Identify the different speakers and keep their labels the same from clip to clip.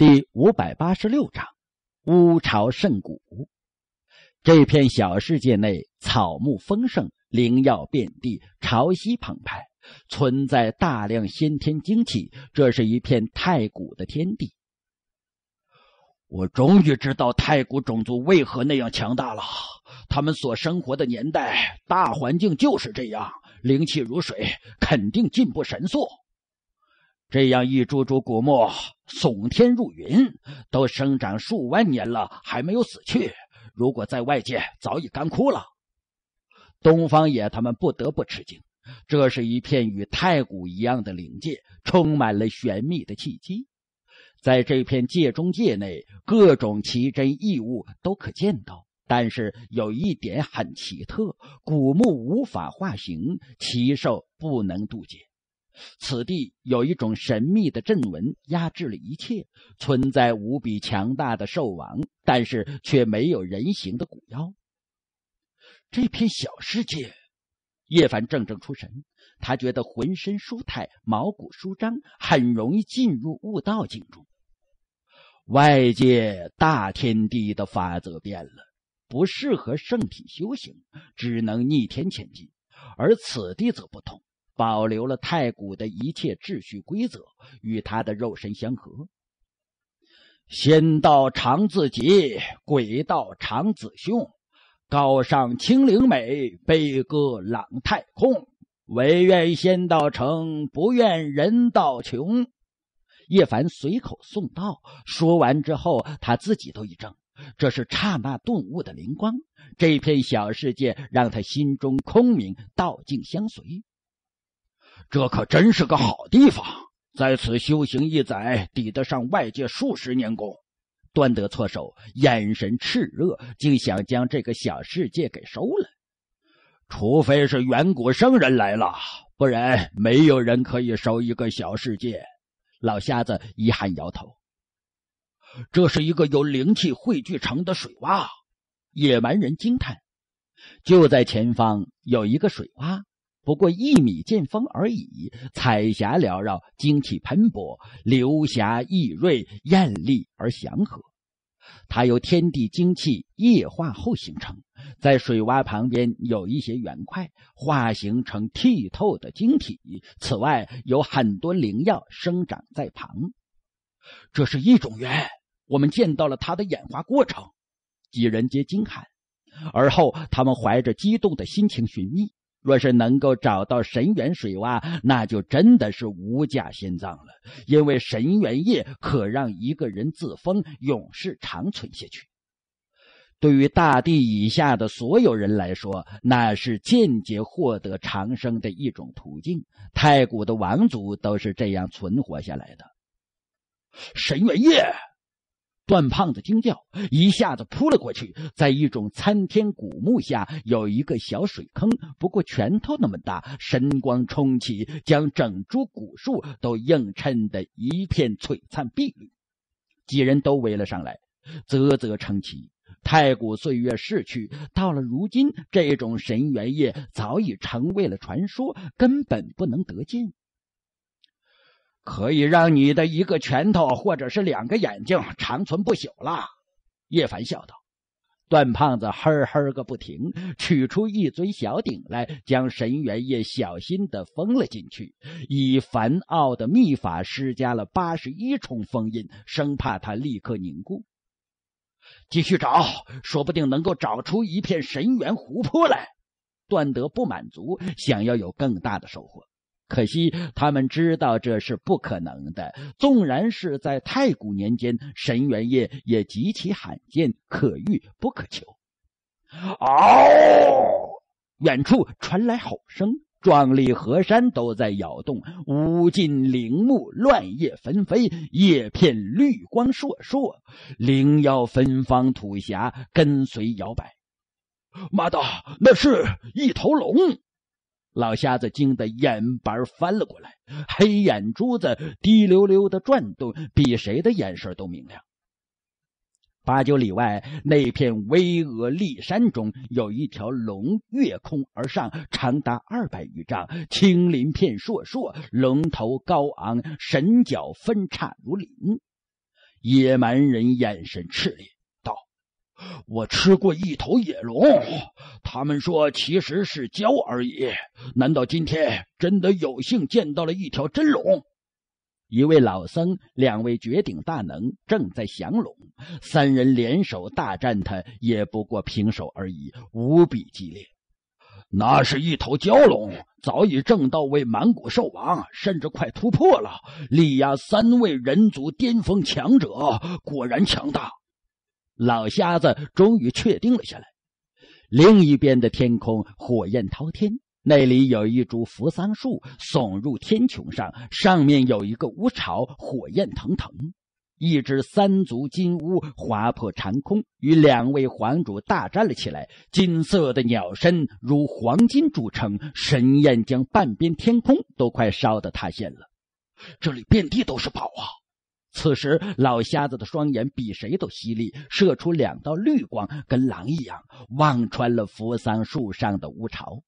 Speaker 1: 第五百八十六章乌巢圣谷。这片小世界内草木丰盛，灵药遍地，潮汐澎湃，存在大量先天精气。这是一片太古的天地。我终于知道太古种族为何那样强大了。他们所生活的年代，大环境就是这样，灵气如水，肯定进步神速。这样一株株古木耸天入云，都生长数万年了，还没有死去。如果在外界，早已干枯了。东方野他们不得不吃惊，这是一片与太古一样的灵界，充满了玄秘的气息。在这片界中界内，各种奇珍异物都可见到。但是有一点很奇特：古木无法化形，奇兽不能渡劫。此地有一种神秘的阵纹，压制了一切存在，无比强大的兽王，但是却没有人形的骨妖。这片小世界，叶凡怔怔出神，他觉得浑身舒泰，毛骨舒张，很容易进入悟道境中。外界大天地的法则变了，不适合圣体修行，只能逆天前进，而此地则不同。保留了太古的一切秩序规则，与他的肉身相合。仙道长自己，鬼道长子兄，高尚清灵美，悲歌朗太空。唯愿仙道成，不愿人道穷。叶凡随口诵道，说完之后，他自己都一怔。这是刹那顿悟的灵光，这片小世界让他心中空明，道境相随。这可真是个好地方，在此修行一载，抵得上外界数十年功。端得错手，眼神炽热，竟想将这个小世界给收了。除非是远古生人来了，不然没有人可以收一个小世界。老瞎子遗憾摇头：“这是一个由灵气汇聚成的水洼。”野蛮人惊叹：“就在前方有一个水洼。”不过一米见方而已，彩霞缭绕，精气喷薄，流霞溢瑞，艳丽而祥和。它由天地精气液化后形成，在水洼旁边有一些圆块，化形成剔透的晶体。此外，有很多灵药生长在旁。这是一种元，我们见到了它的演化过程。几人皆惊叹，而后他们怀着激动的心情寻觅。若是能够找到神元水洼，那就真的是无价仙藏了。因为神元液可让一个人自封永世长存下去。对于大地以下的所有人来说，那是间接获得长生的一种途径。太古的王族都是这样存活下来的。神元液。段胖子惊叫，一下子扑了过去。在一种参天古木下，有一个小水坑，不过拳头那么大。神光冲起，将整株古树都映衬得一片璀璨碧绿。几人都围了上来，啧啧称奇。太古岁月逝去，到了如今，这种神元液早已成为了传说，根本不能得见。可以让你的一个拳头，或者是两个眼睛长存不朽了。”叶凡笑道。段胖子嘿嘿个不停，取出一尊小鼎来，将神元液小心的封了进去，以凡奥的秘法施加了八十一重封印，生怕它立刻凝固。继续找，说不定能够找出一片神元湖泊来。段德不满足，想要有更大的收获。可惜，他们知道这是不可能的。纵然是在太古年间，神元液也极其罕见，可遇不可求。嗷！远处传来吼声，壮丽河山都在摇动，无尽陵木乱叶纷飞，叶片绿光烁烁，灵妖芬芳吐霞，跟随摇摆。妈的，那是一头龙！老瞎子惊得眼白翻了过来，黑眼珠子滴溜溜的转动，比谁的眼神都明亮。八九里外那片巍峨立山中，有一条龙跃空而上，长达二百余丈，青鳞片烁烁，龙头高昂，神角分叉如林。野蛮人眼神炽烈。我吃过一头野龙，他们说其实是蛟而已。难道今天真的有幸见到了一条真龙？一位老僧，两位绝顶大能正在降龙，三人联手大战他，也不过平手而已，无比激烈。那是一头蛟龙，早已正道为蛮古兽王，甚至快突破了，力压三位人族巅峰强者，果然强大。老瞎子终于确定了下来。另一边的天空火焰滔天，那里有一株扶桑树耸入天穹上，上面有一个乌巢，火焰腾腾。一只三足金乌划破长空，与两位皇主大战了起来。金色的鸟身如黄金铸成，神焰将半边天空都快烧得塌陷了。这里遍地都是宝啊！此时，老瞎子的双眼比谁都犀利，射出两道绿光，跟狼一样望穿了扶桑树上的乌巢。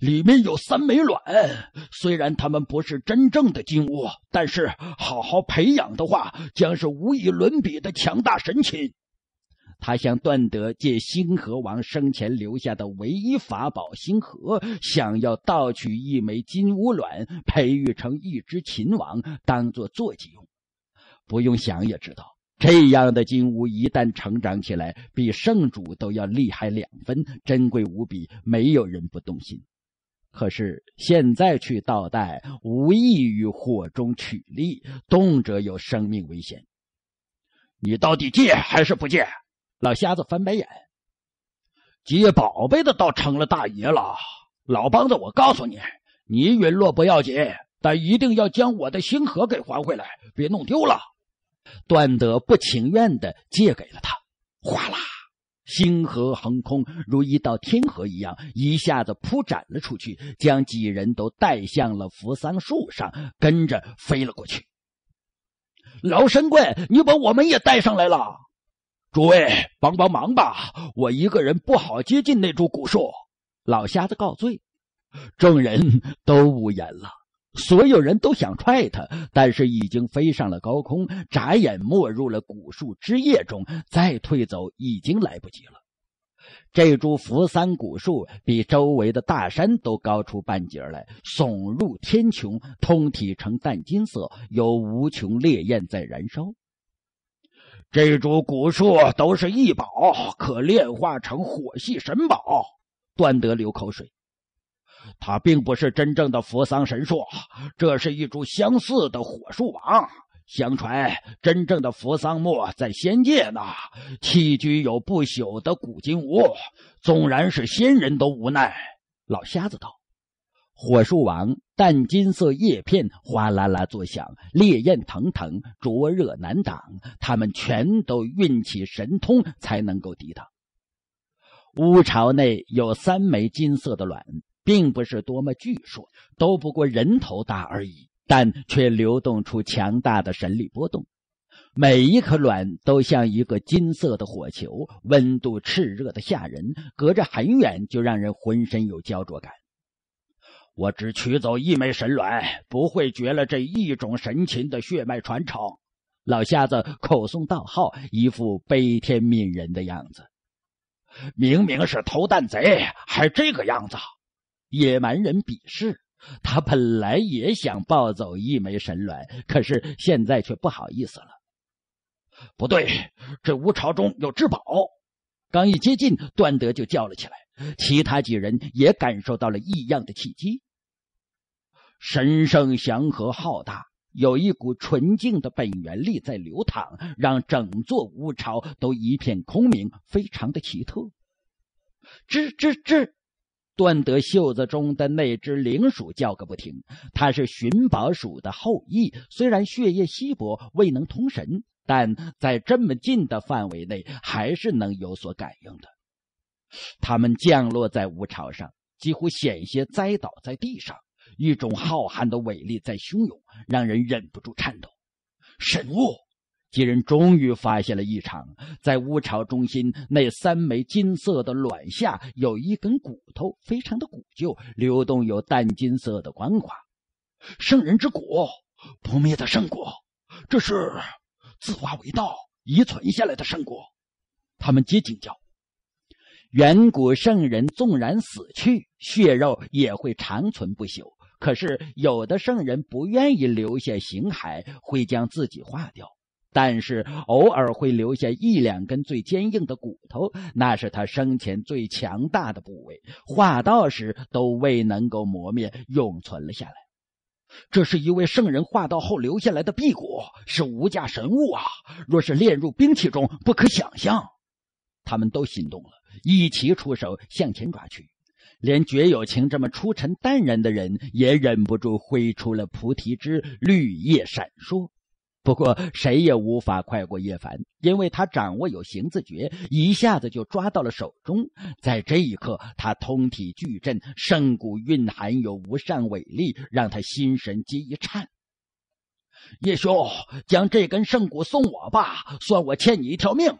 Speaker 1: 里面有三枚卵，虽然它们不是真正的金乌，但是好好培养的话，将是无与伦比的强大神禽。他向段德借星河王生前留下的唯一法宝星河，想要盗取一枚金乌卵，培育成一只秦王，当做坐骑。不用想也知道，这样的金乌一旦成长起来，比圣主都要厉害两分，珍贵无比，没有人不动心。可是现在去倒带，无异于火中取栗，动辄有生命危险。你到底借还是不借？老瞎子翻白眼，借宝贝的倒成了大爷了。老梆子，我告诉你，你陨落不要紧，但一定要将我的星河给还回来，别弄丢了。段德不情愿的借给了他，哗啦，星河横空，如一道天河一样，一下子铺展了出去，将几人都带向了扶桑树上，跟着飞了过去。老神棍，你把我们也带上来了，诸位帮帮忙吧，我一个人不好接近那株古树。老瞎子告罪，众人都无言了。所有人都想踹他，但是已经飞上了高空，眨眼没入了古树枝叶中，再退走已经来不及了。这株扶桑古树比周围的大山都高出半截来，耸入天穹，通体呈淡金色，有无穷烈焰在燃烧。这株古树都是异宝，可炼化成火系神宝。段德流口水。它并不是真正的扶桑神树，这是一株相似的火树王。相传，真正的扶桑木在仙界呢，栖居有不朽的古金乌，纵然是仙人都无奈。老瞎子道：“火树王，淡金色叶片哗啦啦作响，烈焰腾腾，灼热难挡。他们全都运起神通才能够抵挡。”乌巢内有三枚金色的卵。并不是多么巨硕，都不过人头大而已，但却流动出强大的神力波动。每一颗卵都像一个金色的火球，温度炽热的吓人，隔着很远就让人浑身有焦灼感。我只取走一枚神卵，不会绝了这一种神禽的血脉传承。老瞎子口诵道号，一副悲天悯人的样子，明明是偷蛋贼，还这个样子。野蛮人鄙视他，本来也想抱走一枚神卵，可是现在却不好意思了。不对，这乌巢中有至宝。刚一接近，段德就叫了起来，其他几人也感受到了异样的气机。神圣、祥和、浩大，有一股纯净的本源力在流淌，让整座乌巢都一片空明，非常的奇特。吱吱吱。段德袖子中的那只灵鼠叫个不停。它是寻宝鼠的后裔，虽然血液稀薄，未能通神，但在这么近的范围内，还是能有所感应的。他们降落在乌巢上，几乎险些栽倒在地上。一种浩瀚的伟力在汹涌，让人忍不住颤抖。神物。几人终于发现了异常，在乌巢中心那三枚金色的卵下有一根骨头，非常的古旧，流动有淡金色的光华。圣人之骨，不灭的圣骨，这是自化为道遗存下来的圣骨。他们皆惊叫：远古圣人纵然死去，血肉也会长存不朽。可是有的圣人不愿意留下形骸，会将自己化掉。但是偶尔会留下一两根最坚硬的骨头，那是他生前最强大的部位，化道时都未能够磨灭，永存了下来。这是一位圣人化道后留下来的辟谷，是无价神物啊！若是炼入兵器中，不可想象。他们都心动了，一齐出手向前抓去，连绝有情这么出尘淡然的人也忍不住挥出了菩提枝，绿叶闪烁。不过谁也无法快过叶凡，因为他掌握有形自觉，一下子就抓到了手中。在这一刻，他通体巨震，圣骨蕴含有无善伟力，让他心神皆一颤。叶兄，将这根圣骨送我吧，算我欠你一条命。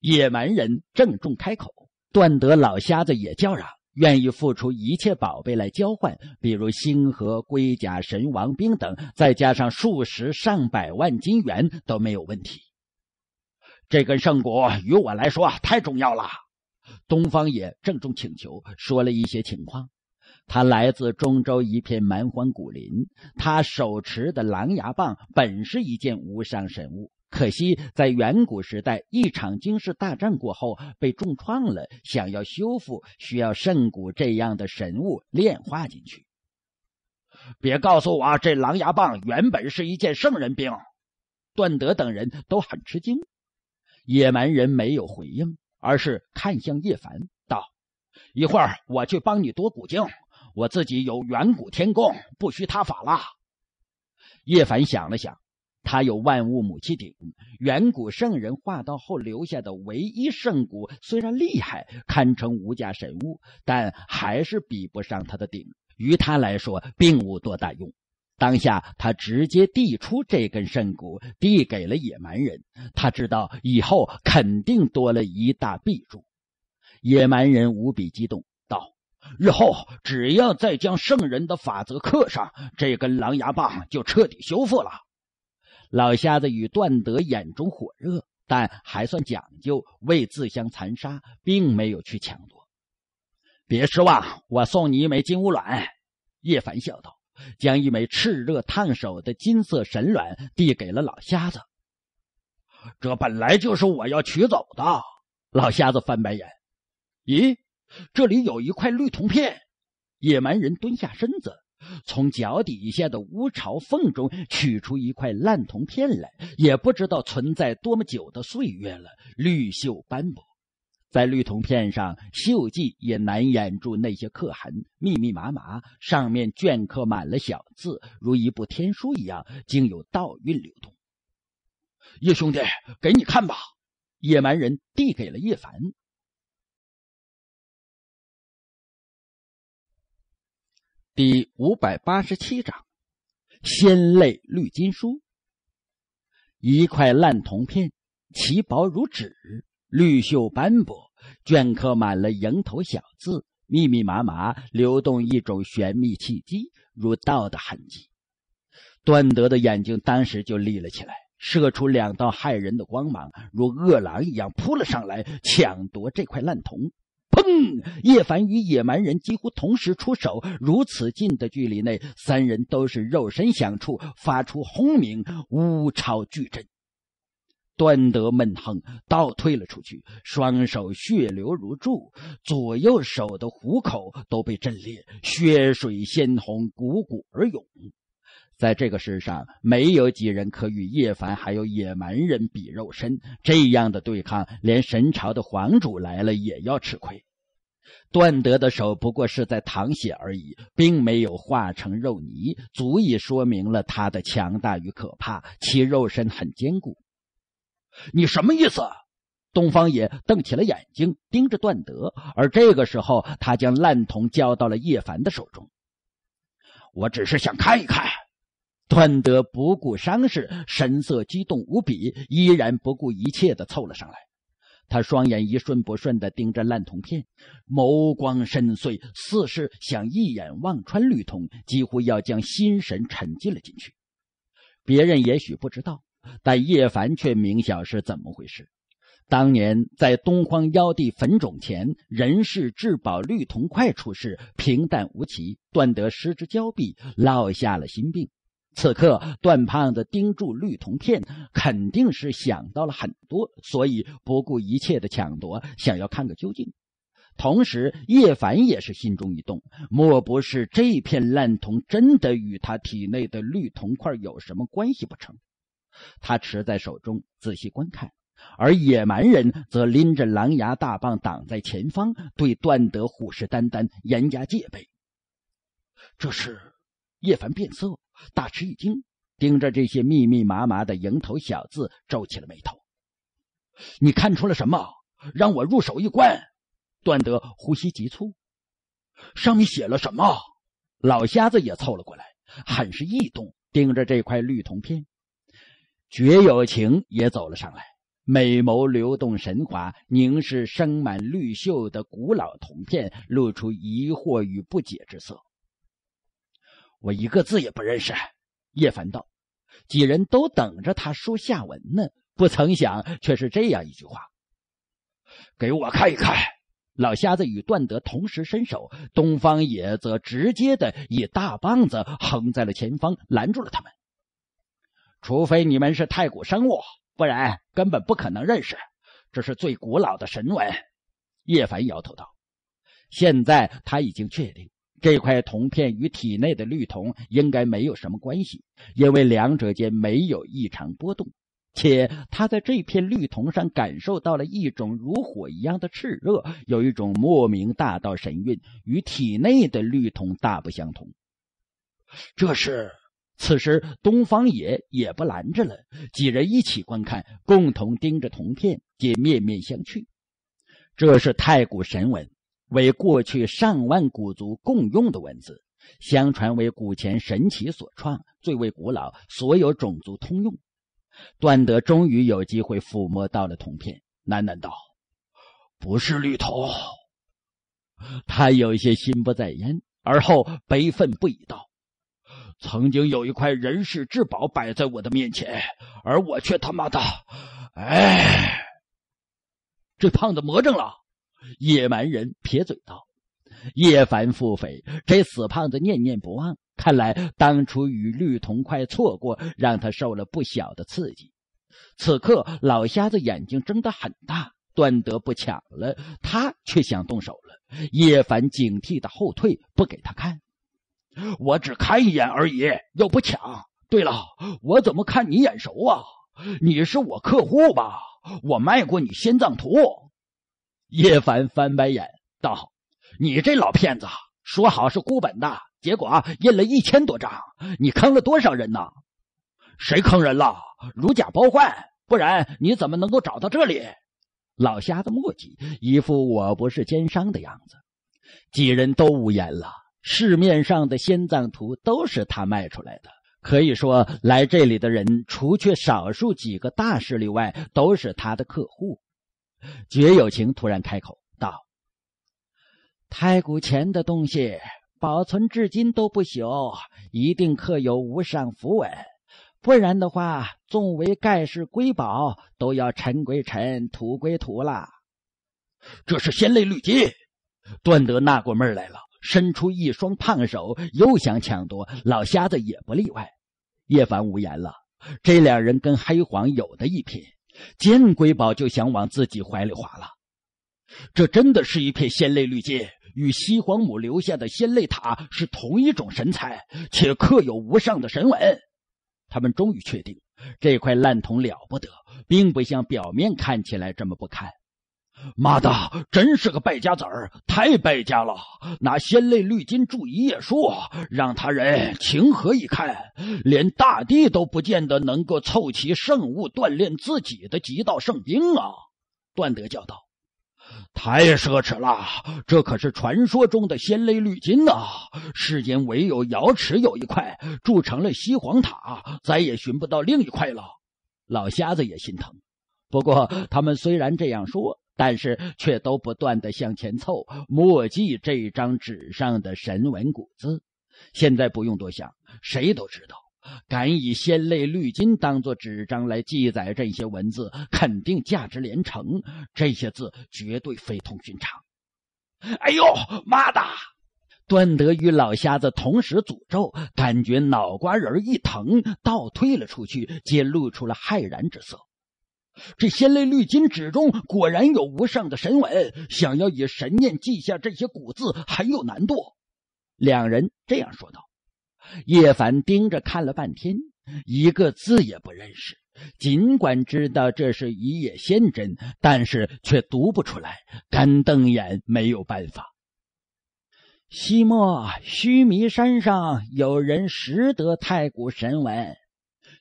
Speaker 1: 野蛮人郑重开口，段德老瞎子也叫嚷。愿意付出一切宝贝来交换，比如星河龟甲神王兵等，再加上数十上百万金元都没有问题。这根圣骨于我来说太重要了，东方也郑重请求，说了一些情况。他来自中州一片蛮荒古林，他手持的狼牙棒本是一件无上神物。可惜，在远古时代，一场惊世大战过后，被重创了。想要修复，需要圣骨这样的神物炼化进去。别告诉我，这狼牙棒原本是一件圣人兵！段德等人都很吃惊。野蛮人没有回应，而是看向叶凡，道：“一会儿我去帮你夺骨精，我自己有远古天功，不需他法了。”叶凡想了想。他有万物母气鼎，远古圣人化道后留下的唯一圣骨，虽然厉害，堪称无价神物，但还是比不上他的鼎。于他来说，并无多大用。当下，他直接递出这根圣骨，递给了野蛮人。他知道以后肯定多了一大臂助。野蛮人无比激动道：“日后只要再将圣人的法则刻上，这根狼牙棒就彻底修复了。”老瞎子与段德眼中火热，但还算讲究，未自相残杀，并没有去抢夺。别失望，我送你一枚金乌卵。”叶凡笑道，将一枚炽热烫手的金色神卵递给了老瞎子。“这本来就是我要取走的。”老瞎子翻白眼，“咦，这里有一块绿铜片。”野蛮人蹲下身子。从脚底下的乌巢缝中取出一块烂铜片来，也不知道存在多么久的岁月了，绿锈斑驳。在绿铜片上，锈迹也难掩住那些刻痕，密密麻麻，上面镌刻满了小字，如一部天书一样，竟有道韵流动。
Speaker 2: 叶兄弟，给你看吧。野蛮人递给了叶凡。第五百八十七章，仙泪绿金书。
Speaker 1: 一块烂铜片，其薄如纸，绿锈斑驳，镌刻满了蝇头小字，密密麻麻，流动一种玄秘气机，如道的痕迹。段德的眼睛当时就立了起来，射出两道骇人的光芒，如饿狼一样扑了上来，抢夺这块烂铜。砰！叶凡与野蛮人几乎同时出手。如此近的距离内，三人都是肉身相触，发出轰鸣，乌巢巨震。端德闷哼，倒退了出去，双手血流如注，左右手的虎口都被震裂，血水鲜红，汩汩而涌。在这个世上，没有几人可与叶凡还有野蛮人比肉身。这样的对抗，连神朝的皇主来了也要吃亏。段德的手不过是在淌血而已，并没有化成肉泥，足以说明了他的强大与可怕。其肉身很坚固。你什么意思？东方野瞪起了眼睛，盯着段德。而这个时候，他将烂铜交到了叶凡的手中。我只是想看一看。段德不顾伤势，神色激动无比，依然不顾一切的凑了上来。他双眼一瞬不瞬地盯着烂铜片，眸光深邃，似是想一眼望穿绿铜，几乎要将心神沉浸了进去。别人也许不知道，但叶凡却明晓是怎么回事。当年在东荒妖帝坟冢前，人世至宝绿铜块出世，平淡无奇，断得失之交臂，落下了心病。此刻，段胖子盯住绿铜片，肯定是想到了很多，所以不顾一切的抢夺，想要看个究竟。同时，叶凡也是心中一动，莫不是这片烂铜真的与他体内的绿铜块有什么关系不成？他持在手中，仔细观看。而野蛮人则拎着狼牙大棒挡在前方，对段德虎视眈眈，严加戒备。这是。叶凡变色，大吃一惊，盯着这些密密麻麻的蝇头小字，皱起了眉头。你看出了什么？让我入手一观。段德呼吸急促，上面写了什么？老瞎子也凑了过来，很是异动，盯着这块绿铜片。绝有情也走了上来，美眸流动神华，凝视生满绿锈的古老铜片，露出疑惑与不解之色。我一个字也不认识。”叶凡道。几人都等着他说下文呢，不曾想却是这样一句话：“给我看一看！”老瞎子与段德同时伸手，东方野则直接的以大棒子横在了前方，拦住了他们。除非你们是太古生物，不然根本不可能认识。这是最古老的神文。”叶凡摇头道。现在他已经确定。这块铜片与体内的绿铜应该没有什么关系，因为两者间没有异常波动，且他在这片绿铜上感受到了一种如火一样的炽热，有一种莫名大道神韵，与体内的绿铜大不相同。这是，此时东方野也不拦着了，几人一起观看，共同盯着铜片，皆面面相觑。这是太古神文，为过去上万古族共用的文字，相传为古前神奇所创，最为古老，所有种族通用。段德终于有机会抚摸到了铜片，喃喃道：“不是绿铜。”他有一些心不在焉，而后悲愤不已道：“曾经有一块人世至宝摆在我的面前，而我却他妈的……哎，这胖子魔怔了。”野蛮人撇嘴道：“叶凡腹诽，这死胖子念念不忘，看来当初与绿铜块错过，让他受了不小的刺激。此刻老瞎子眼睛睁得很大，端得不抢了，他却想动手了。叶凡警惕的后退，不给他看。我只看一眼而已，又不抢。对了，我怎么看你眼熟啊？你是我客户吧？我卖过你心脏图。”叶凡翻白眼道：“你这老骗子，说好是孤本的，结果印了一千多张，你坑了多少人呢？谁坑人了？如假包换，不然你怎么能够找到这里？”老瞎子墨迹，一副我不是奸商的样子。几人都无言了。市面上的仙藏图都是他卖出来的，可以说来这里的人，除却少数几个大势力外，都是他的客户。绝有情突然开口道：“太古前的东西保存至今都不朽，一定刻有无上符文，不然的话，纵为盖世瑰宝，都要尘归尘，土归土了。”这是仙类绿己。段德纳过闷来了，伸出一双胖手，又想抢夺。老瞎子也不例外。叶凡无言了，这两人跟黑黄有的一拼。见瑰宝就想往自己怀里划拉，这真的是一片仙泪绿金，与西皇母留下的仙泪塔是同一种神材，且刻有无上的神纹。他们终于确定，这块烂铜了不得，并不像表面看起来这么不堪。妈的，真是个败家子儿，太败家了！拿仙泪绿金住一夜书，让他人情何以堪？连大帝都不见得能够凑齐圣物锻炼自己的极道圣兵啊！段德叫道：“
Speaker 2: 太奢
Speaker 1: 侈了，这可是传说中的仙泪绿金呐！世间唯有瑶池有一块，铸成了西皇塔，再也寻不到另一块了。”老瞎子也心疼。不过他们虽然这样说。但是却都不断的向前凑，墨迹这张纸上的神文古字。现在不用多想，谁都知道，敢以鲜泪绿金当做纸张来记载这些文字，肯定价值连城。这些字绝对非同寻常。哎呦妈的！段德与老瞎子同时诅咒，感觉脑瓜仁一疼，倒退了出去，皆露出了骇然之色。这仙类绿金纸中果然有无上的神文，想要以神念记下这些古字很有难度。两人这样说道。叶凡盯着看了半天，一个字也不认识。尽管知道这是一叶仙真，但是却读不出来，干瞪眼没有办法。西莫须弥山上有人识得太古神文，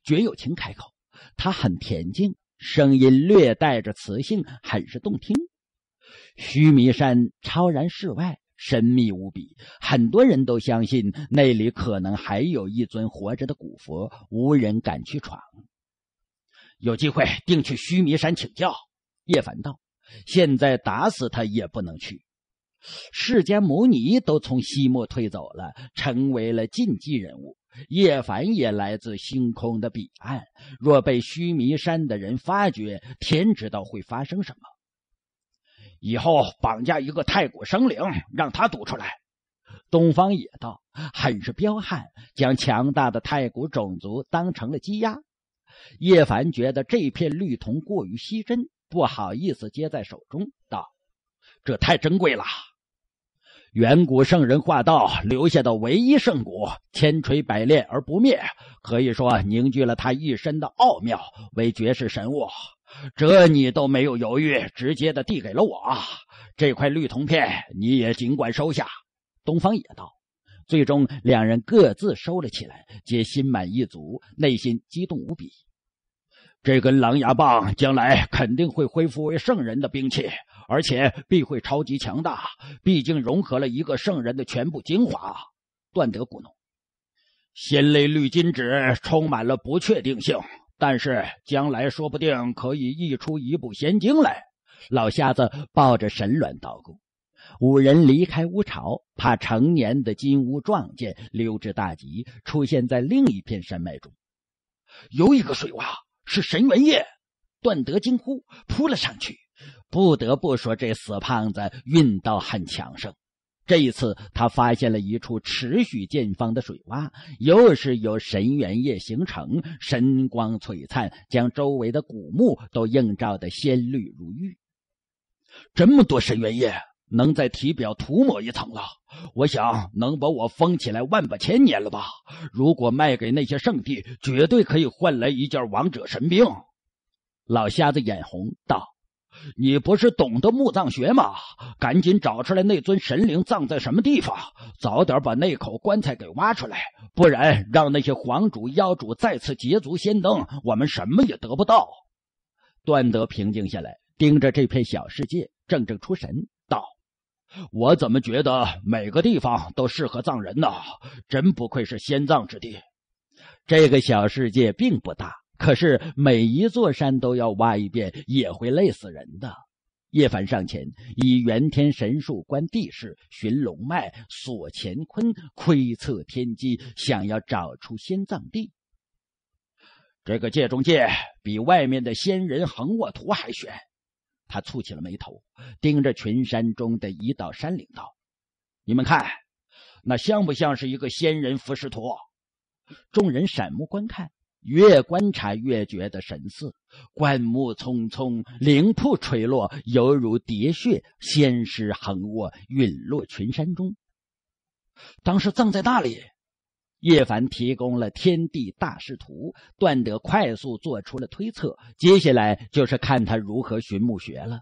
Speaker 1: 绝有情开口，他很恬静。声音略带着磁性，很是动听。须弥山超然世外，神秘无比，很多人都相信那里可能还有一尊活着的古佛，无人敢去闯。有机会定去须弥山请教。叶凡道：“现在打死他也不能去。”世间母尼都从西漠退走了，成为了禁忌人物。叶凡也来自星空的彼岸，若被须弥山的人发觉，天知道会发生什么。以后绑架一个太古生灵，让他读出来。东方也道，很是彪悍，将强大的太古种族当成了鸡鸭。叶凡觉得这片绿铜过于稀珍，不好意思接在手中，道：“这太珍贵了。”远古圣人化道留下的唯一圣骨，千锤百炼而不灭，可以说凝聚了他一身的奥妙，为绝世神物。这你都没有犹豫，直接的递给了我。这块绿铜片你也尽管收下。东方也道，最终两人各自收了起来，皆心满意足，内心激动无比。这根狼牙棒将来肯定会恢复为圣人的兵器。而且必会超级强大，毕竟融合了一个圣人的全部精华。段德古弄仙雷绿金纸充满了不确定性，但是将来说不定可以溢出一部仙经来。老瞎子抱着神卵道姑，五人离开乌巢，怕成年的金乌撞见，溜之大吉，出现在另一片山脉中。有一个水洼是神元液，段德惊呼，扑了上去。不得不说，这死胖子运道很强盛。这一次，他发现了一处持续见方的水洼，又是由神元液形成，神光璀璨，将周围的古墓都映照的鲜绿如玉。这么多神元液，能在体表涂抹一层了，我想能把我封起来万八千年了吧？如果卖给那些圣地，绝对可以换来一件王者神兵。老瞎子眼红道。你不是懂得墓葬学吗？赶紧找出来那尊神灵葬在什么地方，早点把那口棺材给挖出来，不然让那些皇主妖主再次捷足先登，我们什么也得不到。段德平静下来，盯着这片小世界，怔怔出神，道：“我怎么觉得每个地方都适合葬人呢？真不愧是仙葬之地。这个小世界并不大。”可是每一座山都要挖一遍，也会累死人的。叶凡上前，以元天神术观地势、寻龙脉、锁乾坤、窥测天机，想要找出仙藏地。这个界中界比外面的仙人横卧图还悬。他蹙起了眉头，盯着群山中的一道山岭道：“你们看，那像不像是一个仙人浮视图？”众人闪目观看。越观察越觉得神似，灌木丛丛，灵瀑垂落，犹如叠血，仙师横卧，陨落群山中。当时葬在那里。叶凡提供了天地大势图，段德快速做出了推测。接下来就是看他如何寻墓穴了。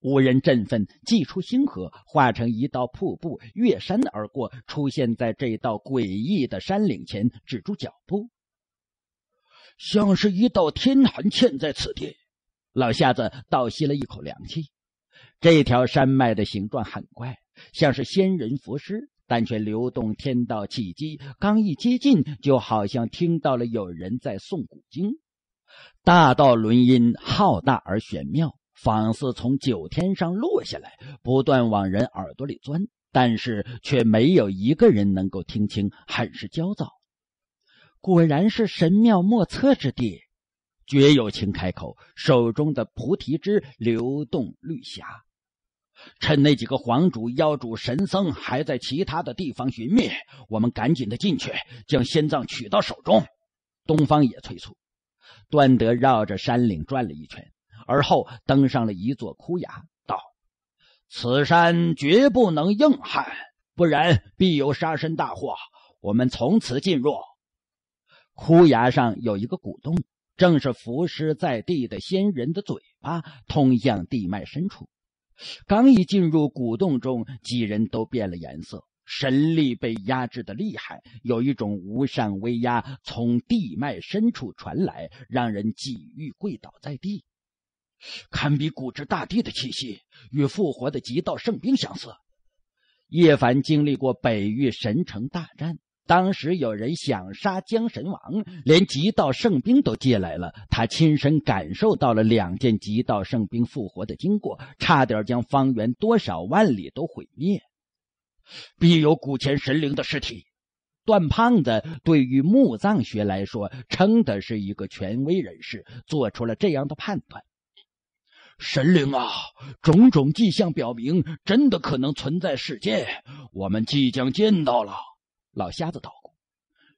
Speaker 1: 五人振奋，祭出星河，化成一道瀑布，越山而过，出现在这道诡异的山岭前，止住脚步。像是一道天寒嵌在此地，老瞎子倒吸了一口凉气。这条山脉的形状很怪，像是仙人佛尸，但却流动天道气机。刚一接近，就好像听到了有人在诵古经，大道轮音浩大而玄妙，仿似从九天上落下来，不断往人耳朵里钻，但是却没有一个人能够听清，很是焦躁。果然是神妙莫测之地，绝有情开口，手中的菩提枝流动绿霞。趁那几个皇主、妖主、神僧还在其他的地方寻觅，我们赶紧的进去，将仙藏取到手中。东方也催促，段德绕着山岭转了一圈，而后登上了一座枯崖，道：“此山绝不能硬撼，不然必有杀身大祸。我们从此进入。”窟崖上有一个古洞，正是伏尸在地的仙人的嘴巴，通向地脉深处。刚一进入古洞中，几人都变了颜色，神力被压制的厉害，有一种无上威压从地脉深处传来，让人几欲跪倒在地。堪比古之大帝的气息，与复活的极道圣兵相似。叶凡经历过北域神城大战。当时有人想杀江神王，连极道圣兵都借来了。他亲身感受到了两件极道圣兵复活的经过，差点将方圆多少万里都毁灭。必有古前神灵的尸体。段胖子对于墓葬学来说，称的是一个权威人士，做出了这样的判断。神灵啊，种种迹象表明，真的可能存在世界，我们即将见到了。老瞎子道：“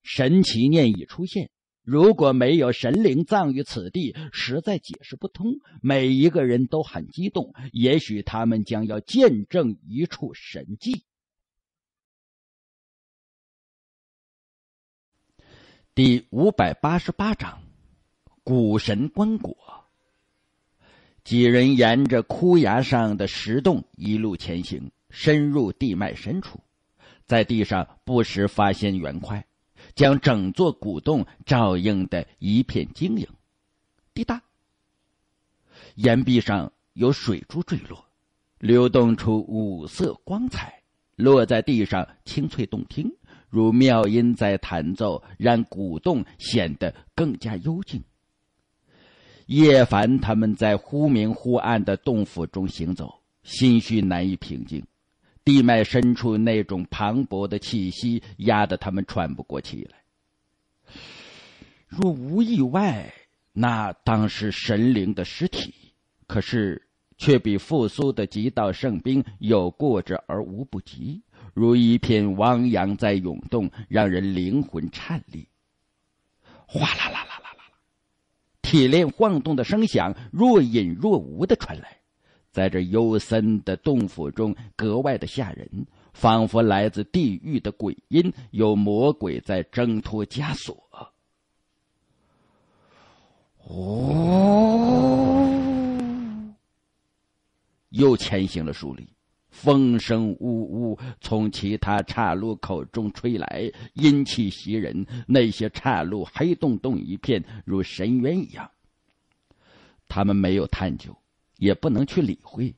Speaker 1: 神奇念已出现，如果没有神灵葬于此地，实在解
Speaker 2: 释不通。每一个人都很激动，也许他们将要见证一处神迹。”第五百八十八章：古神棺椁。
Speaker 1: 几人沿着枯崖上的石洞一路前行，深入地脉深处。在地上不时发现圆块，将整座古洞照映的一片晶莹。滴答，岩壁上有水珠坠落，流动出五色光彩，落在地上清脆动听，如妙音在弹奏，让古洞显得更加幽静。叶凡他们在忽明忽暗的洞府中行走，心绪难以平静。地脉深处那种磅礴的气息，压得他们喘不过气来。若无意外，那当是神灵的尸体。可是，却比复苏的极道圣兵有过之而无不及，如一片汪洋在涌动，让人灵魂颤栗。哗啦啦啦啦啦啦，铁链晃动的声响若隐若无的传来。在这幽深的洞府中，格外的吓人，仿佛来自地狱的鬼音，有魔鬼在挣脱枷锁。哦，又前行了数里，风声呜呜从其他岔路口中吹来，阴气袭人。那些岔路黑洞洞一片，如深渊一样。他们没有探究。也不能去理会，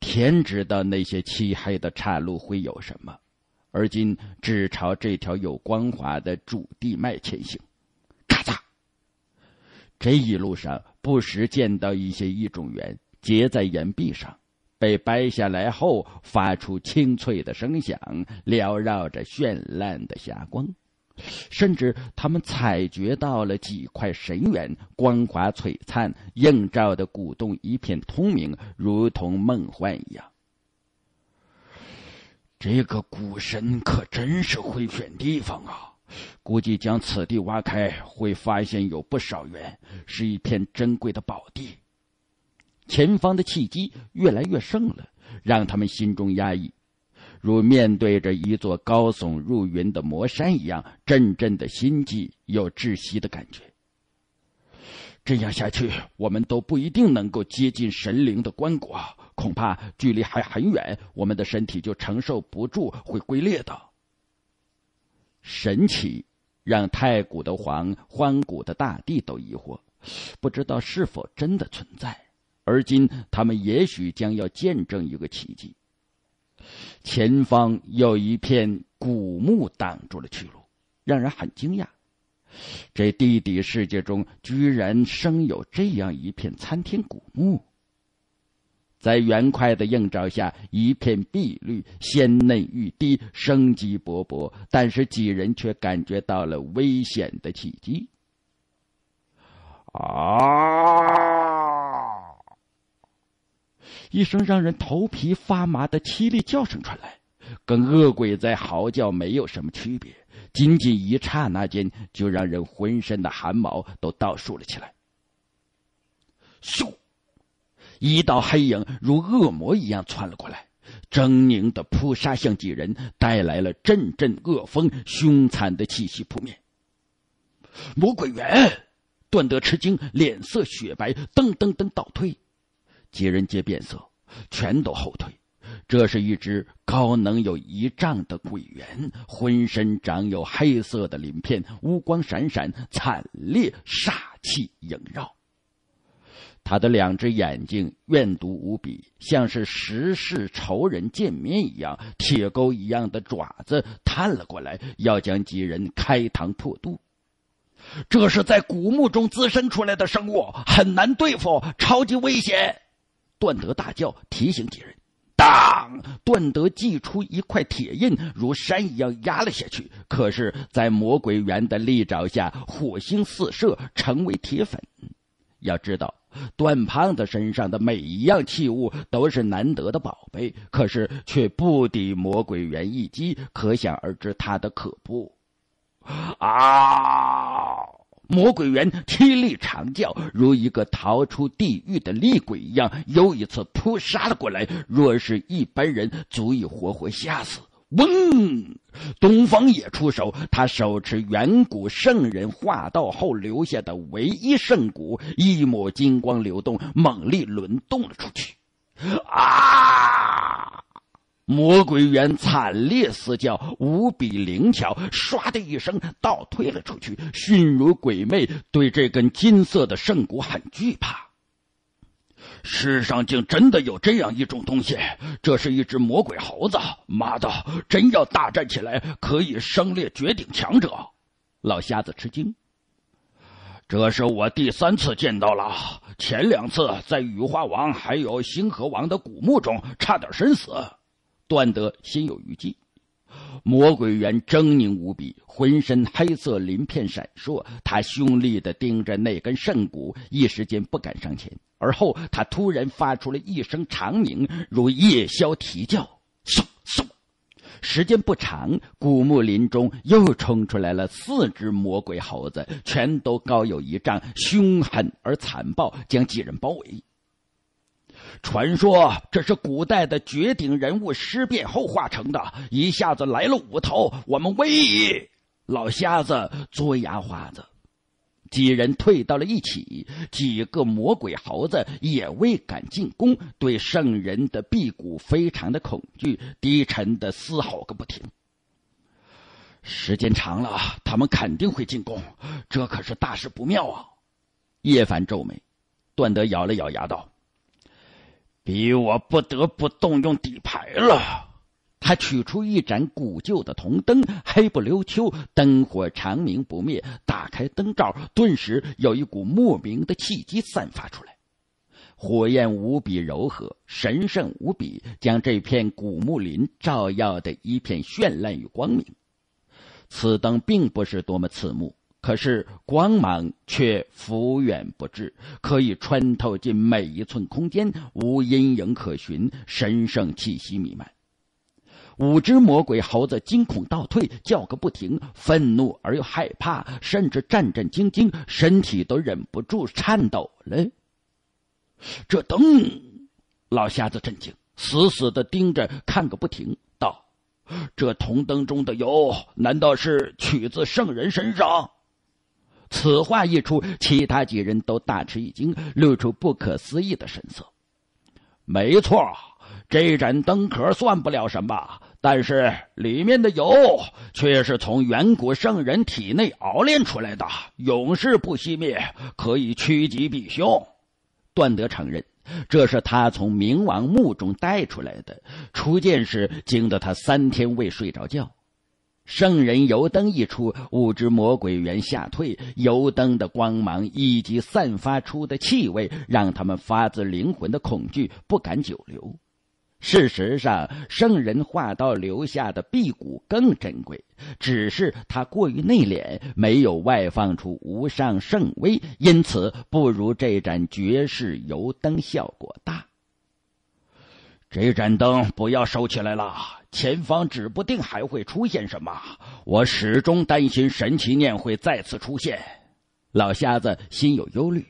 Speaker 1: 天知道那些漆黑的岔路会有什么。而今只朝这条有光滑的主地脉前行，咔嚓！这一路上不时见到一些异种猿结在岩壁上，被掰下来后发出清脆的声响，缭绕着绚烂的霞光。甚至他们采掘到了几块神元，光华璀璨，映照的古洞一片通明，如同梦幻一样。这个古神可真是会选地方啊！估计将此地挖开，会发现有不少元，是一片珍贵的宝地。前方的契机越来越盛了，让他们心中压抑。如面对着一座高耸入云的魔山一样，阵阵的心悸又窒息的感觉。这样下去，我们都不一定能够接近神灵的棺椁，恐怕距离还很远，我们的身体就承受不住，会龟裂的。神奇，让太古的皇、荒古的大地都疑惑，不知道是否真的存在。而今，他们也许将要见证一个奇迹。前方有一片古墓挡住了去路，让人很惊讶。这地底世界中居然生有这样一片参天古墓。在圆块的映照下，一片碧绿，鲜嫩欲滴，生机勃勃。但是几人却感觉到了危险的契机。啊！一声让人头皮发麻的凄厉叫声传来，跟恶鬼在嚎叫没有什么区别。仅仅一刹那间，就让人浑身的汗毛都倒竖了起来。咻！一道黑影如恶魔一样窜了过来，狰狞的扑杀向几人，带来了阵阵恶风，凶残的气息扑面。魔鬼猿段德吃惊，脸色雪白，噔噔噔倒退。几人皆变色，全都后退。这是一只高能有一丈的鬼猿，浑身长有黑色的鳞片，乌光闪闪，惨烈煞气萦绕。他的两只眼睛怨毒无比，像是十世仇人见面一样。铁钩一样的爪子探了过来，要将几人开膛破肚。这是在古墓中滋生出来的生物，很难对付，超级危险。段德大叫，提醒几人。当，段德祭出一块铁印，如山一样压了下去。可是，在魔鬼猿的利爪下，火星四射，成为铁粉。要知道，段胖子身上的每一样器物都是难得的宝贝，可是却不抵魔鬼猿一击，可想而知他的可怖。啊！魔鬼猿凄厉长叫，如一个逃出地狱的厉鬼一样，又一次扑杀了过来。若是一般人，足以活活吓死。嗡，东方也出手，他手持远古圣人化道后留下的唯一圣骨，一抹金光流动，猛力轮动了出去。啊！魔鬼猿惨烈嘶叫，无比灵巧，唰的一声倒退了出去，迅如鬼魅，对这根金色的圣骨很惧怕。世上竟真的有这样一种东西！这是一只魔鬼猴子，妈的，真要大战起来，可以生裂绝顶强者。老瞎子吃惊：“这是我第三次见到了，前两次在雨花王还有星河王的古墓中，差点身死。”断得心有余悸，魔鬼猿狰狞无比，浑身黑色鳞片闪烁，他凶厉的盯着那根圣骨，一时间不敢上前。而后，他突然发出了一声长鸣，如夜枭啼叫，嗖嗖！时间不长，古木林中又冲出来了四只魔鬼猴子，全都高有一丈，凶狠而残暴，将几人包围。传说这是古代的绝顶人物尸变后化成的，一下子来了五头，我们威！老瞎子作牙花子，几人退到了一起，几个魔鬼猴子也未敢进攻，对圣人的辟谷非常的恐惧，低沉的嘶吼个不停。时间长了，他们肯定会进攻，这可是大事不妙啊！叶凡皱眉，段德咬了咬牙道。逼我不得不动用底牌了。他取出一盏古旧的铜灯，黑不溜秋，灯火长明不灭。打开灯罩，顿时有一股莫名的气机散发出来，火焰无比柔和，神圣无比，将这片古木林照耀的一片绚烂与光明。此灯并不是多么刺目。可是光芒却浮远不至，可以穿透进每一寸空间，无阴影可寻，神圣气息弥漫。五只魔鬼猴子惊恐倒退，叫个不停，愤怒而又害怕，甚至战战兢兢，身体都忍不住颤抖了。这灯，老瞎子震惊，死死的盯着看个不停，道：“这铜灯中的油，难道是取自圣人身上？”此话一出，其他几人都大吃一惊，露出不可思议的神色。没错，这盏灯壳算不了什么，但是里面的油却是从远古圣人体内熬炼出来的，永世不熄灭，可以趋吉避凶。段德承认，这是他从冥王墓中带出来的。初见时，惊得他三天未睡着觉。圣人油灯一出，五只魔鬼猿吓退。油灯的光芒以及散发出的气味，让他们发自灵魂的恐惧，不敢久留。事实上，圣人化道留下的辟谷更珍贵，只是他过于内敛，没有外放出无上圣威，因此不如这盏绝世油灯效果大。这盏灯不要收起来了。前方指不定还会出现什么，我始终担心神奇念会再次出现。老瞎子心有忧虑。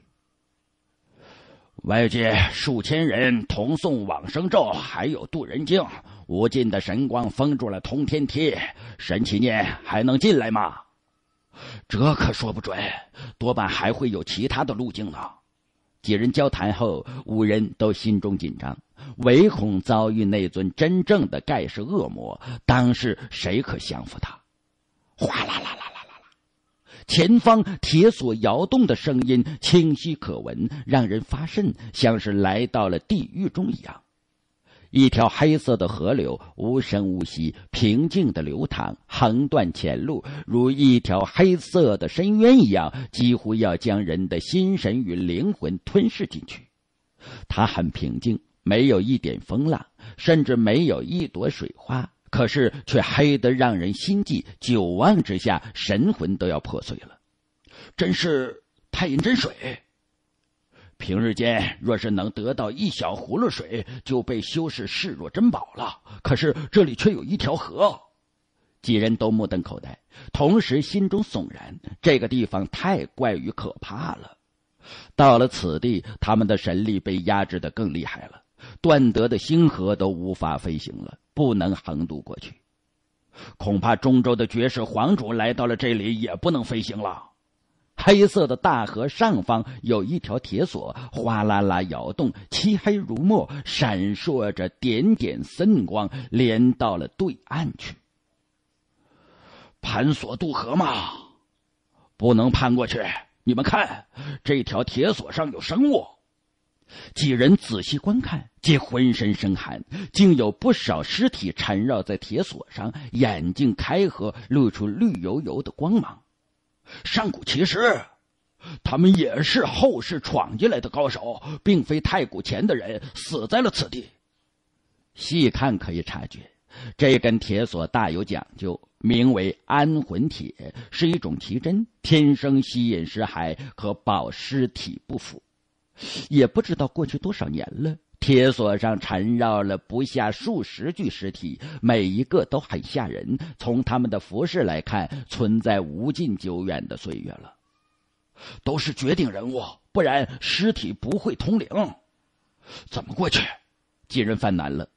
Speaker 1: 外界数千人同送往生咒，还有渡人经，无尽的神光封住了通天梯，神奇念还能进来吗？这可说不准，多半还会有其他的路径呢。几人交谈后，五人都心中紧张，唯恐遭遇那尊真正的盖世恶魔。当时谁可降服他？哗啦啦啦啦啦啦，前方铁索摇动的声音清晰可闻，让人发瘆，像是来到了地狱中一样。一条黑色的河流无声无息、平静的流淌，横断前路，如一条黑色的深渊一样，几乎要将人的心神与灵魂吞噬进去。它很平静，没有一点风浪，甚至没有一朵水花，可是却黑得让人心悸，久望之下，神魂都要破碎了。真是太阴真水。平日间，若是能得到一小葫芦水，就被修士视若珍宝了。可是这里却有一条河，几人都目瞪口呆，同时心中悚然。这个地方太怪与可怕了。到了此地，他们的神力被压制的更厉害了，断德的星河都无法飞行了，不能横渡过去。恐怕中州的绝世皇主来到了这里，也不能飞行了。黑色的大河上方有一条铁索，哗啦啦摇动，漆黑如墨，闪烁着点点森光，连到了对岸去。盘索渡河嘛，不能攀过去。你们看，这条铁索上有生物。几人仔细观看，皆浑身生寒，竟有不少尸体缠绕在铁索上，眼睛开合，露出绿油油的光芒。上古奇尸，他们也是后世闯进来的高手，并非太古前的人，死在了此地。细看可以察觉，这根铁锁大有讲究，名为安魂铁，是一种奇珍，天生吸引尸骸和保尸体不腐。也不知道过去多少年了。铁索上缠绕了不下数十具尸体，每一个都很吓人。从他们的服饰来看，存在无尽久远的岁月了，都是绝顶人物，不然尸体不会通灵。怎么过去？几人犯难了。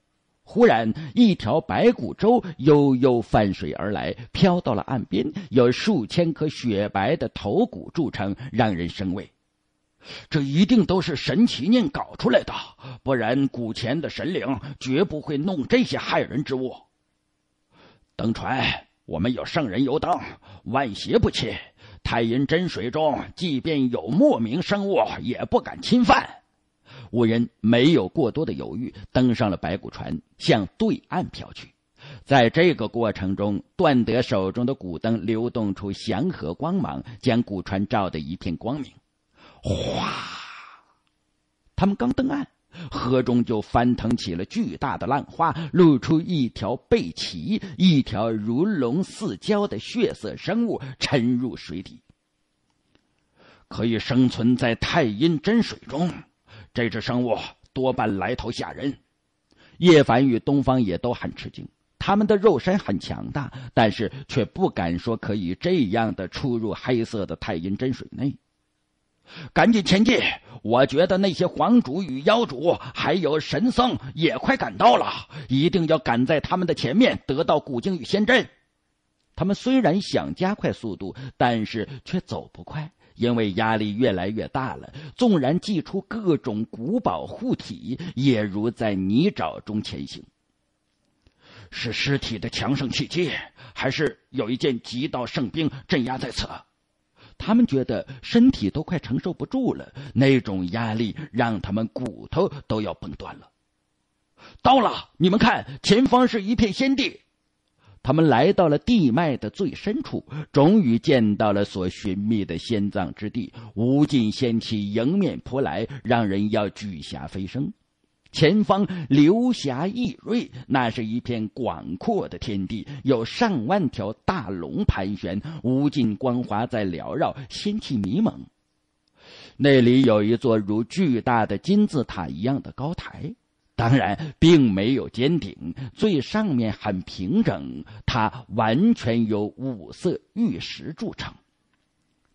Speaker 1: 忽然，一条白骨舟悠悠泛水而来，飘到了岸边，有数千颗雪白的头骨铸成，让人生畏。这一定都是神奇念搞出来的，不然古前的神灵绝不会弄这些害人之物。登船，我们有圣人油灯，万邪不侵。太阴真水中，即便有莫名生物，也不敢侵犯。五人没有过多的犹豫，登上了白骨船，向对岸飘去。在这个过程中，段德手中的古灯流动出祥和光芒，将古船照得一片光明。哗！他们刚登岸，河中就翻腾起了巨大的浪花，露出一条背鳍、一条如龙似蛟的血色生物，沉入水底。可以生存在太阴真水中，这只生物多半来头吓人。叶凡与东方也都很吃惊，他们的肉身很强大，但是却不敢说可以这样的出入黑色的太阴真水内。赶紧前进！我觉得那些皇主与妖主，还有神僧也快赶到了，一定要赶在他们的前面得到古镜与仙阵。他们虽然想加快速度，但是却走不快，因为压力越来越大了。纵然祭出各种古宝护体，也如在泥沼中前行。是尸体的强盛气机，还是有一件极道圣兵镇压在此？他们觉得身体都快承受不住了，那种压力让他们骨头都要崩断了。到了，你们看，前方是一片仙地。他们来到了地脉的最深处，终于见到了所寻觅的仙葬之地。无尽仙气迎面扑来，让人要举霞飞升。前方流霞溢瑞，那是一片广阔的天地，有上万条大龙盘旋，无尽光华在缭绕，仙气迷蒙。那里有一座如巨大的金字塔一样的高台，当然并没有尖顶，最上面很平整，它完全由五色玉石铸成。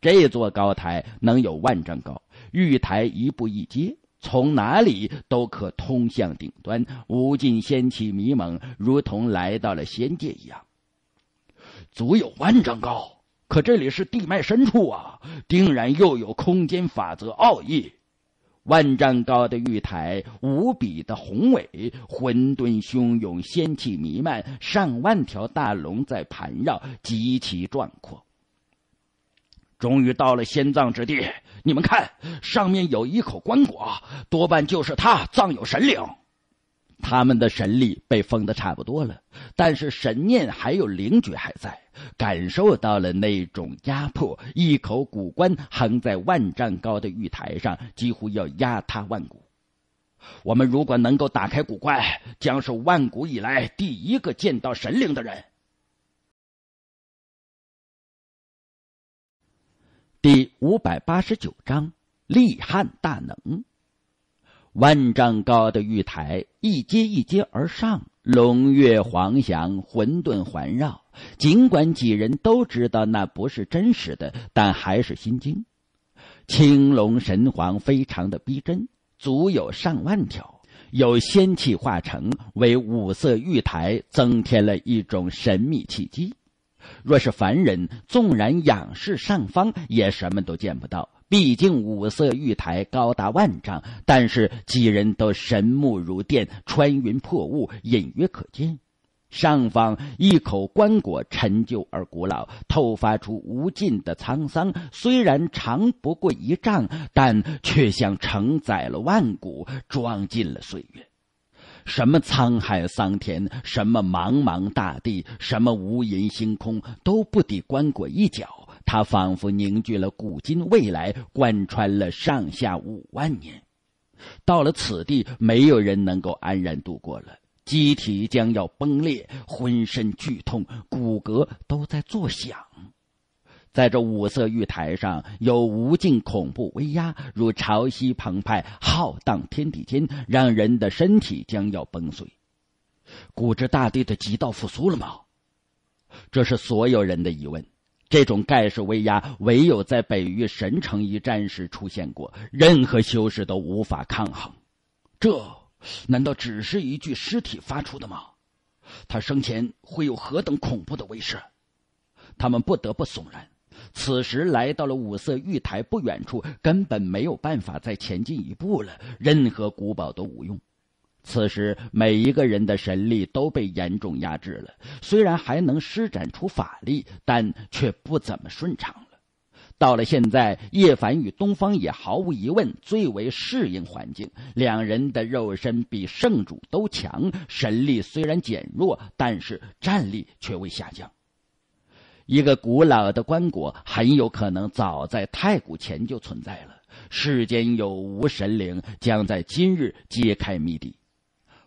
Speaker 1: 这座高台能有万丈高，玉台一步一阶。从哪里都可通向顶端，无尽仙气迷蒙，如同来到了仙界一样。足有万丈高，可这里是地脉深处啊，定然又有空间法则奥义。万丈高的玉台，无比的宏伟，混沌汹涌，仙气弥漫，上万条大龙在盘绕，极其壮阔。终于到了仙葬之地。你们看，上面有一口棺椁，多半就是他葬有神灵。他们的神力被封的差不多了，但是神念还有灵觉还在。感受到了那种压迫，一口古棺横在万丈高的玉台上，几乎要压塌万古。
Speaker 2: 我们如果能够打开古棺，将是万古以来第一个见到神灵的人。第五百八十九章，立汉大能。
Speaker 1: 万丈高的玉台，一阶一阶而上，龙跃、黄翔、混沌环绕。尽管几人都知道那不是真实的，但还是心惊。青龙神皇非常的逼真，足有上万条，有仙气化成为五色玉台，增添了一种神秘气机。若是凡人，纵然仰视上方，也什么都见不到。毕竟五色玉台高达万丈，但是几人都神目如电，穿云破雾，隐约可见。上方一口棺椁，陈旧而古老，透发出无尽的沧桑。虽然长不过一丈，但却像承载了万古，装进了岁月。什么沧海桑田，什么茫茫大地，什么无垠星空，都不抵棺椁一角。它仿佛凝聚了古今未来，贯穿了上下五万年。到了此地，没有人能够安然度过了，机体将要崩裂，浑身剧痛，骨骼都在作响。在这五色玉台上，有无尽恐怖威压，如潮汐澎湃，浩荡天地间，让人的身体将要崩碎。古之大帝的极道复苏了吗？这是所有人的疑问。这种盖世威压，唯有在北域神城一战时出现过，任何修士都无法抗衡。这，难道只是一具尸体发出的吗？他生前会有何等恐怖的威势？他们不得不悚然。此时来到了五色玉台不远处，根本没有办法再前进一步了。任何古堡都无用。此时，每一个人的神力都被严重压制了，虽然还能施展出法力，但却不怎么顺畅了。到了现在，叶凡与东方也毫无疑问最为适应环境，两人的肉身比圣主都强，神力虽然减弱，但是战力却未下降。一个古老的棺椁很有可能早在太古前就存在了。世间有无神灵，将在今日揭开谜底。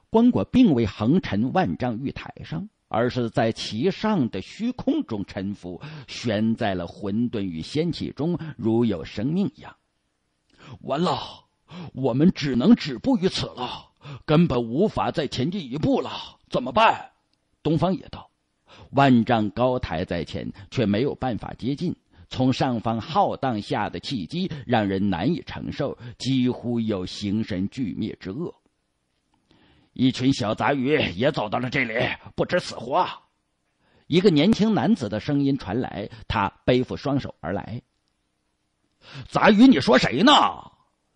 Speaker 1: 棺椁并未横陈万丈玉台上，而是在其上的虚空中沉浮，悬在了混沌与仙气中，如有生命一样。完了，我们只能止步于此了，根本无法再前进一步了。怎么办？东方也道。万丈高台在前，却没有办法接近。从上方浩荡下的气机，让人难以承受，几乎有形神俱灭之恶。一群小杂鱼也走到了这里，不知死活。一个年轻男子的声音传来：“他背负双手而来。”杂鱼，你说谁呢？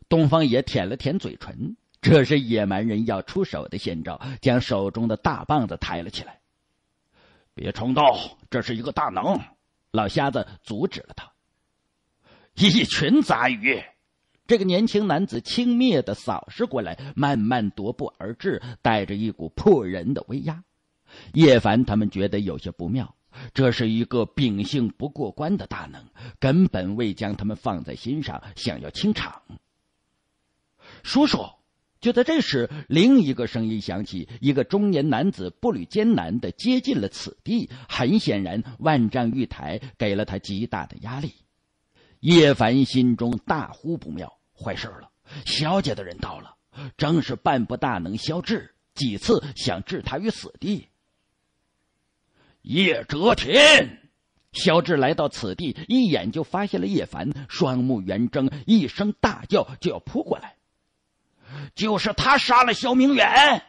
Speaker 1: 东方野舔了舔嘴唇，这是野蛮人要出手的先兆，将手中的大棒子抬了起来。别冲动！这是一个大能，老瞎子阻止了他。一群杂鱼！这个年轻男子轻蔑的扫视过来，慢慢踱步而至，带着一股破人的威压。叶凡他们觉得有些不妙，这是一个秉性不过关的大能，根本未将他们放在心上，想要清场。叔叔，就在这时，另一个声音响起。一个中年男子步履艰难的接近了此地。很显然，万丈玉台给了他极大的压力。叶凡心中大呼不妙，坏事了！小姐的人到了，正是半步大能萧志，几次想置他于死地。叶哲天，萧志来到此地，一眼就发现了叶凡，双目圆睁，一声大叫就要扑过来。就是他杀了萧明远，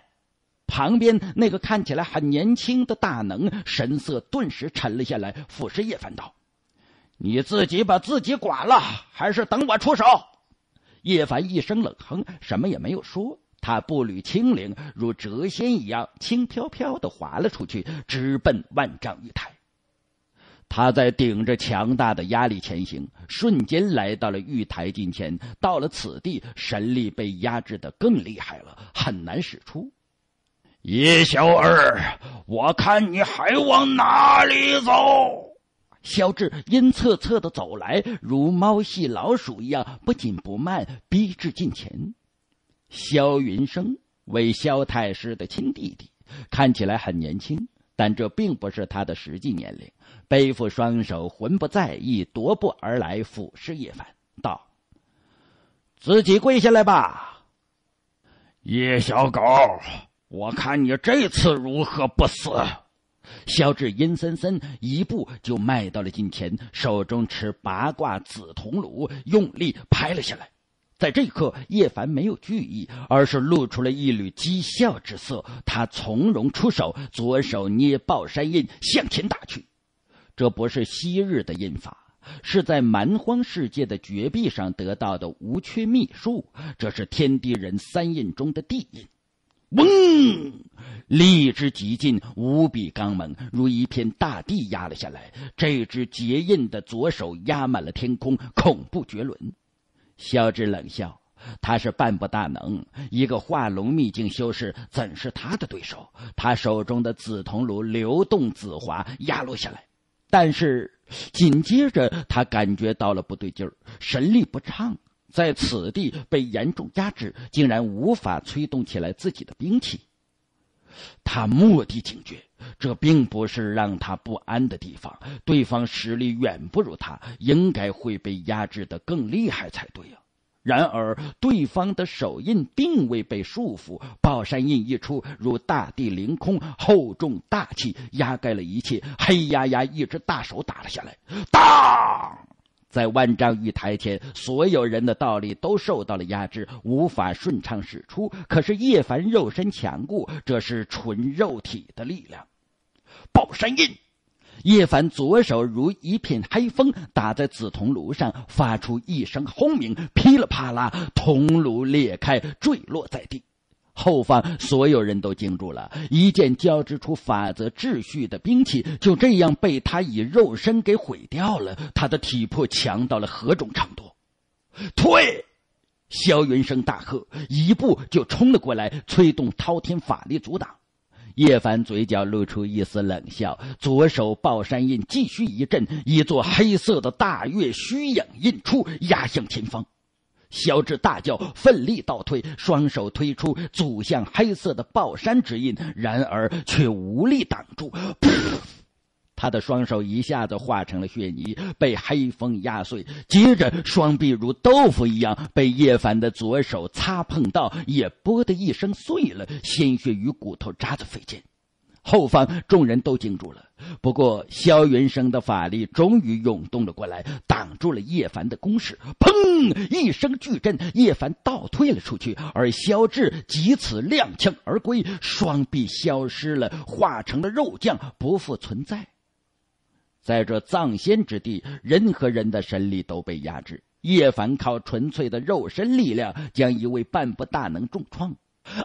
Speaker 1: 旁边那个看起来很年轻的大能神色顿时沉了下来，俯视叶凡道：“你自己把自己管了，还是等我出手？”叶凡一声冷哼，什么也没有说，他步履轻灵，如谪仙一样轻飘飘的滑了出去，直奔万丈玉台。他在顶着强大的压力前行，瞬间来到了玉台近前。到了此地，神力被压制的更厉害了，很难使出。叶小二，我
Speaker 2: 看你还往哪里走？
Speaker 1: 肖智阴恻恻的走来，如猫戏老鼠一样，不紧不慢，逼至近前。肖云生为肖太师的亲弟弟，看起来很年轻，但这并不是他的实际年龄。背负双手，魂不在意，踱步而来，俯视叶凡，道：“自己跪下来吧，叶小狗！我看你这次如何不死？”肖志阴森森一步就迈到了近前，手中持八卦紫铜炉，用力拍了下来。在这一刻，叶凡没有惧意，而是露出了一缕讥笑之色。他从容出手，左手捏抱山印，向前打去。这不是昔日的印法，是在蛮荒世界的绝壁上得到的无缺秘术。这是天地人三印中的地印。嗡，力之极尽，无比刚猛，如一片大地压了下来。这只结印的左手压满了天空，恐怖绝伦。肖之冷笑：“他是半步大能，一个化龙秘境修士怎是他的对手？”他手中的紫铜炉流动紫华，压落下来。但是，紧接着他感觉到了不对劲儿，神力不畅，在此地被严重压制，竟然无法催动起来自己的兵器。他蓦地警觉，这并不是让他不安的地方。对方实力远不如他，应该会被压制的更厉害才对呀。然而，对方的手印并未被束缚。宝山印一出，如大地凌空，厚重大气，压盖了一切。黑压压，一只大手打了下来。当，在万丈玉台前，所有人的道力都受到了压制，无法顺畅使出。可是叶凡肉身强固，这是纯肉体的力量。宝山印。叶凡左手如一片黑风，打在紫铜炉上，发出一声轰鸣，噼里啪啦，铜炉裂开，坠落在地。后方所有人都惊住了，一件交织出法则秩序的兵器，就这样被他以肉身给毁掉了。他的体魄强到了何种程度？退！萧云生大喝，一步就冲了过来，催动滔天法力阻挡。叶凡嘴角露出一丝冷笑，左手抱山印继续一震，一座黑色的大月虚影印出，压向前方。肖智大叫，奋力倒退，双手推出阻向黑色的抱山之印，然而却无力挡住。他的双手一下子化成了血泥，被黑风压碎。接着，双臂如豆腐一样被叶凡的左手擦碰到，也啵的一声碎了，鲜血与骨头渣子飞溅。后方众人都惊住了。不过，萧云生的法力终于涌动了过来，挡住了叶凡的攻势。砰！一声巨震，叶凡倒退了出去，而萧志即此踉跄而归，双臂消失了，化成了肉酱，不复存在。在这藏仙之地，任何人的神力都被压制。叶凡靠纯粹的肉身力量，将一位半步大能重创。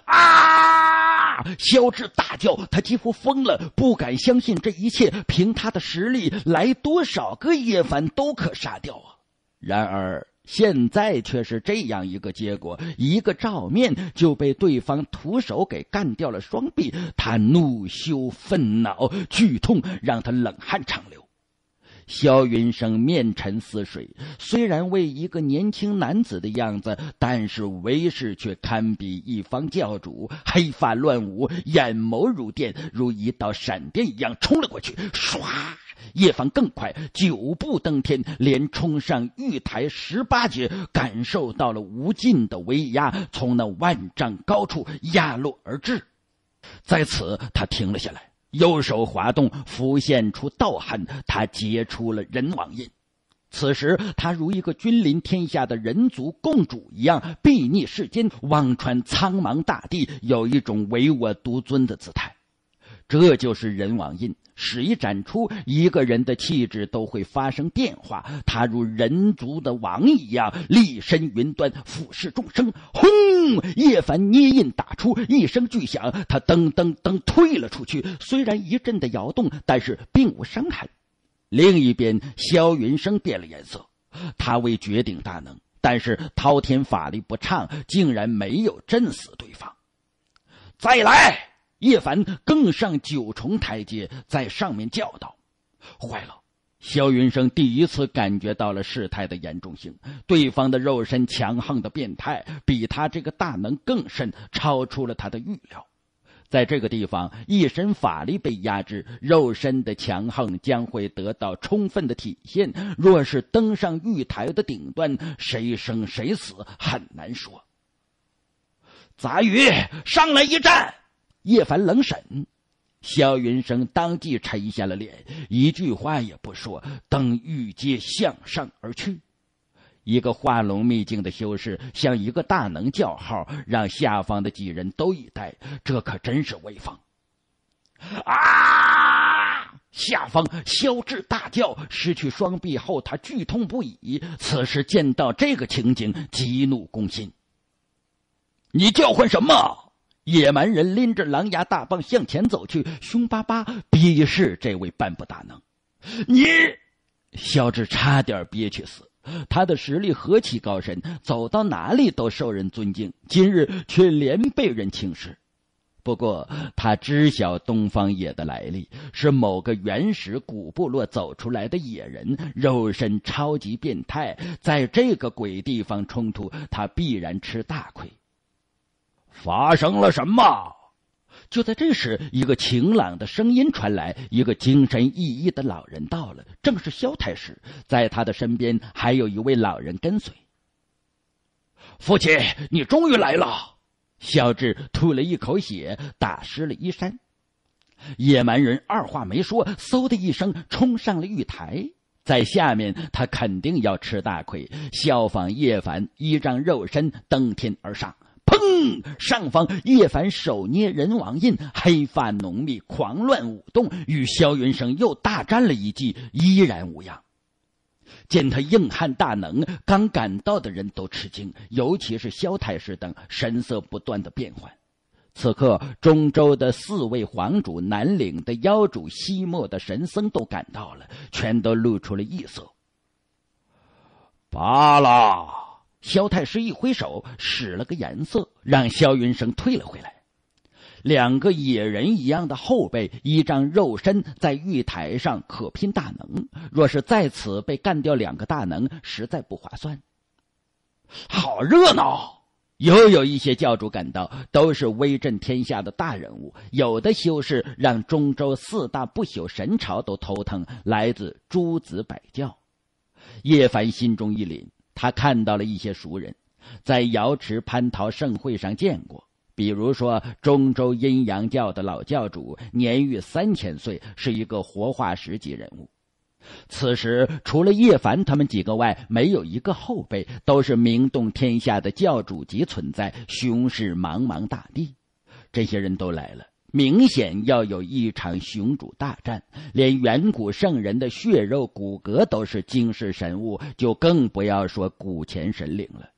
Speaker 1: 啊！萧志大叫，他几乎疯了，不敢相信这一切。凭他的实力，来多少个叶凡都可杀掉啊！然而现在却是这样一个结果：一个照面就被对方徒手给干掉了双臂。他怒羞愤恼，剧痛让他冷汗长流。萧云生面沉似水，虽然为一个年轻男子的样子，但是威势却堪比一方教主。黑发乱舞，眼眸如电，如一道闪电一样冲了过去。唰！叶凡更快，九步登天，连冲上玉台十八阶，感受到了无尽的威压从那万丈高处压落而至，在此他停了下来。右手滑动，浮现出道痕。他结出了人王印，此时他如一个君临天下的人族共主一样，睥睨世间，望穿苍茫大地，有一种唯我独尊的姿态。这就是人王印。使一展出，一个人的气质都会发生变化。他如人族的王一样，立身云端，俯视众生。轰！叶凡捏印打出一声巨响，他噔噔噔退了出去。虽然一阵的摇动，但是并无伤害。另一边，萧云生变了颜色。他为绝顶大能，但是滔天法力不畅，竟然没有震死对方。再来。叶凡更上九重台阶，在上面叫道：“坏了！”萧云生第一次感觉到了事态的严重性。对方的肉身强横的变态，比他这个大能更甚，超出了他的预料。在这个地方，一身法力被压制，肉身的强横将会得到充分的体现。若是登上玉台的顶端，谁生谁死很难说。杂鱼，上来一战！叶凡冷审，萧云生当即沉下了脸，一句话也不说，等玉阶向上而去。一个化龙秘境的修士向一个大能叫号，让下方的几人都一呆，这可真是威风！啊！下方萧志大叫，失去双臂后他剧痛不已，此时见到这个情景，急怒攻心。你叫唤什么？野蛮人拎着狼牙大棒向前走去，凶巴巴鄙视这位半步大能。你，小志差点憋屈死。他的实力何其高深，走到哪里都受人尊敬，今日却连被人轻视。不过他知晓东方野的来历，是某个原始古部落走出来的野人，肉身超级变态，在这个鬼地方冲突，他必然吃大亏。发生了什么？就在这时，一个晴朗的声音传来：“一个精神奕奕的老人到了，正是萧太师。在他的身边还有一位老人跟随。”“父亲，你终于来了！”肖智吐了一口血，打湿了衣衫。野蛮人二话没说，嗖的一声冲上了玉台。在下面，他肯定要吃大亏。效仿叶凡，依仗肉身登天而上。砰！上方，叶凡手捏人王印，黑发浓密，狂乱舞动，与萧云生又大战了一记，依然无恙。见他硬汉大能，刚赶到的人都吃惊，尤其是萧太师等，神色不断的变换。此刻，中州的四位皇主、南岭的妖主、西漠的神僧都赶到了，全都露出了异色。罢了。萧太师一挥手，使了个颜色，让萧云生退了回来。两个野人一样的后辈，依仗肉身在玉台上可拼大能。若是在此被干掉两个大能，实在不划算。好热闹！又有一些教主赶到，都是威震天下的大人物，有的修士让中州四大不朽神朝都头疼。来自诸子百教，叶凡心中一凛。他看到了一些熟人，在瑶池蟠桃盛会上见过，比如说中州阴阳教的老教主，年逾三千岁，是一个活化石级人物。此时除了叶凡他们几个外，没有一个后辈，都是名动天下的教主级存在，雄视茫茫大地。这些人都来了。明显要有一场雄主大战，连远古圣人的血肉骨骼都是惊世神物，就更不要说古前神灵了。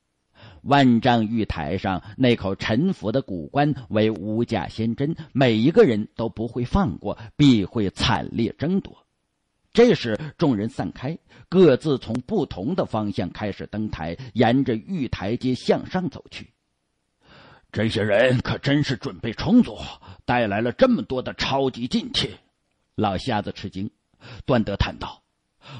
Speaker 1: 万丈玉台上那口沉浮的古棺为无价仙珍，每一个人都不会放过，必会惨烈争夺。这时，众人散开，各自从不同的方向开始登台，沿着玉台阶向上走去。这些人可真是准备充足，带来了这么多的超级进气。老瞎子吃惊，段德叹道：“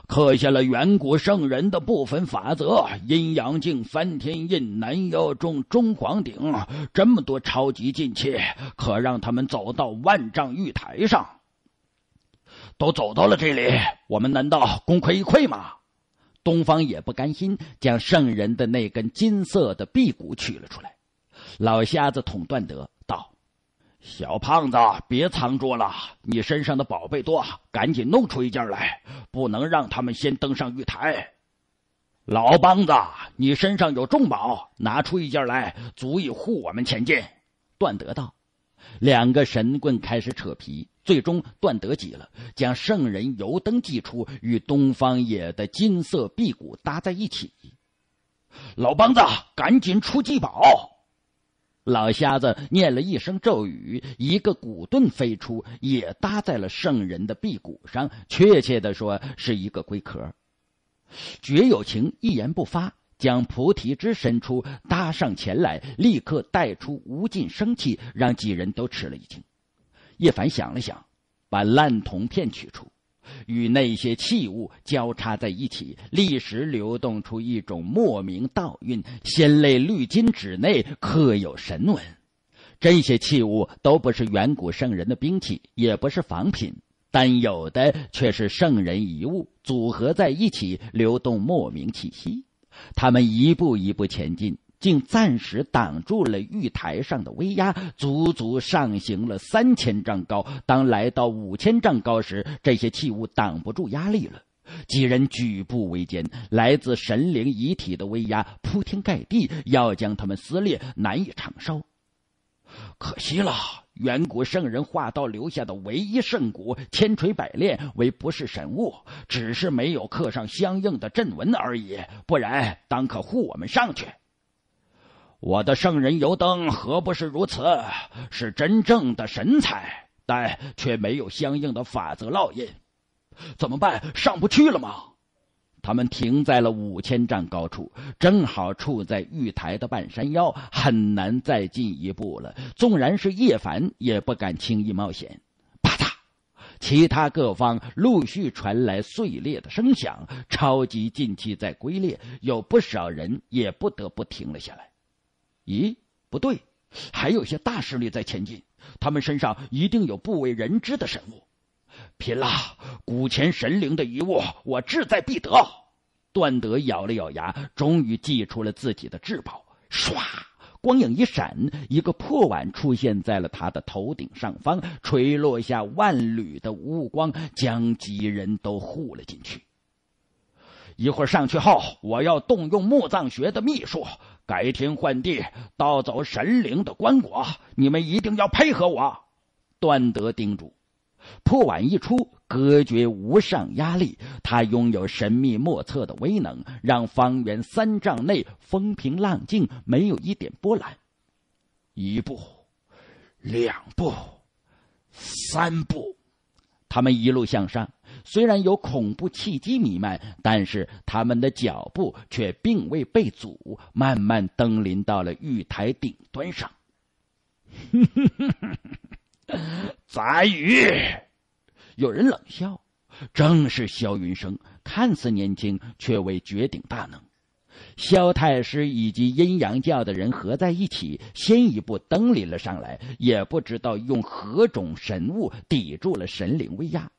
Speaker 1: 刻下了远古圣人的部分法则，阴阳镜、翻天印、南妖钟、中皇鼎，这么多超级进气，可让他们走到万丈玉台上。都走到了这里，我们难道功亏一篑吗？”东方也不甘心，将圣人的那根金色的臂骨取了出来。老瞎子捅段德道：“小胖子，别藏拙了，你身上的宝贝多，赶紧弄出一件来，不能让他们先登上玉台。老梆子，你身上有重宝，拿出一件来，足以护我们前进。”段德道：“两个神棍开始扯皮，最终段德急了，将圣人油灯祭出，与东方野的金色臂骨搭在一起。老梆子，赶紧出祭宝！”老瞎子念了一声咒语，一个骨盾飞出，也搭在了圣人的臂骨上。确切的说，是一个龟壳。绝有情一言不发，将菩提之伸出搭上前来，立刻带出无尽生气，让几人都吃了一惊。叶凡想了想，把烂铜片取出。与那些器物交叉在一起，立时流动出一种莫名道韵。仙类绿金纸内刻有神纹，这些器物都不是远古圣人的兵器，也不是仿品，但有的却是圣人遗物，组合在一起流动莫名气息。他们一步一步前进。竟暂时挡住了玉台上的威压，足足上行了三千丈高。当来到五千丈高时，这些器物挡不住压力了，几人举步维艰。来自神灵遗体的威压铺天盖地，要将他们撕裂，难以承受。可惜了，远古圣人化道留下的唯一圣骨，千锤百炼，为不是神物，只是没有刻上相应的阵纹而已，不然当可护我们上去。我的圣人油灯何不是如此？是真正的神采，但却没有相应的法则烙印。怎么办？上不去了吗？他们停在了五千丈高处，正好处在玉台的半山腰，很难再进一步了。纵然是叶凡，也不敢轻易冒险。啪嗒，其他各方陆续传来碎裂的声响，超级进气在龟裂，有不少人也不得不停了下来。咦，不对，还有些大势力在前进，他们身上一定有不为人知的神物。拼了，古前神灵的遗物，我志在必得。段德咬了咬牙，终于祭出了自己的至宝。唰，光影一闪，一个破碗出现在了他的头顶上方，垂落下万缕的雾光，将几人都护了进去。一会儿上去后，我要动用墓葬学的秘术。改天换地，盗走神灵的棺椁，你们一定要配合我。”段德叮嘱。破碗一出，隔绝无上压力。他拥有神秘莫测的威能，让方圆三丈内风平浪静，没有一点波澜。一步，两步，三步，他们一路向上。虽然有恐怖气机弥漫，但是他们的脚步却并未被阻，慢慢登临到了玉台顶端上。杂鱼，有人冷笑，正是萧云生。看似年轻，却为绝顶大能。萧太师以及阴阳教的人合在一起，先一步登临了上来，也不知道用何种神物抵住了神灵威压。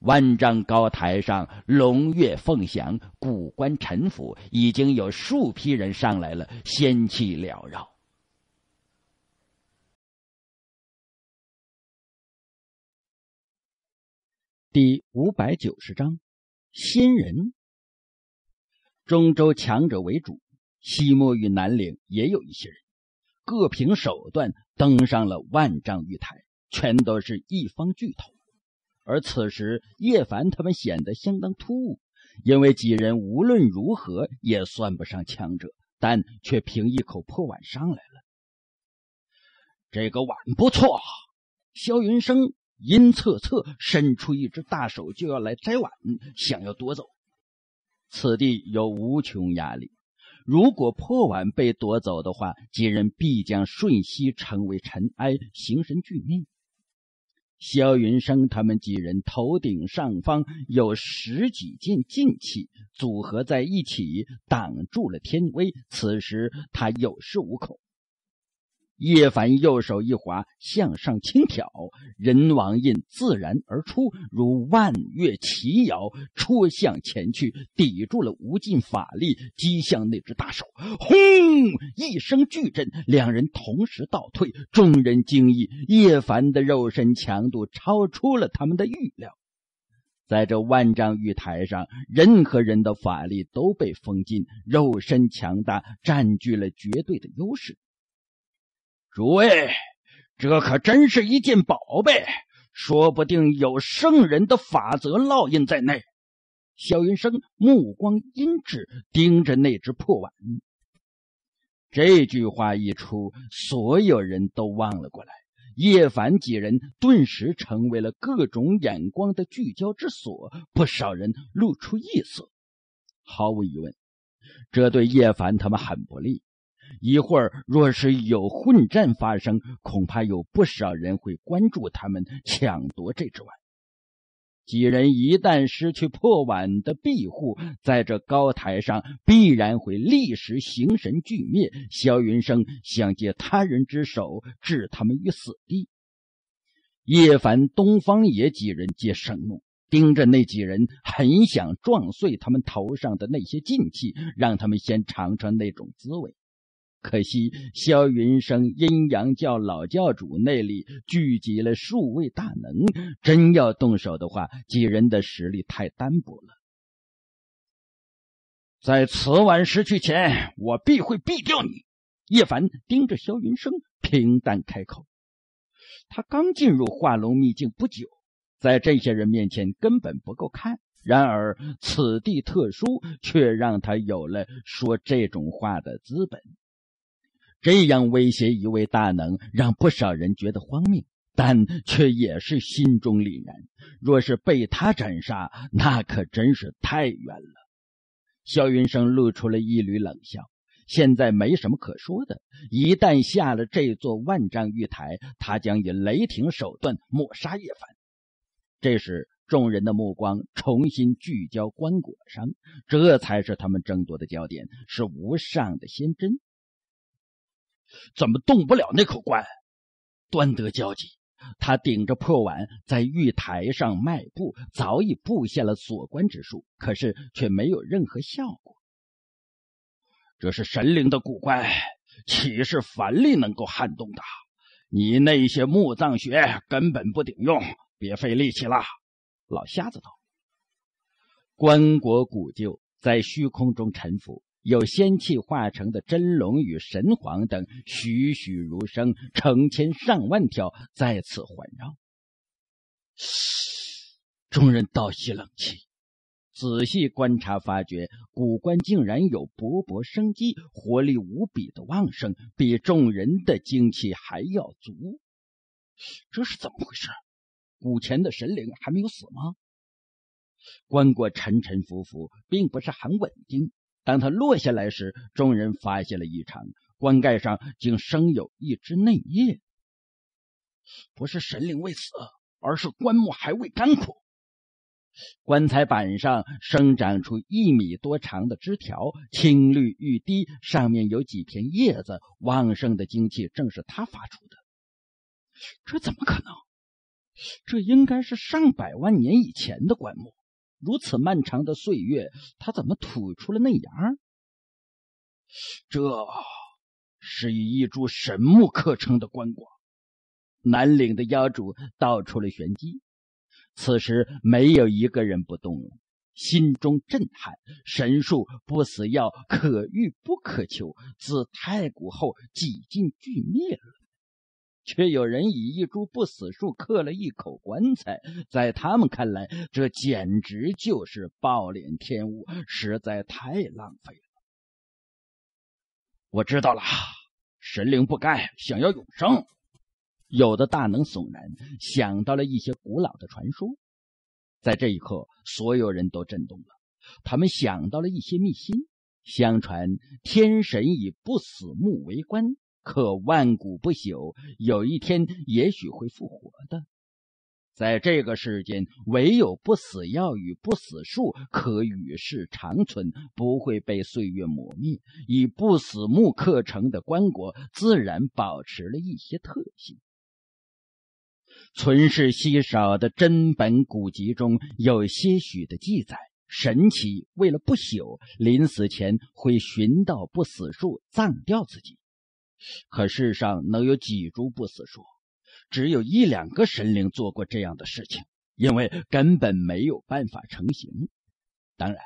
Speaker 1: 万丈高台上，龙跃凤翔，古观
Speaker 2: 沉浮。已经有数批人上来了，仙气缭绕。第五百九十章：新人。中州强者为主，西漠与南岭也有一些人，各凭
Speaker 1: 手段登上了万丈玉台，全都是一方巨头。而此时，叶凡他们显得相当突兀，因为几人无论如何也算不上强者，但却凭一口破碗上来了。这个碗不错，萧云生阴恻恻伸出一只大手，就要来摘碗，想要夺走。此地有无穷压力，如果破碗被夺走的话，几人必将瞬息成为尘埃，形神俱灭。萧云生他们几人头顶上方有十几件劲气组合在一起，挡住了天威。此时他有恃无恐。叶凡右手一滑，向上轻挑，人王印自然而出，如万月齐摇，戳向前去，抵住了无尽法力，击向那只大手。轰！一声巨震，两人同时倒退。众人惊异，叶凡的肉身强度超出了他们的预料。在这万丈玉台上，任何人的法力都被封禁，肉身强大占据了绝对的优势。诸位，这可真是一件宝贝，说不定有圣人的法则烙印在内。萧云生目光阴鸷，盯着那只破碗。这句话一出，所有人都望了过来，叶凡几人顿时成为了各种眼光的聚焦之所，不少人露出异色。毫无疑问，这对叶凡他们很不利。一会儿，若是有混战发生，恐怕有不少人会关注他们抢夺这只碗。几人一旦失去破碗的庇护，在这高台上必然会立时形神俱灭。萧云生想借他人之手置他们于死地。叶凡、东方野几人皆生怒，盯着那几人，很想撞碎他们头上的那些劲气，让他们先尝尝那种滋味。可惜，萧云生阴阳教老教主那里聚集了数位大能，真要动手的话，几人的实力太单薄了。在此晚失去前，我必会毙掉你。叶凡盯着萧云生，平淡开口。他刚进入化龙秘境不久，在这些人面前根本不够看。然而，此地特殊，却让他有了说这种话的资本。这样威胁一位大能，让不少人觉得荒谬，但却也是心中凛然。若是被他斩杀，那可真是太冤了。肖云生露出了一缕冷笑。现在没什么可说的，一旦下了这座万丈玉台，他将以雷霆手段抹杀叶凡。这时，众人的目光重新聚焦棺椁上，这才是他们争夺的焦点，是无上的仙针。怎么动不了那口棺？端得焦急，他顶着破碗在玉台上迈步，早已布下了锁棺之术，可是却没有任何效果。这是神灵的古棺，岂是凡力能够撼动的？你那些墓葬学根本不顶用，别费力气了。老瞎子道：“棺椁古旧，在虚空中沉浮。”有仙气化成的真龙与神皇等，栩栩如生，成千上万条在此环绕。众人倒吸冷气，仔细观察，发觉古棺竟然有勃勃生机，活力无比的旺盛，比众人的精
Speaker 2: 气还要足。这是怎么回事？古前的神灵还没有死吗？棺椁沉沉浮浮，并不是很稳定。
Speaker 1: 当他落下来时，众人发现了异常：棺盖上竟生有一只
Speaker 2: 嫩叶。不是神灵未死，而是棺木还未干枯。
Speaker 1: 棺材板上生长出一米多长的枝条，青绿欲滴，上面有几片叶子，旺盛的精气正是它发出的。这怎么可能？这应该是上百万年以前的棺木。如此漫长的岁月，他怎么吐出了嫩芽？
Speaker 2: 这是以一株神木刻成的棺椁。南岭的妖主道出了玄机。
Speaker 1: 此时，没有一个人不动容，心中震撼。神树不死药，可遇不可求，自太古后几近俱灭了。却有人以一株不死树刻了一口棺材，在他们看来，这简直就是暴敛天物，实在太浪费了。我知道了，神灵不该想要永生。有的大能悚然想到了一些古老的传说，在这一刻，所有人都震动了，他们想到了一些秘辛。相传，天神以不死木为棺。可万古不朽，有一天也许会复活的。在这个世间，唯有不死药与不死树可与世长存，不会被岁月磨灭。以不死木刻成的棺椁，自然保持了
Speaker 2: 一些特性。
Speaker 1: 存世稀少的真本古籍中，有些许的记载：神奇为了不朽，临死前会寻到不死树，葬掉自己。可世上能有几株不死树？只有一两个神灵做过这样的事情，因为根本没有办法成型。当然，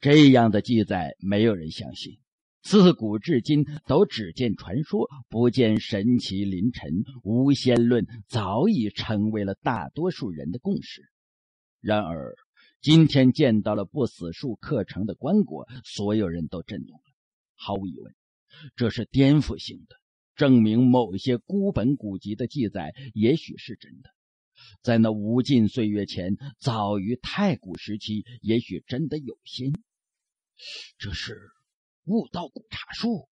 Speaker 1: 这样的记载没有人相信，自古至今都只见传说，不见神奇。林晨无仙论早已成为了大多数人的共识。然而，今天见到了不死树刻成的棺椁，所有人都震动了。毫无疑问。这是颠覆性的，证明某些孤本古籍的记载也许是真的。在那无尽岁月前，早于太古时期，也许真的有仙。这是悟道古茶树，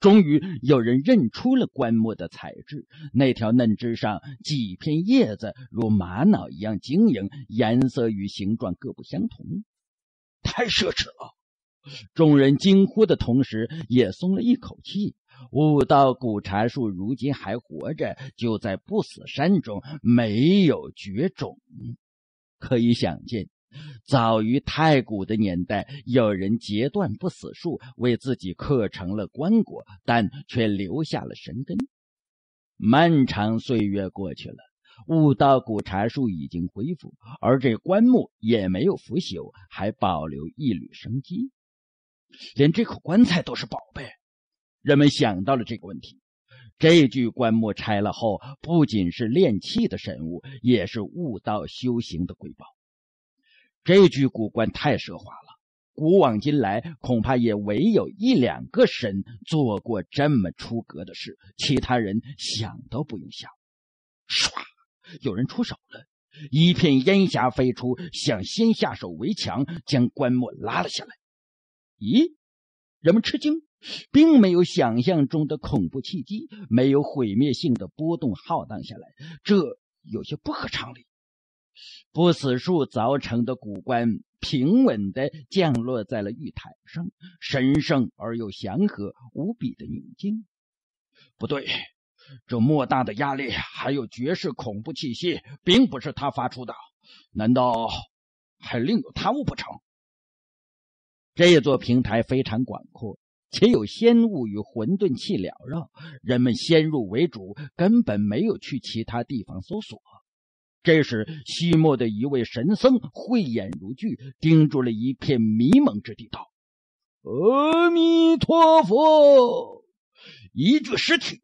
Speaker 1: 终于有人认出了棺木的材质。那条嫩枝上几片叶子如玛瑙一样晶莹，颜色与形状各不相同，太奢侈了。众人惊呼的同时，也松了一口气。悟道古茶树如今还活着，就在不死山中，没有绝种。可以想见，早于太古的年代，有人截断不死树，为自己刻成了棺椁，但却留下了神根。漫长岁月过去了，悟道古茶树已经恢复，而这棺木也没有腐朽，还保留一缕生机。连这口棺材都是宝贝，人们想到了这个问题。这具棺木拆了后，不仅是炼器的神物，也是悟道修行的瑰宝。这具古棺太奢华了，古往今来恐怕也唯有一两个神做过这么出格的事，其他人想都不用想。唰，有人出手了，一片烟霞飞出，想先下手为强，将棺木拉了下来。咦，人们吃惊，并没有想象中的恐怖气机，没有毁灭性的波动浩荡下来，这有些不合常理。不死树造成的古棺平稳地降落在了玉台上，神圣而又祥和，无比的宁静。不对，这莫大的压力还有绝世恐怖气息，并不是他发出的，难道还另有他物不成？这座平台非常广阔，且有仙雾与混沌气缭绕。人们先入为主，根本没有去其他地方搜索。这时，西漠的一位神僧慧眼如炬，盯住了一片迷蒙之地，道：“阿弥陀
Speaker 2: 佛！”
Speaker 1: 一具尸体，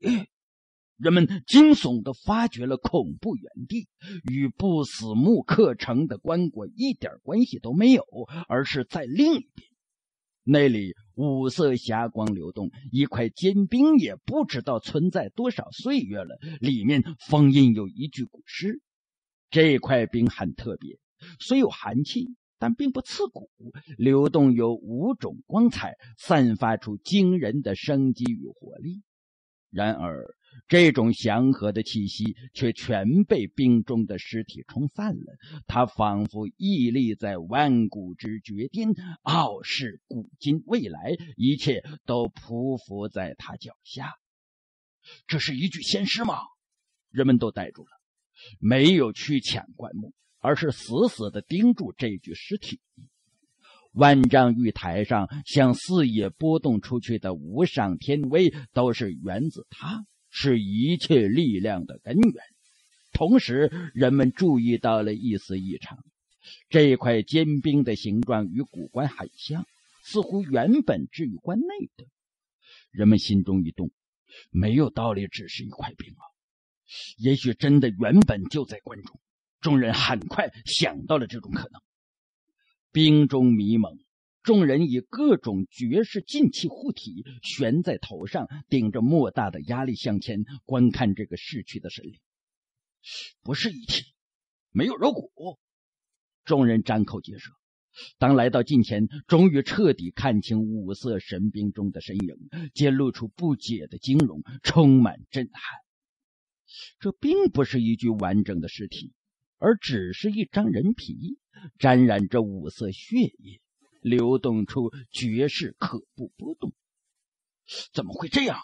Speaker 1: 人们惊悚地发掘了恐怖原地，与不死木刻成的棺椁一点关系都没有，而是在另一边。那里五色霞光流动，一块坚冰也不知道存在多少岁月了。里面封印有一具古尸。这块冰很特别，虽有寒气，但并不刺骨。流动有五种光彩，散发出惊人的生机与活力。然而，这种祥和的气息，却全被冰中的尸体冲散了。他仿佛屹立在万古之绝巅，傲视古今未来，一切都匍匐在他脚下。这是一具仙尸吗？人们都呆住了，没有去抢棺木，而是死死的盯住这具尸体。万丈玉台上向四野波动出去的无上天威，都是源自他。是一切力量的根源。同时，人们注意到了一丝异常：这块坚冰的形状与古棺很像，似乎原本置于棺内的。人们心中一动，没有道理只是一块冰啊！也许真的原本就在棺中。众人很快想到了这种可能。冰中迷蒙。众人以各种绝世劲气护体，悬在头上，顶着莫大的压力向前观看这个逝去的神灵。不是遗体，没有肉骨。众人张口结舌。当来到近前，终于彻底看清五色神兵中的身影，皆露出不解的惊容，充满震撼。这并不是一具完整的尸体，而只是一张人皮，沾染着五色血液。流动出绝世可怖波动，怎么会这样？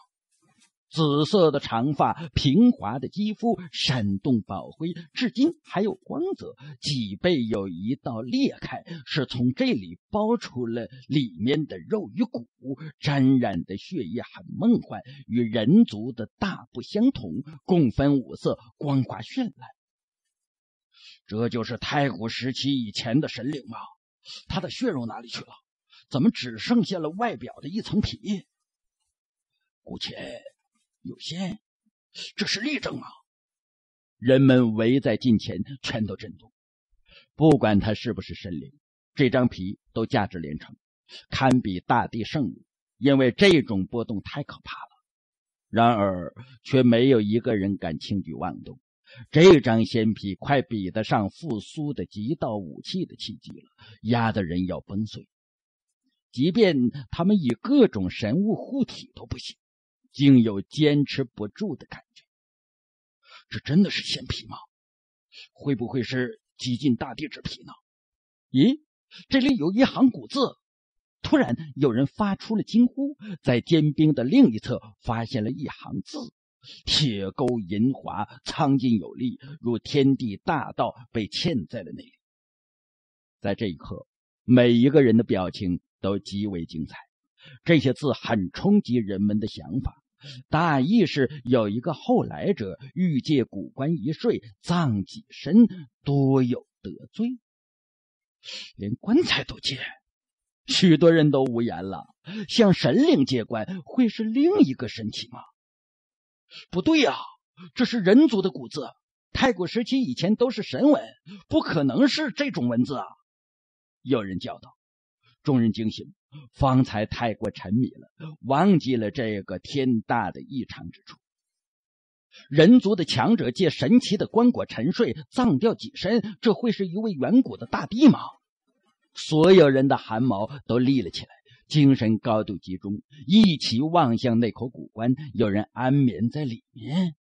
Speaker 1: 紫色的长发，平滑的肌肤，闪动宝辉，至今还有光泽。脊背有一道裂开，是从这里剥出了里面的肉与骨，沾染的血液很梦幻，与人族的大不相同。共分五色，光滑绚烂。这就是太古时期以前的神灵吗？他的血肉哪里去了？怎么只剩下
Speaker 2: 了外表的一层皮？古钱有仙，这是例证啊！
Speaker 1: 人们围在近前，全都震动。不管他是不是神灵，这张皮都价值连城，堪比大地圣物。因为这种波动太可怕了。然而，却没有一个人敢轻举妄动。这张仙皮快比得上复苏的极道武器的契机了，压得人要崩碎。即便他们以各种神物护体都不行，竟有坚持不住的感觉。
Speaker 2: 这真的是仙皮吗？会不会是极尽大地之皮呢？咦，这里有一行古字。突然有
Speaker 1: 人发出了惊呼，在坚冰的另一侧发现了一行字。铁钩银华，苍劲有力，如天地大道被嵌在了那里。在这一刻，每一个人的表情都极为精彩。这些字很冲击人们的想法，大意是有一个后来者欲借古棺一睡，葬己身，多有得罪。连棺材都借，许多人都无言了。向神灵借棺，会是另一个神奇吗？不对呀，这是人族的骨子，太古时期以前都是神文，不可能是这种文字啊！有人叫道。众人惊醒，方才太过沉迷了，忘记了这个天大的异常之处。人族的强者借神奇的棺椁沉睡，葬掉几身，这会是一位远古的大帝吗？所有人的汗毛都立了起来。精神高度集中，一起望向那口古棺，有人安眠在里面。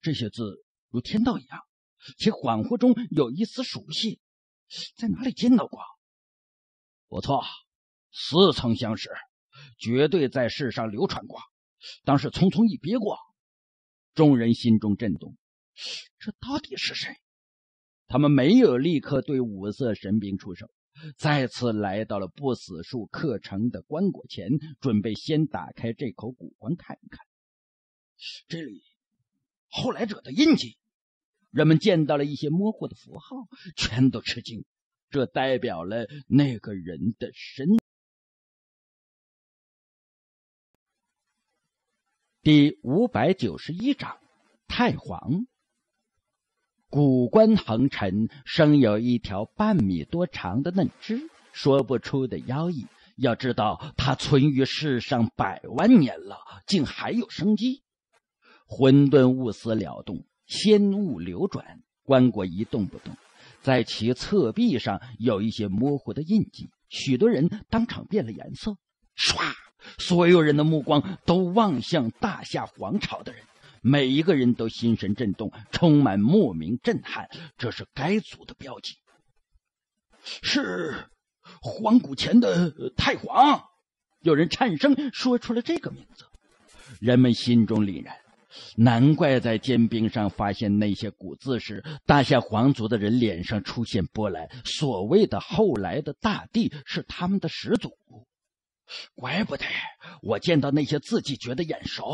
Speaker 2: 这些字如天道一样，且恍惚中有一丝熟悉，在哪里见到过？不错，似曾相识，绝对在世上流传过，当时匆匆一别过。
Speaker 1: 众人心中震动，
Speaker 2: 这到底是谁？
Speaker 1: 他们没有立刻对五色神兵出手。再次来到了不死树刻成的棺椁前，准备先打开这口古棺看一看。这里后来者的印记，人们见到了一些模糊的符号，
Speaker 2: 全都吃惊。这代表了那个人的身。第五百九十一章，太皇。古关横陈，生
Speaker 1: 有一条半米多长的嫩枝，说不出的妖异。要知道，它存于世上百万年了，竟还有生机。混沌物思了动，仙雾流转，棺椁一动不动，在其侧壁上有一些模糊的印记。许多人当场变了颜色。唰，所有人的目光都望向大夏皇朝的人。每一个人都心神震动，充满莫名震撼。这是该族的标记，是皇古前的太皇。有人颤声说出了这个名字，人们心中凛然。难怪在尖冰上发现那些古字时，大夏皇族的人脸上出现波澜。所谓的后来的大帝，是他们的始祖。怪不得我见到那些字迹觉得眼熟，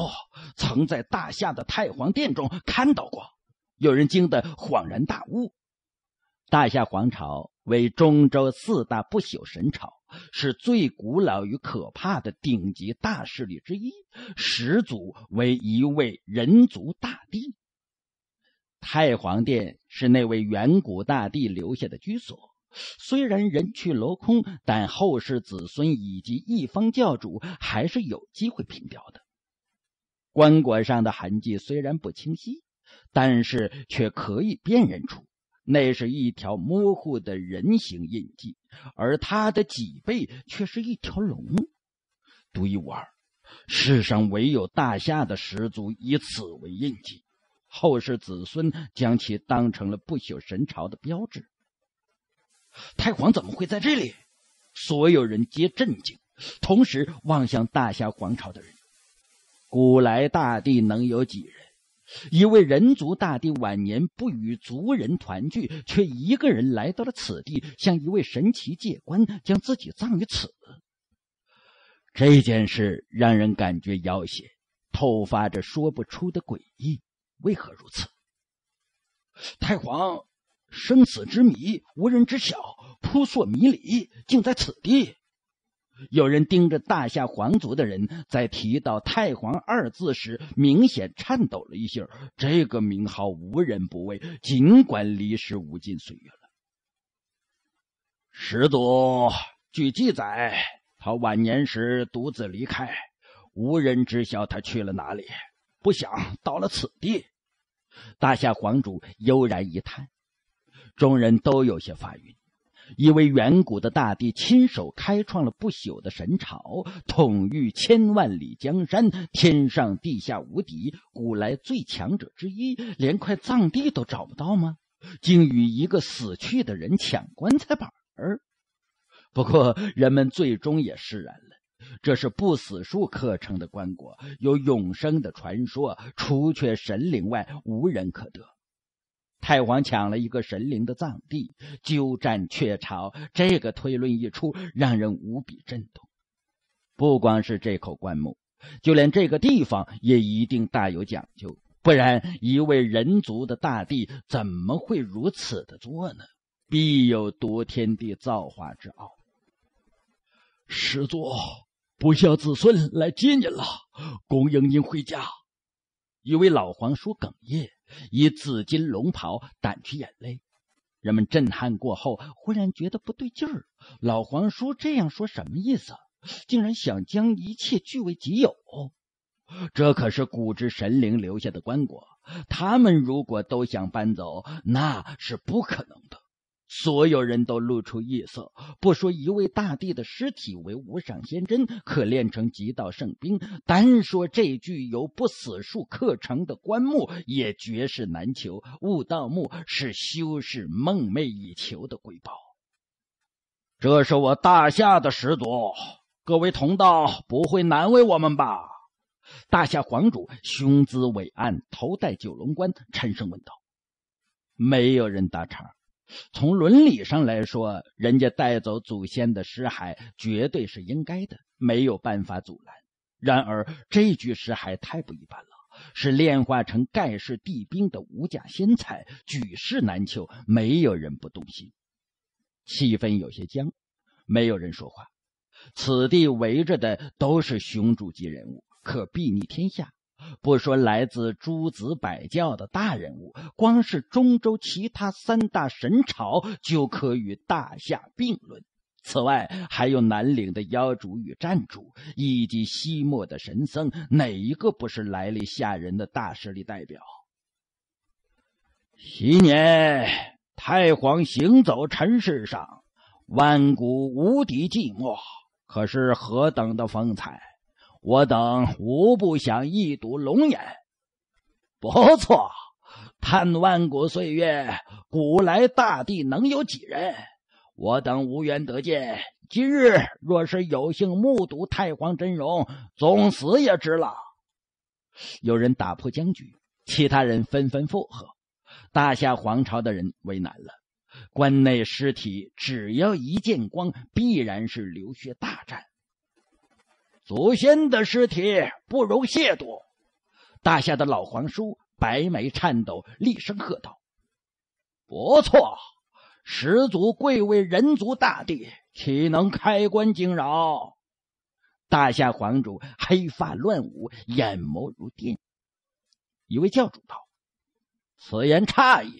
Speaker 1: 曾在大夏的太皇殿中看到过。有人惊得恍然大悟：大夏皇朝为中州四大不朽神朝，是最古老与可怕的顶级大势力之一，始祖为一位人族大帝。太皇殿是那位远古大帝留下的居所。虽然人去楼空，但后世子孙以及一方教主还是有机会凭吊的。棺椁上的痕迹虽然不清晰，但是却可以辨认出，那是一条模糊的人形印记，而他的脊背却是一条龙，独一无二。世上唯有大夏的始祖以此为印记，后世子孙将其当成了不朽神朝的标志。太皇怎么会在这里？所有人皆震惊，同时望向大夏皇朝的人。古来大帝能有几人？一位人族大帝晚年不与族人团聚，却一个人来到了此地，向一位神奇借官将自己葬于此。这件事让人感觉妖邪，透发着说不出的诡异。为何如此？太皇。生死之谜，无人知晓，扑朔迷离，竟在此地。有人盯着大夏皇族的人，在提到“太皇”二字时，明显颤抖了一下。这个名号无人不畏，尽管离世无尽岁月了。始祖据记载，他晚年时独自离开，无人知晓他去了哪里。不想到了此地，大夏皇主悠然一叹。众人都有些发晕，一位远古的大帝亲手开创了不朽的神朝，统御千万里江山，天上地下无敌，古来最强者之一，连块藏地都找不到吗？竟与一个死去的人抢棺材板儿？不过人们最终也释然了，这是不死树刻成的棺椁，有永生的传说，除却神灵外，无人可得。太皇抢了一个神灵的藏地，鸠占鹊巢。这个推论一出，让人无比震动。不光是这口棺木，就连这个地方也一定大有讲究。不然，一位人族的大帝怎么会如此的做呢？必有夺天地造化之傲。师祖，不孝子孙来接您了，恭迎您回家。一位老皇叔哽咽。以紫金龙袍掸去眼泪，人们震撼过后，忽然觉得不对劲儿。老皇叔这样说什么意思？竟然想将一切据为己有？这可是古之神灵留下的棺椁，他们如果都想搬走，那是不可能的。所有人都露出异色。不说一位大帝的尸体为无上仙珍，可炼成极道圣兵；单说这具由不死术刻成的棺木，也绝世难求。悟道墓是修士梦寐以求的瑰宝。这是我大夏的始祖，各位同道不会难为我们吧？大夏皇主雄姿伟岸，头戴九龙冠，沉声问道。没有人搭茬。从伦理上来说，人家带走祖先的尸骸绝对是应该的，没有办法阻拦。然而，这具尸骸太不一般了，是炼化成盖世地兵的无价仙材，举世难求，没有人不动心。气氛有些僵，没有人说话。此地围着的都是雄主级人物，可睥睨天下。不说来自诸子百教的大人物，光是中州其他三大神朝就可与大夏并论。此外，还有南岭的妖主与战主，以及西漠的神僧，哪一个不是来历吓人的大势力代表？昔年太皇行走尘世上，万古无敌寂寞，可是何等的风采！我等无不想一睹龙颜，不错，叹万古岁月，古来大帝能有几人？我等无缘得见，今日若是有幸目睹太皇真容，总死也值了。有人打破僵局，其他人纷纷附和。大夏皇朝的人为难了，关内尸体只要一见光，必然是流血大战。祖先的尸体不容亵渎！大夏的老皇叔白眉颤抖，厉声喝道：“不错，始祖贵为人族大帝，岂能开棺惊扰？”大夏皇主黑发乱舞，眼眸如电。一位教主道：“此言差矣，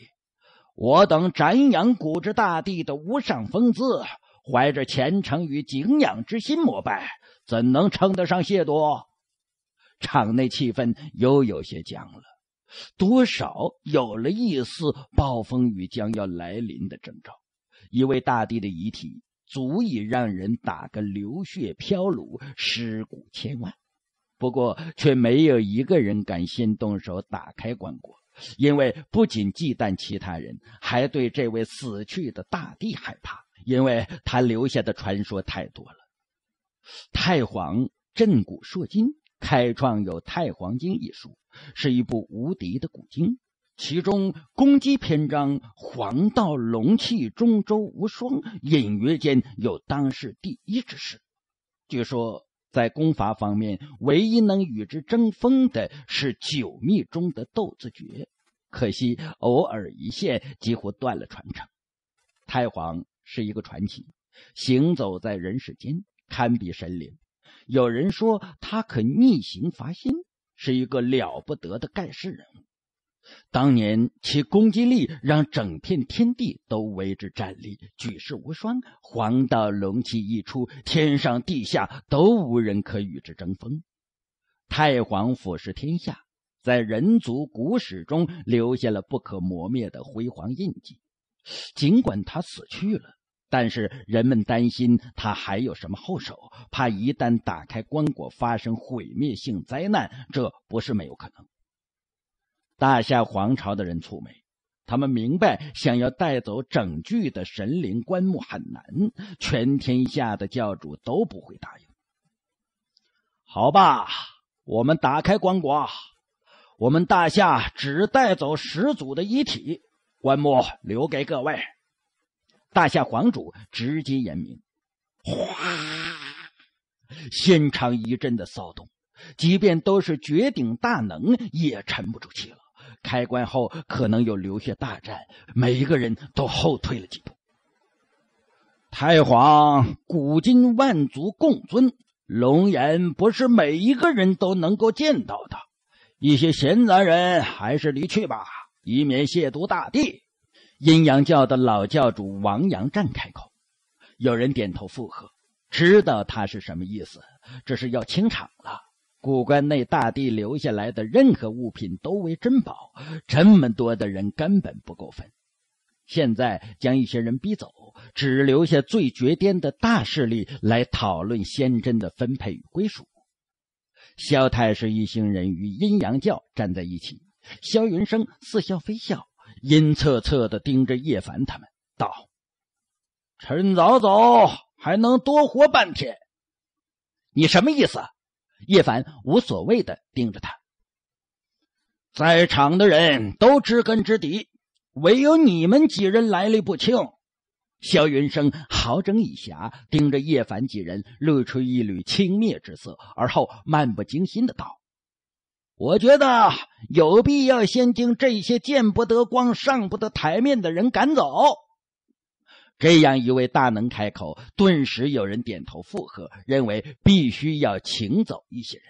Speaker 1: 我等瞻仰古之大帝的无上风姿，怀着虔诚与敬仰之心膜拜。”怎能称得上亵渎？场内气氛又有些僵了，多少有了一丝暴风雨将要来临的征兆。一位大帝的遗体，足以让人打个流血飘颅、尸骨千万。不过，却没有一个人敢先动手打开棺椁，因为不仅忌惮其他人，还对这位死去的大帝害怕，因为他留下的传说太多了。太皇震古烁今，开创有《太皇经》一书，是一部无敌的古经。其中攻击篇章“黄道龙气中州无双”，隐约间有当世第一之势。据说在功法方面，唯一能与之争锋的是九秘中的斗字诀。可惜偶尔一现，几乎断了传承。太皇是一个传奇，行走在人世间。堪比神灵，有人说他可逆行伐心，是一个了不得的盖世人物。当年其攻击力让整片天地都为之战栗，举世无双。黄道龙气一出，天上地下都无人可与之争锋。太皇俯视天下，在人族古史中留下了不可磨灭的辉煌印记。尽管他死去了。但是人们担心他还有什么后手，怕一旦打开棺椁发生毁灭性灾难，这不是没有可能。大夏皇朝的人蹙眉，他们明白想要带走整具的神灵棺木很难，全天下的教主都不会答应。好吧，我们打开棺椁，我们大夏只带走始祖的遗体，棺木留给各位。大夏皇主直接言明，哗！现场一阵的骚动，即便都是绝顶大能，也沉不住气了。开棺后可能又留下大战，每一个人都后退了几步。太皇，古今万族共尊，龙颜不是每一个人都能够见到的，一些闲杂人还是离去吧，以免亵渎大帝。阴阳教的老教主王阳战开口，有人点头附和，知道他是什么意思。这是要清场了。古关内大地留下来的任何物品都为珍宝，这么多的人根本不够分。现在将一些人逼走，只留下最绝巅的大势力来讨论仙真的分配与归属。萧太师一行人与阴阳教站在一起，萧云生似笑非笑。阴恻恻的盯着叶凡他们道：“趁早走，还能多活半天。”你什么意思？叶凡无所谓的盯着他。在场的人都知根知底，唯有你们几人来历不清。萧云生好整以暇盯着叶凡几人，露出一缕轻蔑之色，而后漫不经心的道。我觉得有必要先将这些见不得光、上不得台面的人赶走。这样一位大能开口，顿时有人点头附和，认为必须要请走一些人。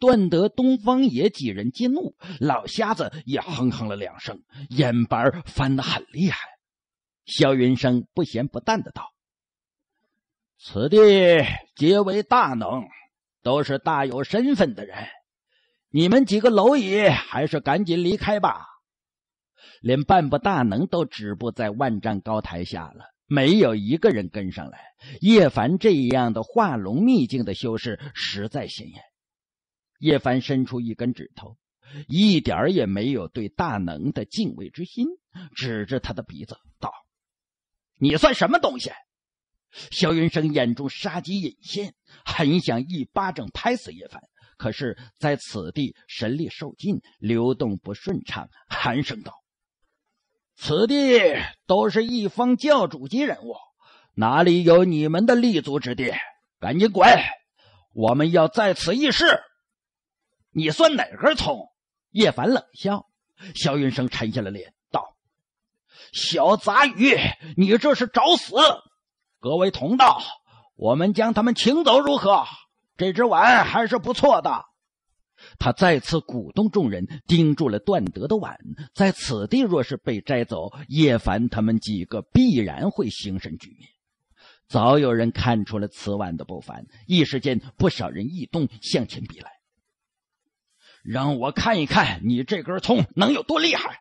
Speaker 1: 段德、东方野几人激怒，老瞎子也哼哼了两声，眼白翻得很厉害。萧云生不咸不淡的道：“此地皆为大能，都是大有身份的人。”你们几个蝼蚁，还是赶紧离开吧！连半步大能都止步在万丈高台下了，没有一个人跟上来。叶凡这样的化龙秘境的修士，实在显眼。叶凡伸出一根指头，一点也没有对大能的敬畏之心，指着他的鼻子道：“你算什么东西？”萧云生眼中杀机隐现，很想一巴掌拍死叶凡。可是，在此地神力受尽，流动不顺畅。寒声道：“此地都是一方教主级人物，哪里有你们的立足之地？赶紧滚！我们要在此议事。”你算哪根葱？叶凡冷笑。萧云生沉下了脸，道：“小杂鱼，你这是找死！”各位同道，我们将他们请走，如何？这只碗还是不错的。他再次鼓动众人，盯住了段德的碗。在此地若是被摘走，叶凡他们几个必然会形神俱灭。早有人看出了瓷碗的不凡，一时间不少人异动，向前逼来。让我看一看你这根葱能有多厉害！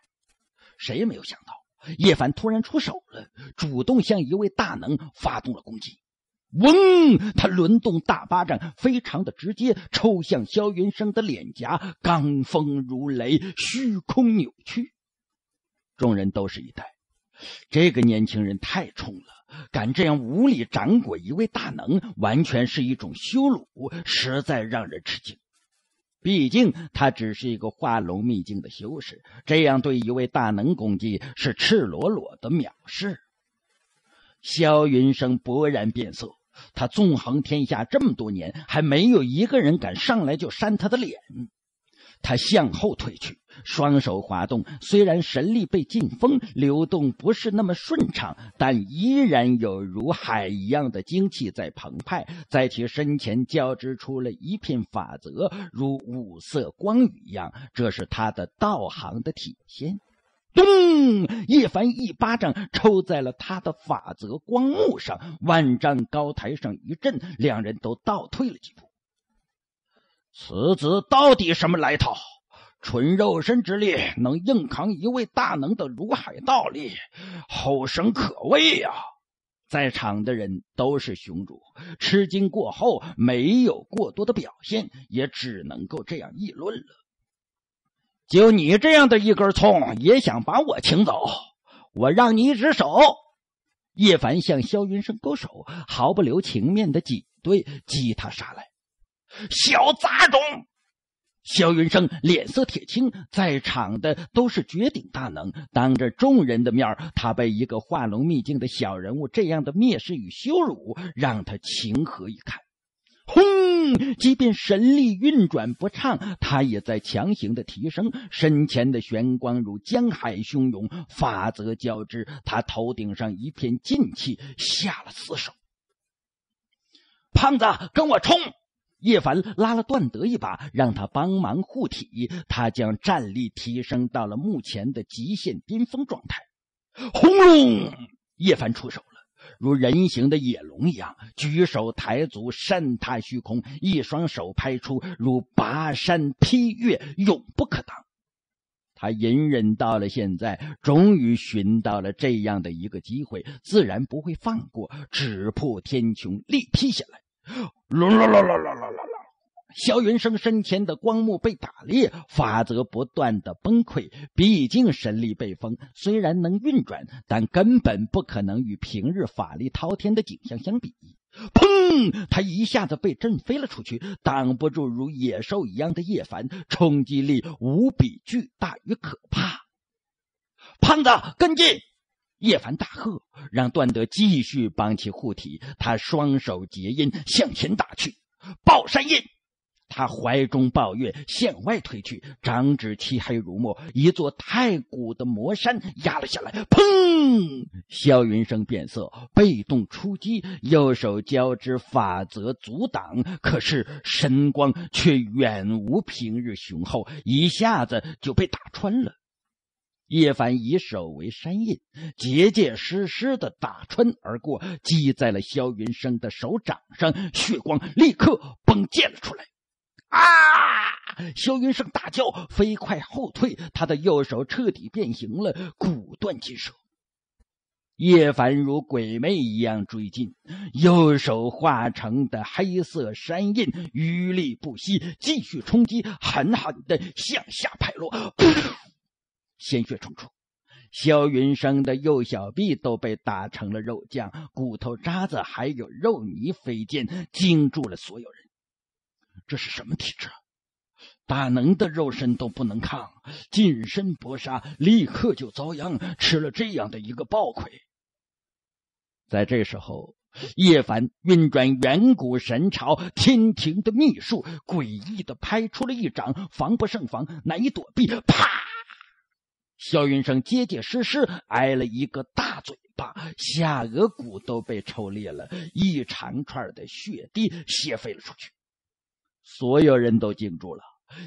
Speaker 1: 谁也没有想到，叶凡突然出手了，主动向一位大能发动了攻击。嗡！他轮动大巴掌，非常的直接，抽向萧云生的脸颊，罡风如雷，虚空扭曲。众人都是一呆，这个年轻人太冲了，敢这样无理掌掴一位大能，完全是一种羞辱，实在让人吃惊。毕竟他只是一个化龙秘境的修士，这样对一位大能攻击，是赤裸裸的藐视。萧云生勃然变色。他纵横天下这么多年，还没有一个人敢上来就扇他的脸。他向后退去，双手滑动，虽然神力被禁封，流动不是那么顺畅，但依然有如海一样的精气在澎湃，在其身前交织出了一片法则，如五色光雨一样，这是他的道行的体现。咚！叶凡一巴掌抽在了他的法则光幕上，万丈高台上一震，两人都倒退了几步。此子到底什么来头？纯肉身之力，能硬扛一位大能的如海道力，后生可畏呀！在场的人都是雄主，吃惊过后没有过多的表现，也只能够这样议论了。就你这样的一根葱，也想把我请走？我让你一只手！叶凡向萧云生勾手，毫不留情面的挤兑，击他杀来。小杂种！萧云生脸色铁青，在场的都是绝顶大能，当着众人的面，他被一个化龙秘境的小人物这样的蔑视与羞辱，让他情何以堪？轰！即便神力运转不畅，他也在强行的提升身前的玄光，如江海汹涌，法则交织。他头顶上一片劲气，下了死手。胖子，跟我冲！叶凡拉了段德一把，让他帮忙护体。他将战力提升到了目前的极限巅峰状态。轰隆！叶凡出手了。如人形的野龙一样，举手抬足，扇踏虚空；一双手拍出，如拔山劈岳，永不可挡。他隐忍到了现在，终于寻到了这样的一个机会，自然不会放过，只破天穹，力劈下来。萧云生身前的光幕被打裂，法则不断的崩溃。毕竟神力被封，虽然能运转，但根本不可能与平日法力滔天的景象相比。砰！他一下子被震飞了出去，挡不住如野兽一样的叶凡，冲击力无比巨大与可怕。胖子跟进！叶凡大喝，让段德继续帮其护体。他双手结印，向前打去，爆山印。他怀中抱月向外推去，掌指漆黑如墨，一座太古的魔山压了下来。
Speaker 2: 砰！
Speaker 1: 萧云生变色，被动出击，右手交织法则阻挡，可是神光却远无平日雄厚，一下子就被打穿了。叶凡以手为山印，结结实实的打穿而过，击在了萧云生的手掌上，血光立刻迸溅了出来。啊！萧云生大叫，飞快后退。他的右手彻底变形了，骨断筋折。叶凡如鬼魅一样追近，右手化成的黑色山印余力不息，继续冲击，狠狠的向下拍落。鲜血冲出，萧云生的右小臂都被打成了肉酱，骨头渣子还有肉泥飞溅，惊住了所有人。这是什么体质啊！大能的肉身都不能抗，近身搏杀立刻就遭殃，吃了这样的一个暴亏。在这时候，叶凡运转远古神朝天庭的秘术，诡异的拍出了一掌，防不胜防，难以躲避。啪！肖云生结结实实挨了一个大嘴巴，下颚骨都被抽裂了，一长串的血滴泄飞了出去。所有人都惊住了，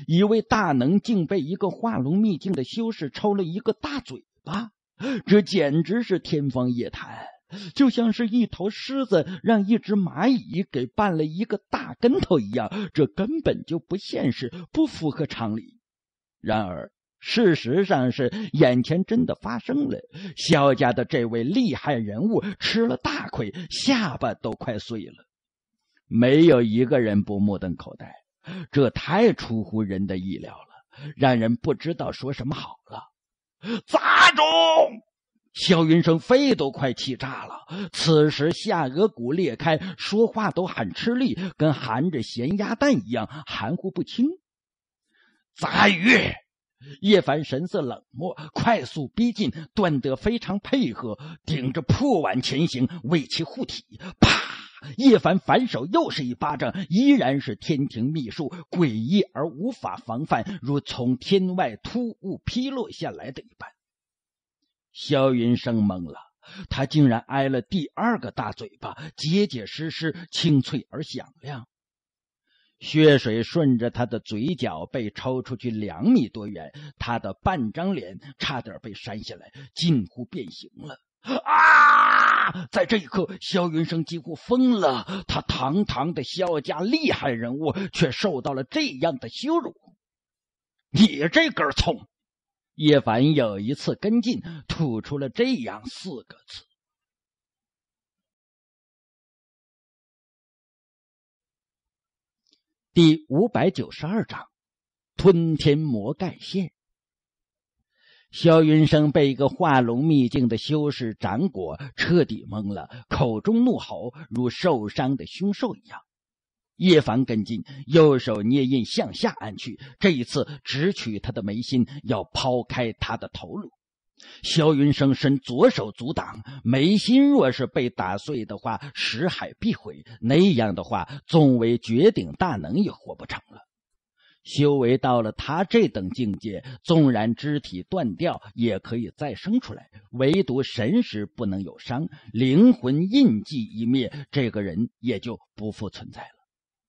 Speaker 1: 一位大能竟被一个化龙秘境的修士抽了一个大嘴巴，这简直是天方夜谭，就像是一头狮子让一只蚂蚁给绊了一个大跟头一样，这根本就不现实，不符合常理。然而，事实上是眼前真的发生了，萧家的这位厉害人物吃了大亏，下巴都快碎了。没有一个人不目瞪口呆，这太出乎人的意料了，让人不知道说什么好了。杂种！肖云生肺都快气炸了，此时下颚骨裂开，说话都很吃力，跟含着咸鸭蛋一样含糊不清。杂鱼！叶凡神色冷漠，快速逼近。段德非常配合，顶着破碗前行，为其护体。啪！叶凡反手又是一巴掌，依然是天庭秘术，诡异而无法防范，如从天外突兀劈落下来的一般。萧云生懵了，他竟然挨了第二个大嘴巴，结结实实、清脆而响亮，血水顺着他的嘴角被抽出去两米多远，他的半张脸差点被扇下来，近乎变形了。啊！在这一刻，萧云生几乎疯了。他堂堂的萧家厉害人物，却受到了这样的羞辱。你这根葱！
Speaker 2: 叶凡有一次跟进，吐出了这样四个字。第五百九十二章：吞天魔盖线。
Speaker 1: 萧云生被一个化龙秘境的修士斩果，彻底懵了，口中怒吼，如受伤的凶兽一样。叶凡跟进，右手捏印向下按去，这一次直取他的眉心，要抛开他的头颅。萧云生伸左手阻挡，眉心若是被打碎的话，识海必毁，那样的话，纵为绝顶大能，也活不成了。修为到了他这等境界，纵然肢体断掉也可以再生出来，唯独神识不能有伤。灵魂印记一灭，这个人也就不复存在了。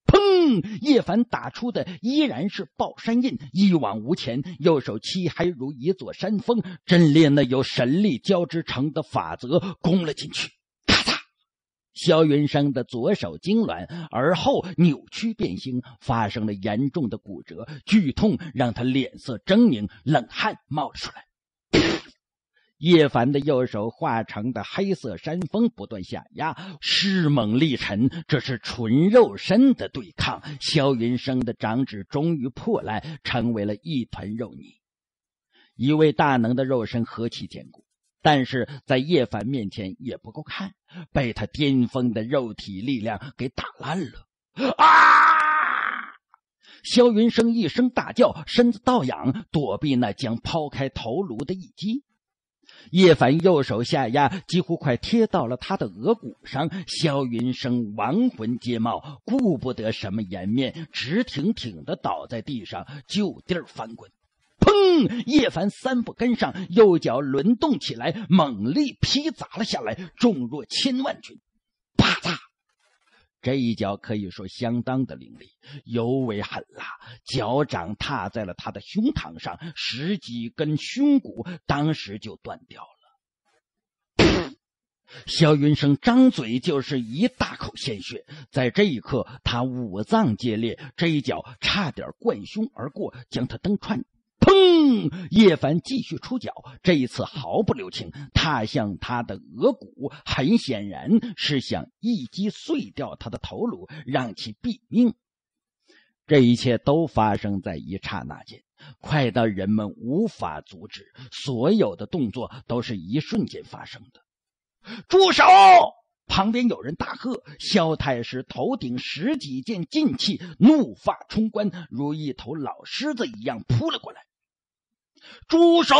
Speaker 1: 砰！叶凡打出的依然是爆山印，一往无前，右手漆黑如一座山峰，阵列那有神力交织成的法则，攻了进去。萧云生的左手痉挛，而后扭曲变形，发生了严重的骨折，剧痛让他脸色狰狞，冷汗冒了出
Speaker 2: 来。
Speaker 1: 叶凡的右手化成的黑色山峰不断下压，势猛力沉，这是纯肉身的对抗。萧云生的掌指终于破烂，成为了一团肉泥。一位大能的肉身何其坚固！但是在叶凡面前也不够看，被他巅峰的肉体力量给打烂了！啊！萧云生一声大叫，身子倒仰，躲避那将抛开头颅的一击。叶凡右手下压，几乎快贴到了他的额骨上。萧云生亡魂皆冒，顾不得什么颜面，直挺挺的倒在地上，就地儿翻滚。嗯，叶凡三步跟上，右脚轮动起来，猛力劈砸了下来，重若千万钧。啪嚓！这一脚可以说相当的凌厉，尤为狠辣。脚掌踏在了他的胸膛上，十几根胸骨当时就断掉了。萧云生张嘴就是一大口鲜血，在这一刻，他五脏皆裂。这一脚差点贯胸而过，将他蹬穿。砰！叶凡继续出脚，这一次毫不留情，踏向他的额骨。很显然是想一击碎掉他的头颅，让其毙命。这一切都发生在一刹那间，快到人们无法阻止。所有的动作都是一瞬间发生的。住手！旁边有人大喝。萧太师头顶十几件劲气，怒发冲冠，如一头老狮子一样扑了过来。住手！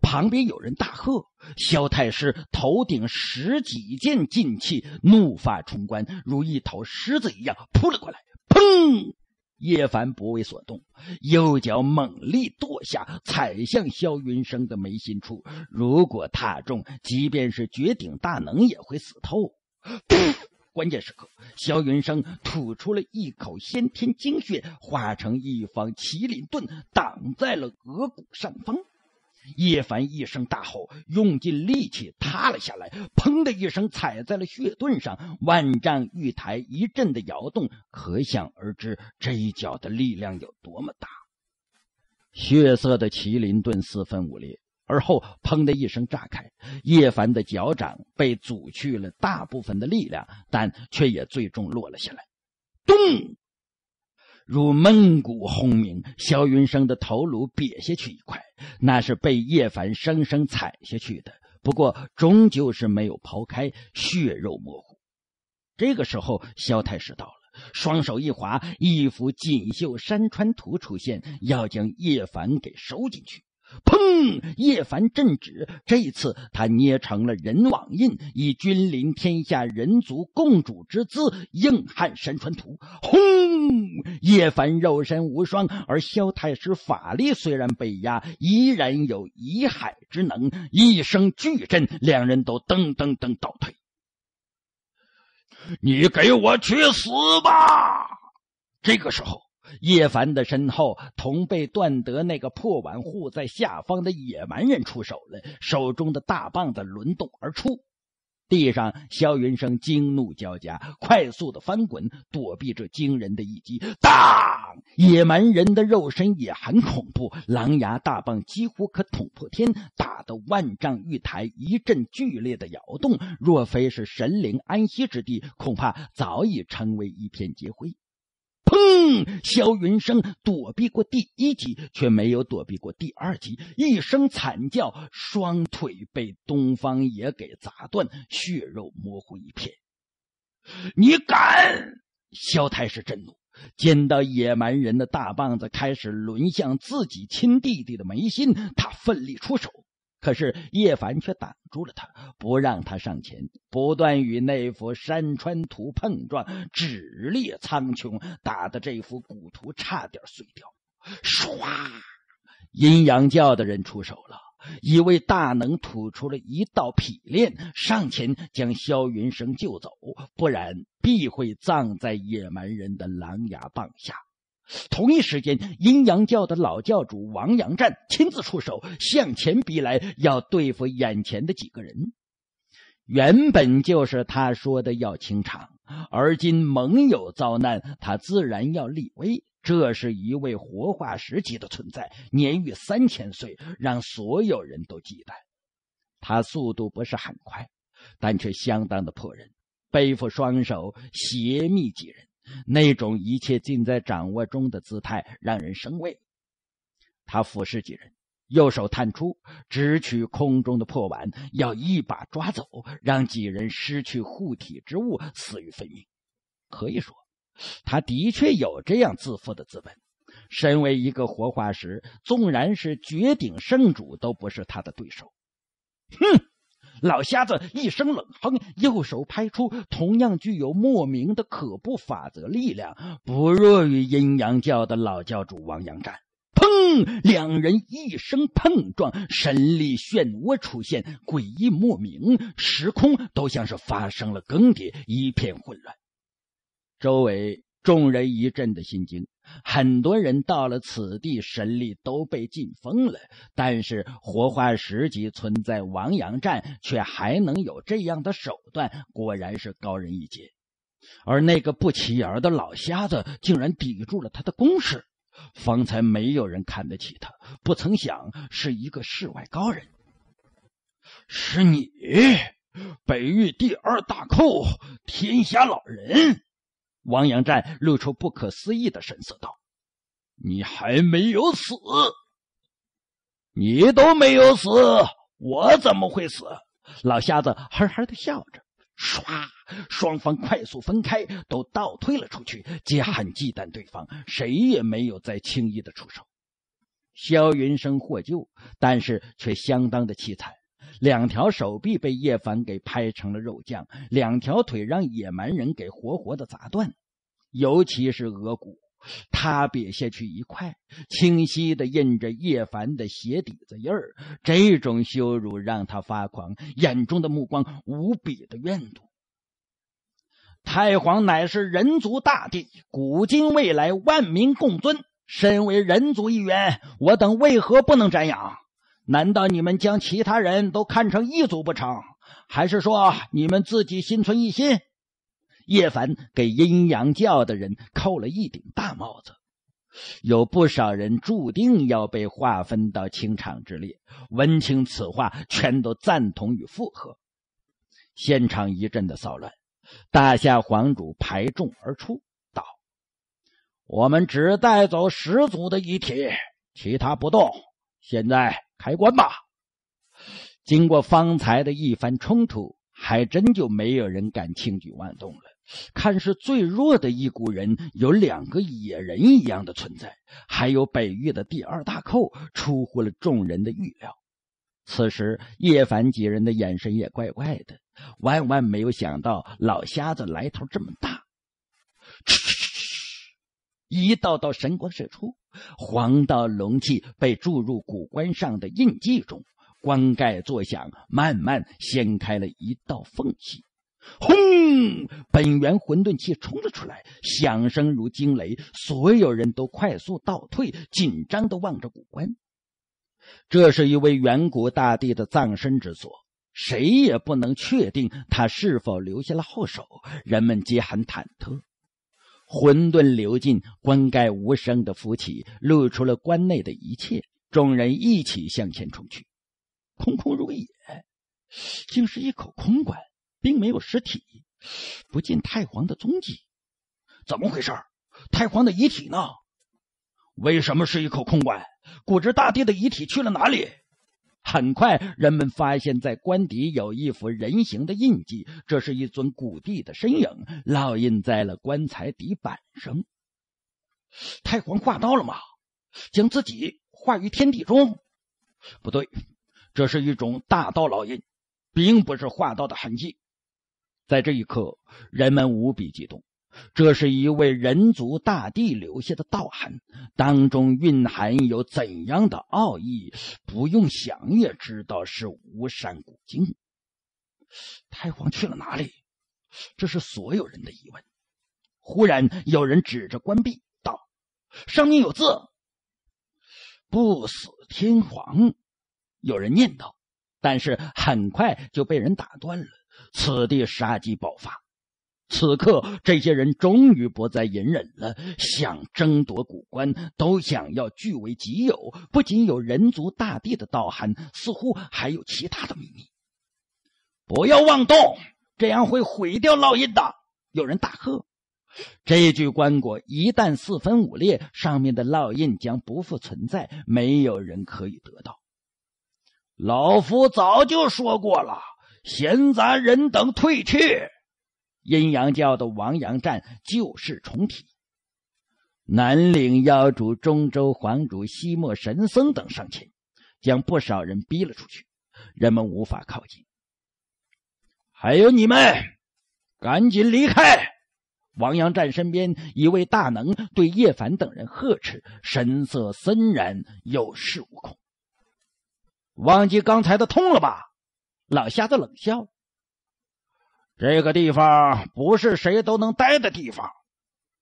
Speaker 1: 旁边有人大喝。萧太师头顶十几件劲气，怒发冲冠，如一头狮子一样扑了过来。砰！叶凡不为所动，右脚猛力跺下，踩向萧云生的眉心处。如果踏中，即便是绝顶大能也会死透。关键时刻，萧云生吐出了一口先天精血，化成一方麒麟盾，挡在了额骨上方。叶凡一声大吼，用尽力气塌了下来，砰的一声踩在了血盾上，万丈玉台一阵的摇动，可想而知这一脚的力量有多么大。血色的麒麟盾四分五裂。而后，砰的一声炸开，叶凡的脚掌被阻去了大部分的力量，但却也最终落了下来。咚，如闷鼓轰鸣。萧云生的头颅瘪下去一块，那是被叶凡生生踩下去的，不过终究是没有刨开，血肉模糊。这个时候，萧太师到了，双手一划，一幅锦绣山川图出现，要将叶凡给收进去。砰！叶凡镇指，这次他捏成了人网印，以君临天下人族共主之姿硬撼山川图。轰！叶凡肉身无双，而萧太师法力虽然被压，依然有移海之能。一声巨震，两人都噔噔噔倒退。你
Speaker 2: 给我去死吧！这个时
Speaker 1: 候。叶凡的身后，同被段德那个破碗护在下方的野蛮人出手了，手中的大棒子轮动而出。地上萧云生惊怒交加，快速的翻滚躲避这惊人的一击。当！野蛮人的肉身也很恐怖，狼牙大棒几乎可捅破天，打得万丈玉台一阵剧烈的摇动。若非是神灵安息之地，恐怕早已成为一片劫灰。嗯，萧云生躲避过第一击，却没有躲避过第二击。一声惨叫，双腿被东方野给砸断，血肉模糊一片。你敢！萧太师震怒，见到野蛮人的大棒子开始抡向自己亲弟弟的眉心，他奋力出手。可是叶凡却挡住了他，不让他上前，不断与那幅山川图碰撞，指裂苍穹，打的这幅古图差点碎掉。唰，阴阳教的人出手了，一位大能吐出了一道劈练，上前将萧云生救走，不然必会葬在野蛮人的狼牙棒下。同一时间，阴阳教的老教主王阳战亲自出手，向前逼来，要对付眼前的几个人。原本就是他说的要清场，而今盟友遭难，他自然要立威。这是一位活化石级的存在，年逾三千岁，让所有人都忌惮。他速度不是很快，但却相当的破人，背负双手斜秘几人。那种一切尽在掌握中的姿态让人生畏。他俯视几人，右手探出，直取空中的破碗，要一把抓走，让几人失去护体之物，死于非命。可以说，他的确有这样自负的资本。身为一个活化石，纵然是绝顶圣主，都不是他的对手。哼！老瞎子一声冷哼，右手拍出同样具有莫名的可怖法则力量，不弱于阴阳教的老教主王阳战。砰！两人一声碰撞，神力漩涡出现，诡异莫名，时空都像是发生了更迭，一片混乱。周围。众人一阵的心惊，很多人到了此地，神力都被禁封了。但是活化石级存在王阳战却还能有这样的手段，果然是高人一截。而那个不起眼的老瞎子竟然抵住了他的攻势。方才没有人看得起他，不曾想是一个世外高人。是你，北域第二大寇，天下老人。汪洋战露出不可思议的神色，道：“你还没有死，你都没有死，我怎么会死？”老瞎子哈哈的笑着，唰，双方快速分开，都倒退了出去，皆很忌惮对方，谁也没有再轻易的出手。肖云生获救，但是却相当的凄惨。两条手臂被叶凡给拍成了肉酱，两条腿让野蛮人给活活的砸断，尤其是额骨，塌瘪下去一块，清晰的印着叶凡的鞋底子印儿。这种羞辱让他发狂，眼中的目光无比的怨毒。太皇乃是人族大帝，古今未来万民共尊，身为人族一员，我等为何不能瞻仰？难道你们将其他人都看成异族不成？还是说你们自己心存异心？叶凡给阴阳教的人扣了一顶大帽子，有不少人注定要被划分到清场之列。闻听此话，全都赞同与附和，现场一阵的骚乱。大夏皇主排众而出，道：“我们只带走十族的遗体，其他不动。”现在。开关吧。经过方才的一番冲突，还真就没有人敢轻举妄动了。看，似最弱的一股人，有两个野人一样的存在，还有北域的第二大寇，出乎了众人的预料。此时，叶凡几人的眼神也怪怪的，万万没有想到老瞎子来头这么大。一道道神光射出，黄道龙气被注入古棺上的印记中，棺盖作响，慢慢掀开了一道缝隙。轰！本源混沌气冲了出来，响声如惊雷，所有人都快速倒退，紧张的望着古棺。这是一位远古大帝的葬身之所，谁也不能确定他是否留下了后手，人们皆很忐忑。混沌流尽，棺盖无声的浮起，露出了棺内的一切。众人一起向前冲去，空空如也，竟是一口空棺，并没有尸体，不见太皇的踪迹，怎么回事？太皇的遗体呢？为什么是一口空棺？古之大帝的遗体去了哪里？很快，人们发现，在棺底有一幅人形的印记，这是一尊古帝的身影，烙印在了棺材底板上。太皇化刀了吗？将自己化于天地中？不对，这是一种大道烙印，并不是化刀的痕迹。在这一刻，人们无比激动。这是一位人族大帝留下的道痕，当中蕴含有怎样的奥义？不用想也知道是巫山古经。太皇去了哪里？这是所有人的疑问。忽然有人指着关闭道：“上面有字。”“不死天皇。”有人念叨，但是很快就被人打断了。此地杀机爆发。此刻，这些人终于不再隐忍了，想争夺古棺，都想要据为己有。不仅有人族大帝的道涵，似乎还有其他的秘密。不要妄动，这样会毁掉烙印的。有人大喝：“这具棺椁一旦四分五裂，上面的烙印将不复存在，没有人可以得到。”老夫早就说过了，闲杂人等退去。阴阳教的王阳战旧事重提，南岭妖主、中州皇主、西漠神僧等上前，将不少人逼了出去，人们无法靠近。还有你们，赶紧离开！王阳战身边一位大能对叶凡等人呵斥，神色森然，有恃无恐。忘记刚才的痛了吧？老瞎子冷笑。这个地方不是谁都能待的地方。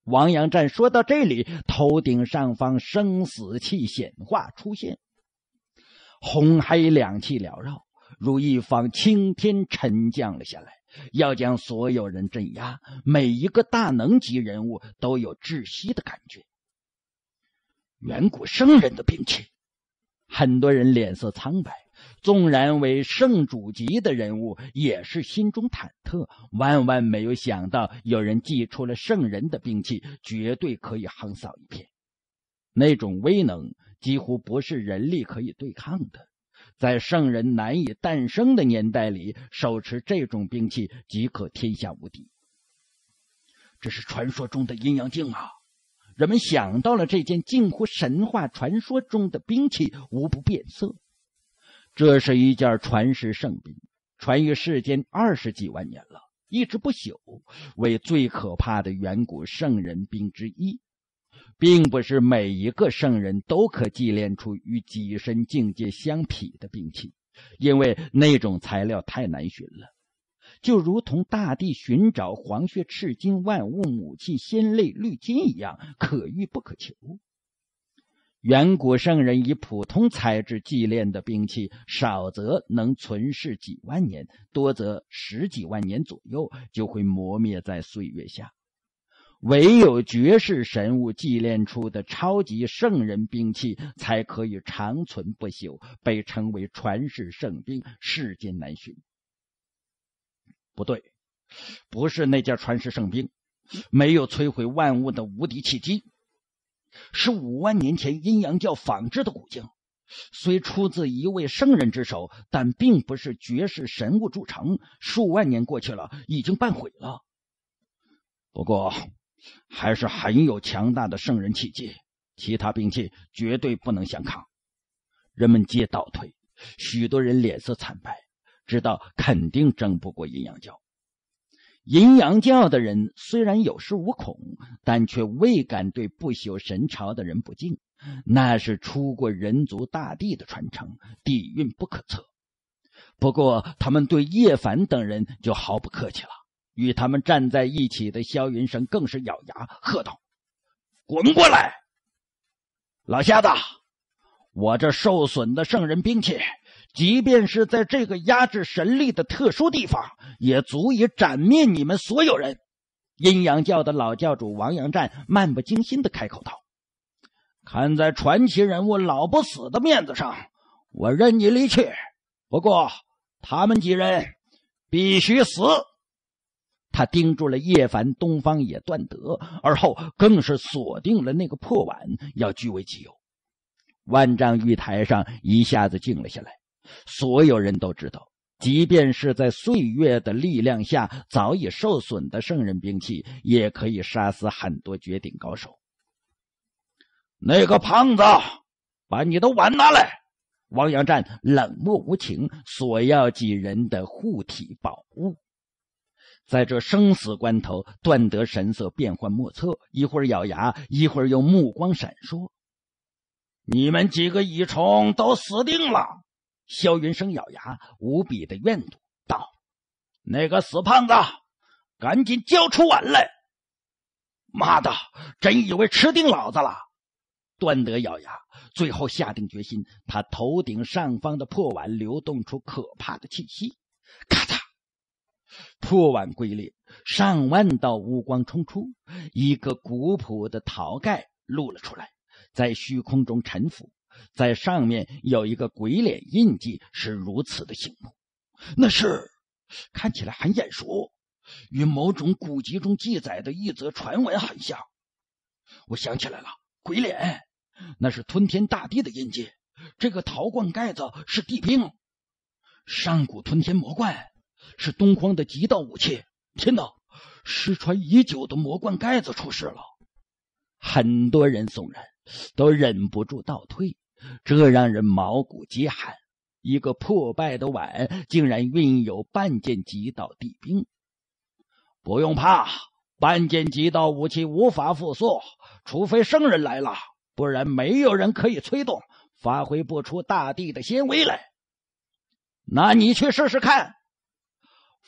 Speaker 1: 王阳战说到这里，头顶上方生死气显化出现，红黑两气缭绕，如一方青天沉降了下来，要将所有人镇压。每一个大能级人物都有窒息的感觉。远古圣人的兵器，很多人脸色苍白。纵然为圣主级的人物，也是心中忐忑。万万没有想到，有人祭出了圣人的兵器，绝对可以横扫一片。那种威能，几乎不是人力可以对抗的。在圣人难以诞生的年代里，手持这种兵器，即可天下无敌。这是传说中的阴阳镜啊！人们想到了这件近乎神话传说中的兵器，无不变色。这是一件传世圣兵，传于世间二十几万年了，一直不朽，为最可怕的远古圣人兵之一。并不是每一个圣人都可祭炼出与己身境界相匹的兵器，因为那种材料太难寻了，就如同大地寻找黄血赤金、万物母气、仙泪绿金一样，可遇不可求。远古圣人以普通材质祭炼的兵器，少则能存世几万年，多则十几万年左右就会磨灭在岁月下。唯有绝世神物祭炼出的超级圣人兵器，才可以长存不朽，被称为传世圣兵，世间难寻。不对，不是那件传世圣兵，没有摧毁万物的无敌契机。是五万年前阴阳教仿制的古镜，虽出自一位圣人之手，但并不是绝世神物铸成。数万年过去了，已经半毁了。不过，还是很有强大的圣人气节，其他兵器绝对不能相抗。人们皆倒退，许多人脸色惨白，知道肯定争不过阴阳教。阴阳教的人虽然有恃无恐，但却未敢对不朽神朝的人不敬。那是出过人族大帝的传承，底蕴不可测。不过，他们对叶凡等人就毫不客气了。与他们站在一起的萧云生更是咬牙喝道：“滚过来，老瞎子！我这受损的圣人兵器！”即便是在这个压制神力的特殊地方，也足以斩灭你们所有人。阴阳教的老教主王阳战漫不经心的开口道：“看在传奇人物老不死的面子上，我任你离去。不过，他们几人必须死。”他盯住了叶凡、东方野、段德，而后更是锁定了那个破碗，要据为己有。万丈玉台上一下子静了下来。所有人都知道，即便是在岁月的力量下早已受损的圣人兵器，也可以杀死很多绝顶高手。那个胖子，把你的碗拿来。汪洋战冷漠无情，索要几人的护体宝物。在这生死关头，段德神色变幻莫测，一会儿咬牙，一会儿用目光闪烁。你们几个蚁虫都死定了！萧云生咬牙，无比的怨毒，道：“那个死胖子，赶紧交出碗来！妈的，真以为吃定老子了？”段德咬牙，最后下定决心，他头顶上方的破碗流动出可怕的气息，咔嚓，破碗龟裂，上万道乌光冲出，一个古朴的陶盖露了出来，在虚空中沉浮。在上面有一个鬼脸印记，是如此的醒目，那是看起来很眼熟，与某种古籍中记载的一则传闻很像。我想起来了，鬼脸，那是吞天大帝的印记。这个陶罐盖子是地兵，上古吞天魔罐是东荒的极道武器。天哪，失传已久的魔罐盖子出事了，很多人悚然，都忍不住倒退。这让人毛骨皆寒。一个破败的碗，竟然运有半件极道地兵。不用怕，半件极道武器无法复苏，除非圣人来了，不然没有人可以催动，发挥不出大地的纤威来。那你去试试看，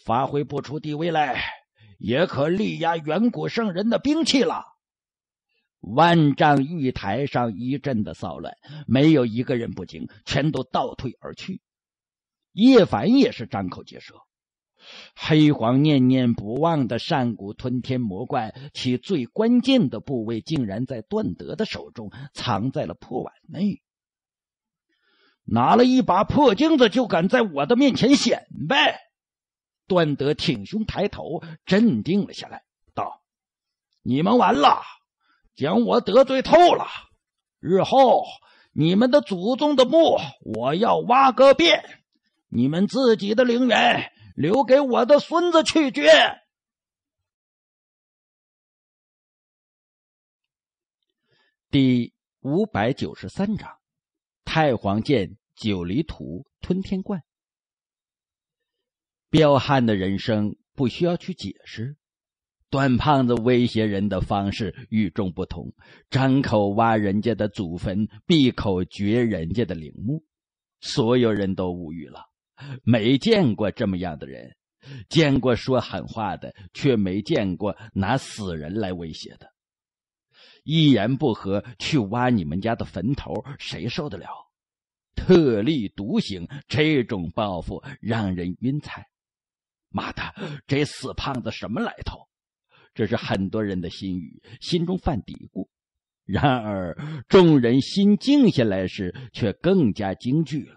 Speaker 1: 发挥不出地威来，也可力压远古圣人的兵器了。万丈玉台上一阵的骚乱，没有一个人不惊，全都倒退而去。叶凡也是张口结舌。黑皇念念不忘的上古吞天魔怪，其最关键的部位竟然在段德的手中，藏在了破碗内。拿了一把破镜子就敢在我的面前显摆？段德挺胸抬头，镇定了下来，道：“你们完了。”将我得罪透了，日后你们的祖宗的墓
Speaker 2: 我要挖个遍，你们自己的陵园留给我的孙子去掘。第五百九十三章：太皇剑
Speaker 1: 九黎图吞天冠。彪悍的人生不需要去解释。段胖子威胁人的方式与众不同：张口挖人家的祖坟，闭口掘人家的陵墓。所有人都无语了，没见过这么样的人。见过说狠话的，却没见过拿死人来威胁的。一言不合去挖你们家的坟头，谁受得了？特立独行，这种报复让人晕菜。妈的，这死胖子什么来头？这是很多人的心语，心中犯嘀咕。然而，众人心静下来时，却更加惊惧了。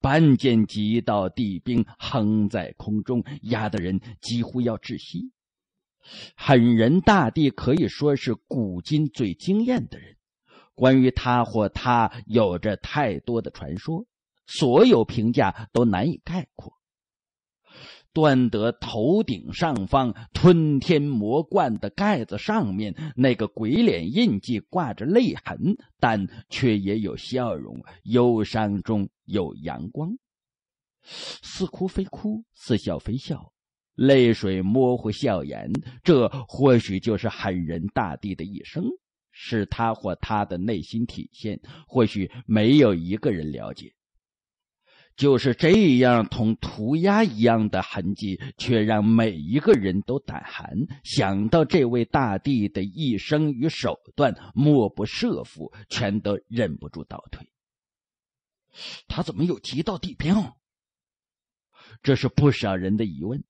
Speaker 1: 半剑极道地兵横在空中，压得人几乎要窒息。狠人大帝可以说是古今最惊艳的人，关于他或他有着太多的传说，所有评价都难以概括。端得头顶上方吞天魔罐的盖子上面那个鬼脸印记挂着泪痕，但却也有笑容，忧伤中有阳光，似哭非哭，似笑非笑，泪水模糊笑颜。这或许就是狠人大帝的一生，是他或他的内心体现。或许没有一个人了解。就是这样，同涂鸦一样的痕迹，却让每一个人都胆寒。想到这位大帝的一生与手段，莫不慑服，全都忍不住倒退。他怎么有极道地标？这是不少人的疑问。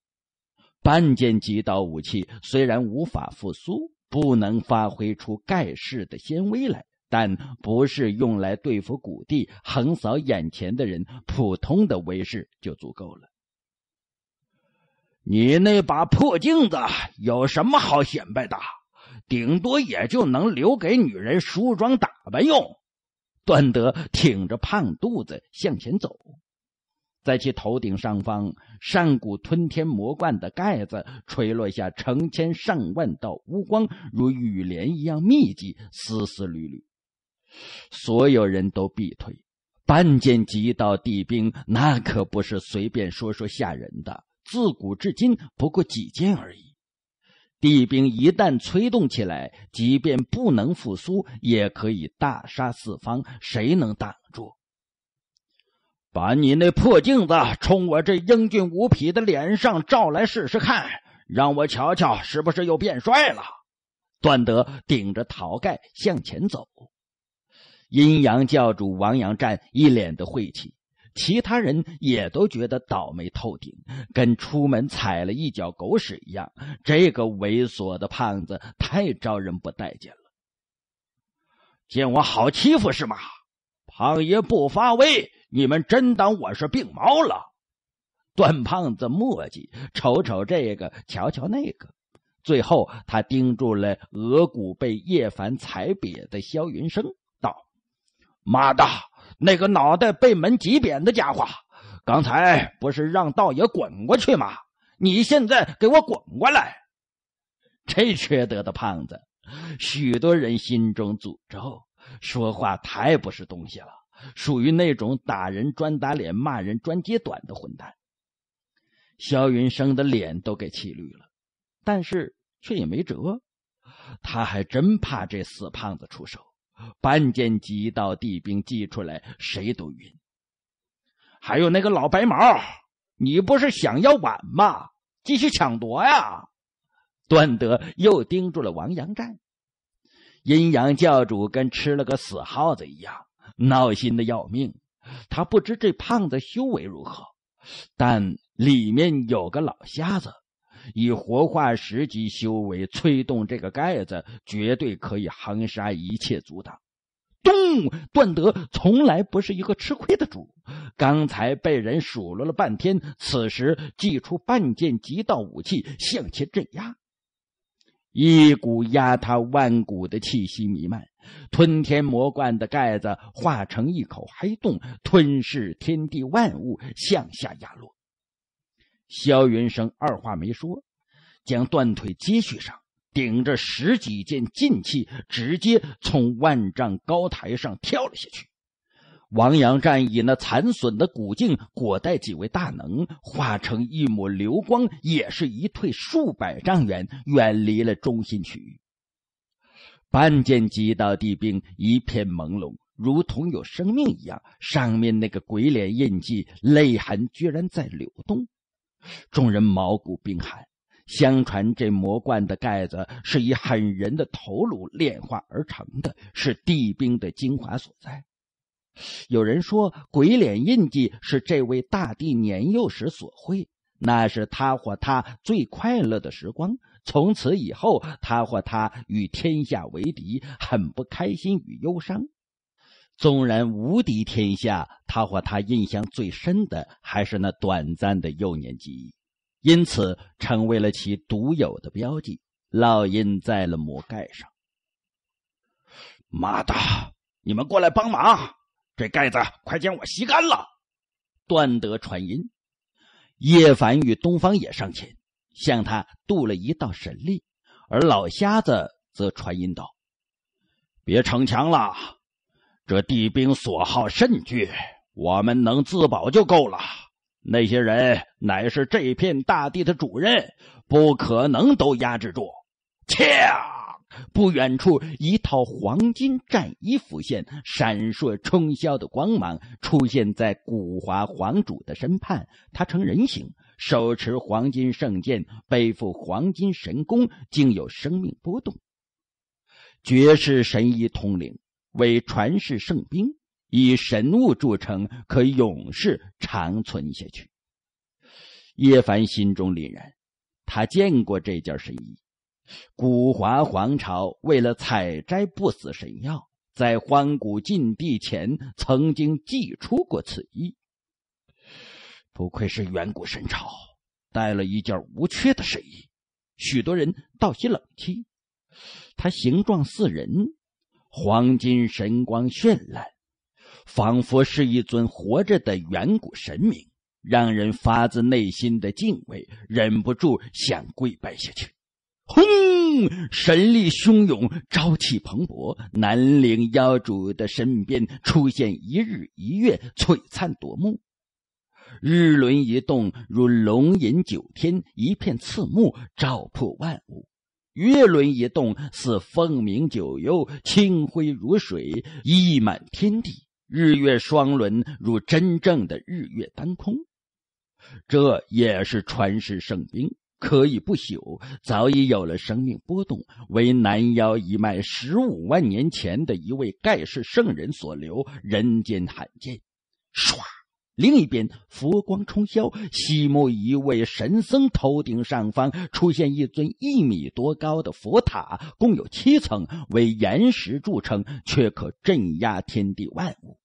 Speaker 1: 半件极道武器虽然无法复苏，不能发挥出盖世的纤威来。但不是用来对付古帝，横扫眼前的人，普通的威势就足够了。你那把破镜子有什么好显摆的？顶多也就能留给女人梳妆打扮用。段德挺着胖肚子向前走，在其头顶上方，上古吞天魔罐的盖子垂落下成千上万道乌光，如雨帘一样密集，丝丝缕缕。所有人都避退。半剑及到地兵，那可不是随便说说吓人的。自古至今，不过几件而已。地兵一旦催动起来，即便不能复苏，也可以大杀四方。谁能挡住？把你那破镜子冲我这英俊无匹的脸上照来试试看，让我瞧瞧是不是又变帅了。段德顶着陶盖向前走。阴阳教主王阳战一脸的晦气，其他人也都觉得倒霉透顶，跟出门踩了一脚狗屎一样。这个猥琐的胖子太招人不待见了。见我好欺负是吗？胖爷不发威，你们真当我是病猫了？段胖子墨迹，瞅瞅这个，瞧瞧那个，最后他盯住了额骨被叶凡踩瘪的萧云生。妈的，那个脑袋被门挤扁的家伙，刚才不是让道爷滚过去吗？你现在给我滚过来！这缺德的胖子，许多人心中诅咒，说话太不是东西了，属于那种打人专打脸、骂人专揭短的混蛋。肖云生的脸都给气绿了，但是却也没辙，他还真怕这死胖子出手。半件极道地兵寄出来，谁都晕。还有那个老白毛，你不是想要碗吗？继续抢夺呀！段德又盯住了王阳战。阴阳教主跟吃了个死耗子一样，闹心的要命。他不知这胖子修为如何，但里面有个老瞎子。以活化石级修为催动这个盖子，绝对可以横杀一切阻挡。咚！段德从来不是一个吃亏的主，刚才被人数落了半天，此时祭出半件极道武器向前镇压，一股压塌万古的气息弥漫，吞天魔罐的盖子化成一口黑洞，吞噬天地万物，向下压落。萧云生二话没说，将断腿接续上，顶着十几件劲气，直接从万丈高台上跳了下去。王阳战以那残损的古镜裹带几位大能，化成一抹流光，也是一退数百丈远，远离了中心区域。半间击道地兵，一片朦胧，如同有生命一样，上面那个鬼脸印记泪痕居然在流动。众人毛骨冰寒。相传这魔罐的盖子是以狠人的头颅炼化而成的，是地冰的精华所在。有人说，鬼脸印记是这位大帝年幼时所绘，那是他或他最快乐的时光。从此以后，他或他与天下为敌，很不开心与忧伤。纵然无敌天下，他或他印象最深的还是那短暂的幼年记忆，因此成为了其独有的标记，烙印在了魔盖上。妈的，你们过来帮忙！这盖子快将我吸干了！段德传音，叶凡与东方也上前向他渡了一道神力，而老瞎子则传音道：“别逞强了。”这地兵所好甚巨，我们能自保就够了。那些人乃是这片大地的主人，不可能都压制住。呛！不远处，一套黄金战衣浮现，闪烁冲霄的光芒，出现在古华皇主的身畔。他成人形，手持黄金圣剑，背负黄金神弓，竟有生命波动。绝世神医统领。为传世圣兵，以神物著称，可永世长存下去。叶凡心中凛然，他见过这件神衣。古华皇朝为了采摘不死神药，在荒古禁地前曾经祭出过此衣。不愧是远古神朝，带了一件无缺的神衣。许多人倒吸冷气，它形状似人。黄金神光绚烂，仿佛是一尊活着的远古神明，让人发自内心的敬畏，忍不住想跪拜下去。轰！神力汹涌，朝气蓬勃。南陵妖主的身边出现一日一月，璀璨夺目。日轮一动，如龙吟九天，一片刺目，照破万物。月轮一动，似凤鸣九幽，清辉如水，溢满天地。日月双轮，如真正的日月当空。这也是传世圣兵，可以不朽，早已有了生命波动，为南妖一脉十五万年前的一位盖世圣人所留，人间罕见。唰！另一边，佛光冲霄。西木一位神僧头顶上方出现一尊一米多高的佛塔，共有七层，为岩石铸成，却可镇压天地万物。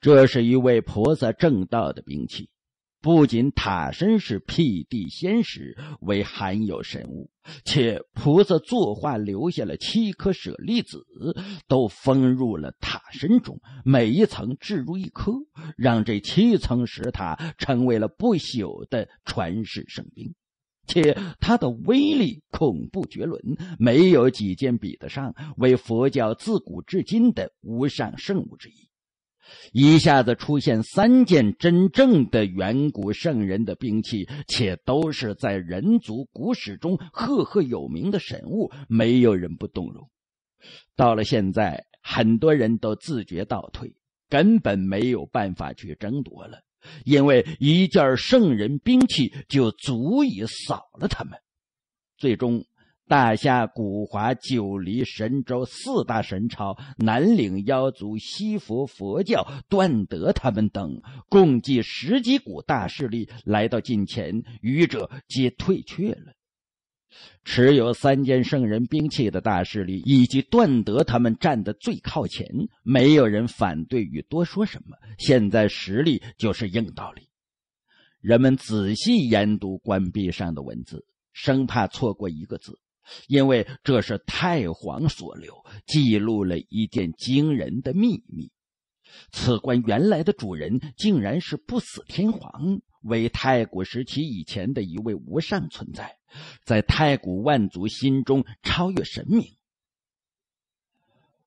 Speaker 1: 这是一位菩萨正道的兵器。不仅塔身是辟地仙石，为含有神物，且菩萨作画留下了七颗舍利子，都封入了塔身中，每一层置入一颗，让这七层石塔成为了不朽的传世圣兵，且它的威力恐怖绝伦，没有几件比得上，为佛教自古至今的无上圣物之一。一下子出现三件真正的远古圣人的兵器，且都是在人族古史中赫赫有名的神物，没有人不动容。到了现在，很多人都自觉倒退，根本没有办法去争夺了，因为一件圣人兵器就足以扫了他们。最终。大夏、古华、九黎、神州四大神朝，南岭妖族、西佛佛教，段德他们等，共计十几股大势力来到近前，愚者皆退却了。持有三间圣人兵器的大势力，以及段德他们站得最靠前，没有人反对与多说什么。现在实力就是硬道理。人们仔细研读关壁上的文字，生怕错过一个字。因为这是太皇所留，记录了一件惊人的秘密。此棺原来的主人，竟然是不死天皇，为太古时期以前的一位无上存在，在太古万族心中超越神明。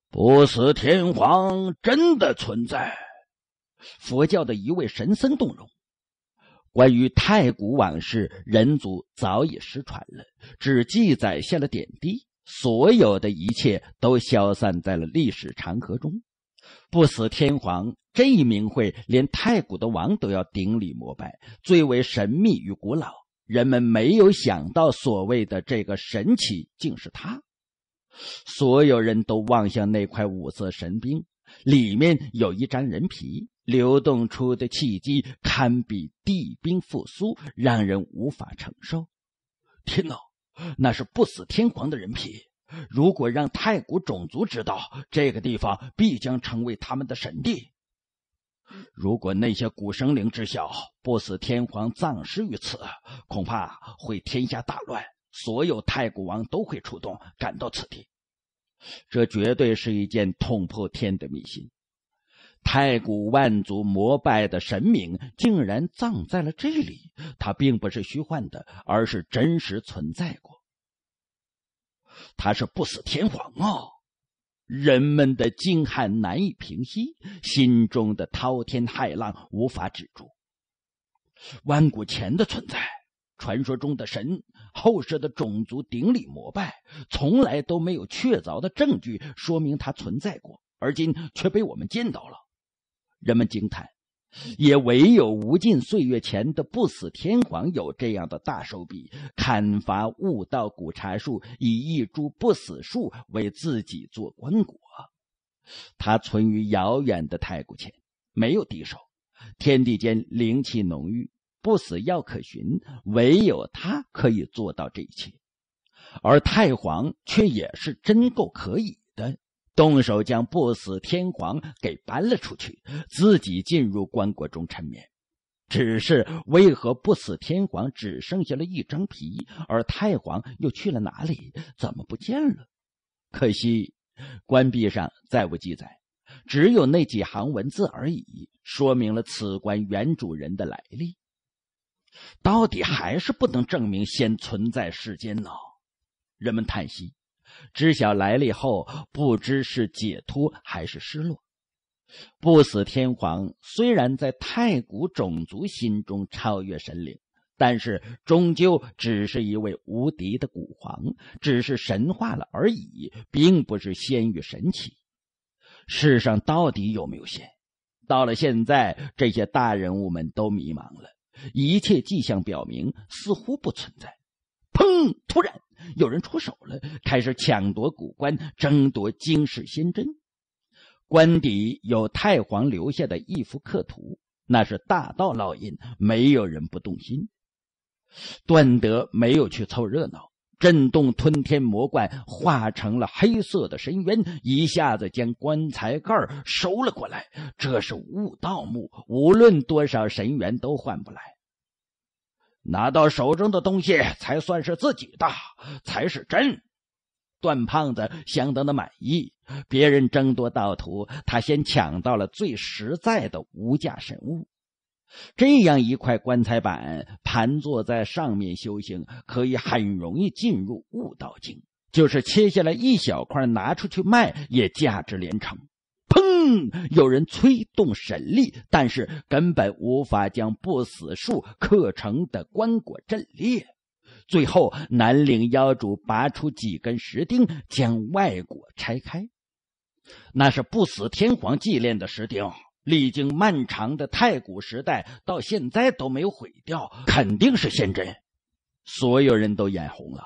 Speaker 1: 不死天皇真的存在？佛教的一位神僧动容。关于太古往事，人族早已失传了，只记载下了点滴。所有的一切都消散在了历史长河中。不死天皇这一名讳，连太古的王都要顶礼膜拜，最为神秘与古老。人们没有想到，所谓的这个神奇竟是他。所有人都望向那块五色神兵，里面有一张人皮。流动出的气机堪比地兵复苏，让人无法承受。天哪，那是不死天皇的人皮！如果让太古种族知道这个地方必将成为他们的神地，如果那些古生灵知晓不死天皇葬尸于此，恐怕会天下大乱，所有太古王都会出动赶到此地。这绝对是一件捅破天的秘辛。太古万族膜拜的神明，竟然葬在了这里。他并不是虚幻的，而是真实存在过。他是不死天皇啊！人们的惊骇难以平息，心中的滔天骇浪无法止住。万古前的存在，传说中的神，后世的种族顶礼膜拜，从来都没有确凿的证据说明他存在过，而今却被我们见到了。人们惊叹，也唯有无尽岁月前的不死天皇有这样的大手笔，砍伐悟道古茶树，以一株不死树为自己做棺椁。它存于遥远的太古前，没有敌手。天地间灵气浓郁，不死药可寻，唯有他可以做到这一切。而太皇却也是真够可以的。动手将不死天皇给搬了出去，自己进入棺椁中沉眠。只是为何不死天皇只剩下了一张皮，而太皇又去了哪里？怎么不见了？可惜关壁上再无记载，只有那几行文字而已，说明了此棺原主人的来历。到底还是不能证明先存在世间呢？人们叹息。知晓来历后，不知是解脱还是失落。不死天皇虽然在太古种族心中超越神灵，但是终究只是一位无敌的古皇，只是神话了而已，并不是仙与神奇。世上到底有没有仙？到了现在，这些大人物们都迷茫了。一切迹象表明，似乎不存在。砰！突然。有人出手了，开始抢夺古棺，争夺惊世仙珍。棺底有太皇留下的一幅刻图，那是大道烙印，没有人不动心。段德没有去凑热闹，震动吞天魔怪化成了黑色的深渊，一下子将棺材盖收了过来。这是悟道墓，无论多少神元都换不来。拿到手中的东西才算是自己的，才是真。段胖子相当的满意，别人争夺道图，他先抢到了最实在的无价神物。这样一块棺材板盘坐在上面修行，可以很容易进入悟道境。就是切下来一小块拿出去卖，也价值连城。嗯，有人催动神力，但是根本无法将不死树刻成的棺椁震裂。最后，南岭妖主拔出几根石钉，将外椁拆开。那是不死天皇祭炼的石钉，历经漫长的太古时代，到现在都没有毁掉，肯定是仙阵。所有人都眼红了，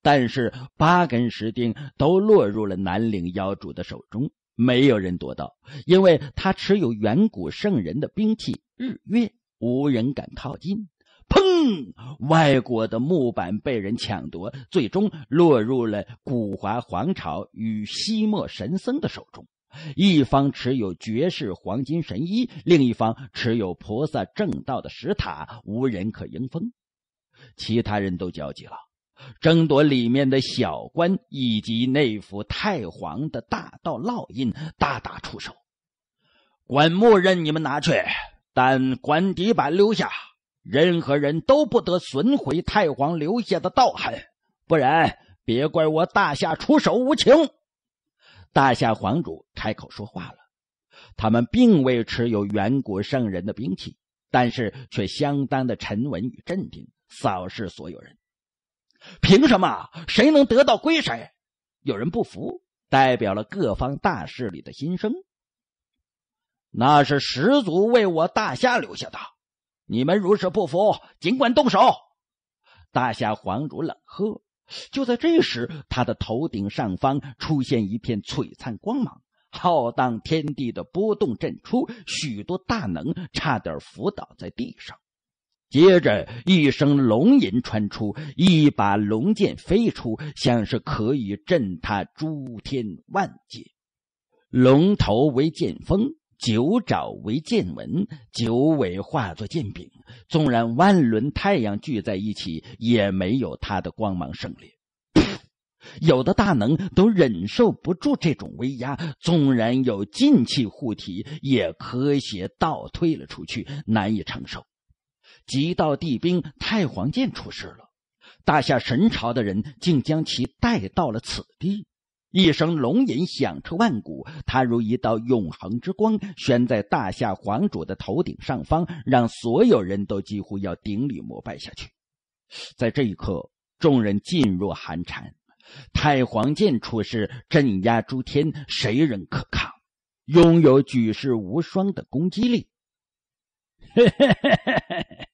Speaker 1: 但是八根石钉都落入了南岭妖主的手中。没有人夺到，因为他持有远古圣人的兵器日月，无人敢靠近。砰！外国的木板被人抢夺，最终落入了古华皇朝与西莫神僧的手中。一方持有绝世黄金神衣，另一方持有菩萨正道的石塔，无人可迎风。其他人都焦急了。争夺里面的小官以及那幅太皇的大道烙印，大打出手。棺木任你们拿去，但棺底板留下，任何人都不得损毁太皇留下的道痕，不然别怪我大夏出手无情。大夏皇主开口说话了。他们并未持有远古圣人的兵器，但是却相当的沉稳与镇定，扫视所有人。凭什么？谁能得到归谁。有人不服，代表了各方大势力的心声。那是始祖为我大夏留下的。你们如是不服，尽管动手。大夏皇主冷喝。就在这时，他的头顶上方出现一片璀璨光芒，浩荡天地的波动震出，许多大能差点伏倒在地上。接着一声龙吟传出，一把龙剑飞出，像是可以震塌诸天万界。龙头为剑锋，九爪为剑纹，九尾化作剑柄。纵然万轮太阳聚在一起，也没有它的光芒胜烈。有的大能都忍受不住这种威压，纵然有劲气护体，也咳血倒退了出去，难以承受。极道帝兵太皇剑出世了，大夏神朝的人竟将其带到了此地。一声龙吟响彻万古，它如一道永恒之光，悬在大夏皇主的头顶上方，让所有人都几乎要顶礼膜拜下去。在这一刻，众人噤若寒蝉。太皇剑出世，镇压诸天，谁人可抗？拥有举世无双的攻击力。嘿嘿嘿嘿嘿嘿！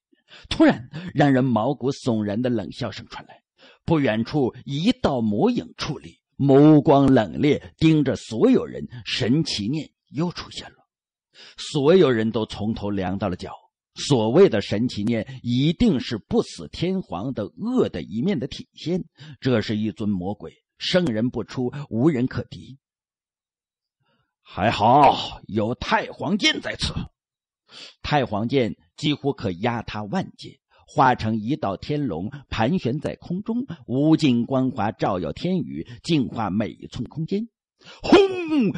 Speaker 1: 突然，让人毛骨悚然的冷笑声传来。不远处，一道魔影矗立，目光冷冽，盯着所有人。神奇念又出现了，所有人都从头凉到了脚。所谓的神奇念，一定是不死天皇的恶的一面的体现。这是一尊魔鬼，圣人不出，无人可敌。还好有太皇剑在此。太皇剑几乎可压塌万界，化成一道天龙盘旋在空中，无尽光华照耀天宇，净化每一寸空间。轰！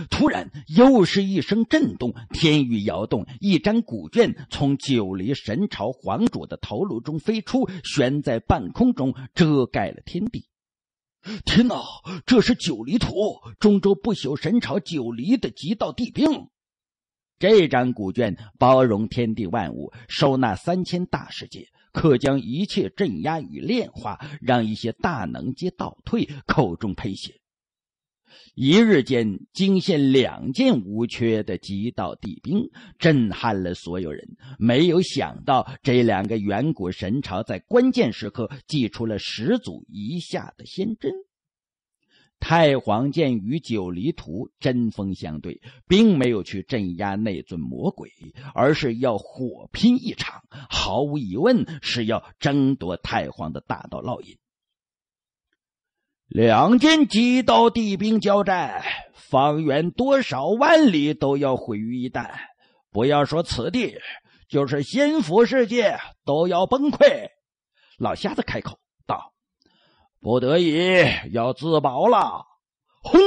Speaker 1: 突然又是一声震动，天宇摇动，一张古卷从九黎神朝皇主的头颅中飞出，悬在半空中，遮盖了天地。天哪！这是九黎图，中州不朽神朝九黎的极道帝兵。这张古卷包容天地万物，收纳三千大世界，可将一切镇压与炼化，让一些大能皆倒退，口中喷血。一日间惊现两件无缺的极道地兵，震撼了所有人。没有想到，这两个远古神朝在关键时刻祭出了始祖遗下的仙针。太皇剑与九黎图针锋相对，并没有去镇压那尊魔鬼，而是要火拼一场。毫无疑问，是要争夺太皇的大道烙印。两军击刀地兵交战，方圆多少万里都要毁于一旦。不要说此地，就是仙府世界都要崩溃。老瞎子开口道。不得已要自保了。轰！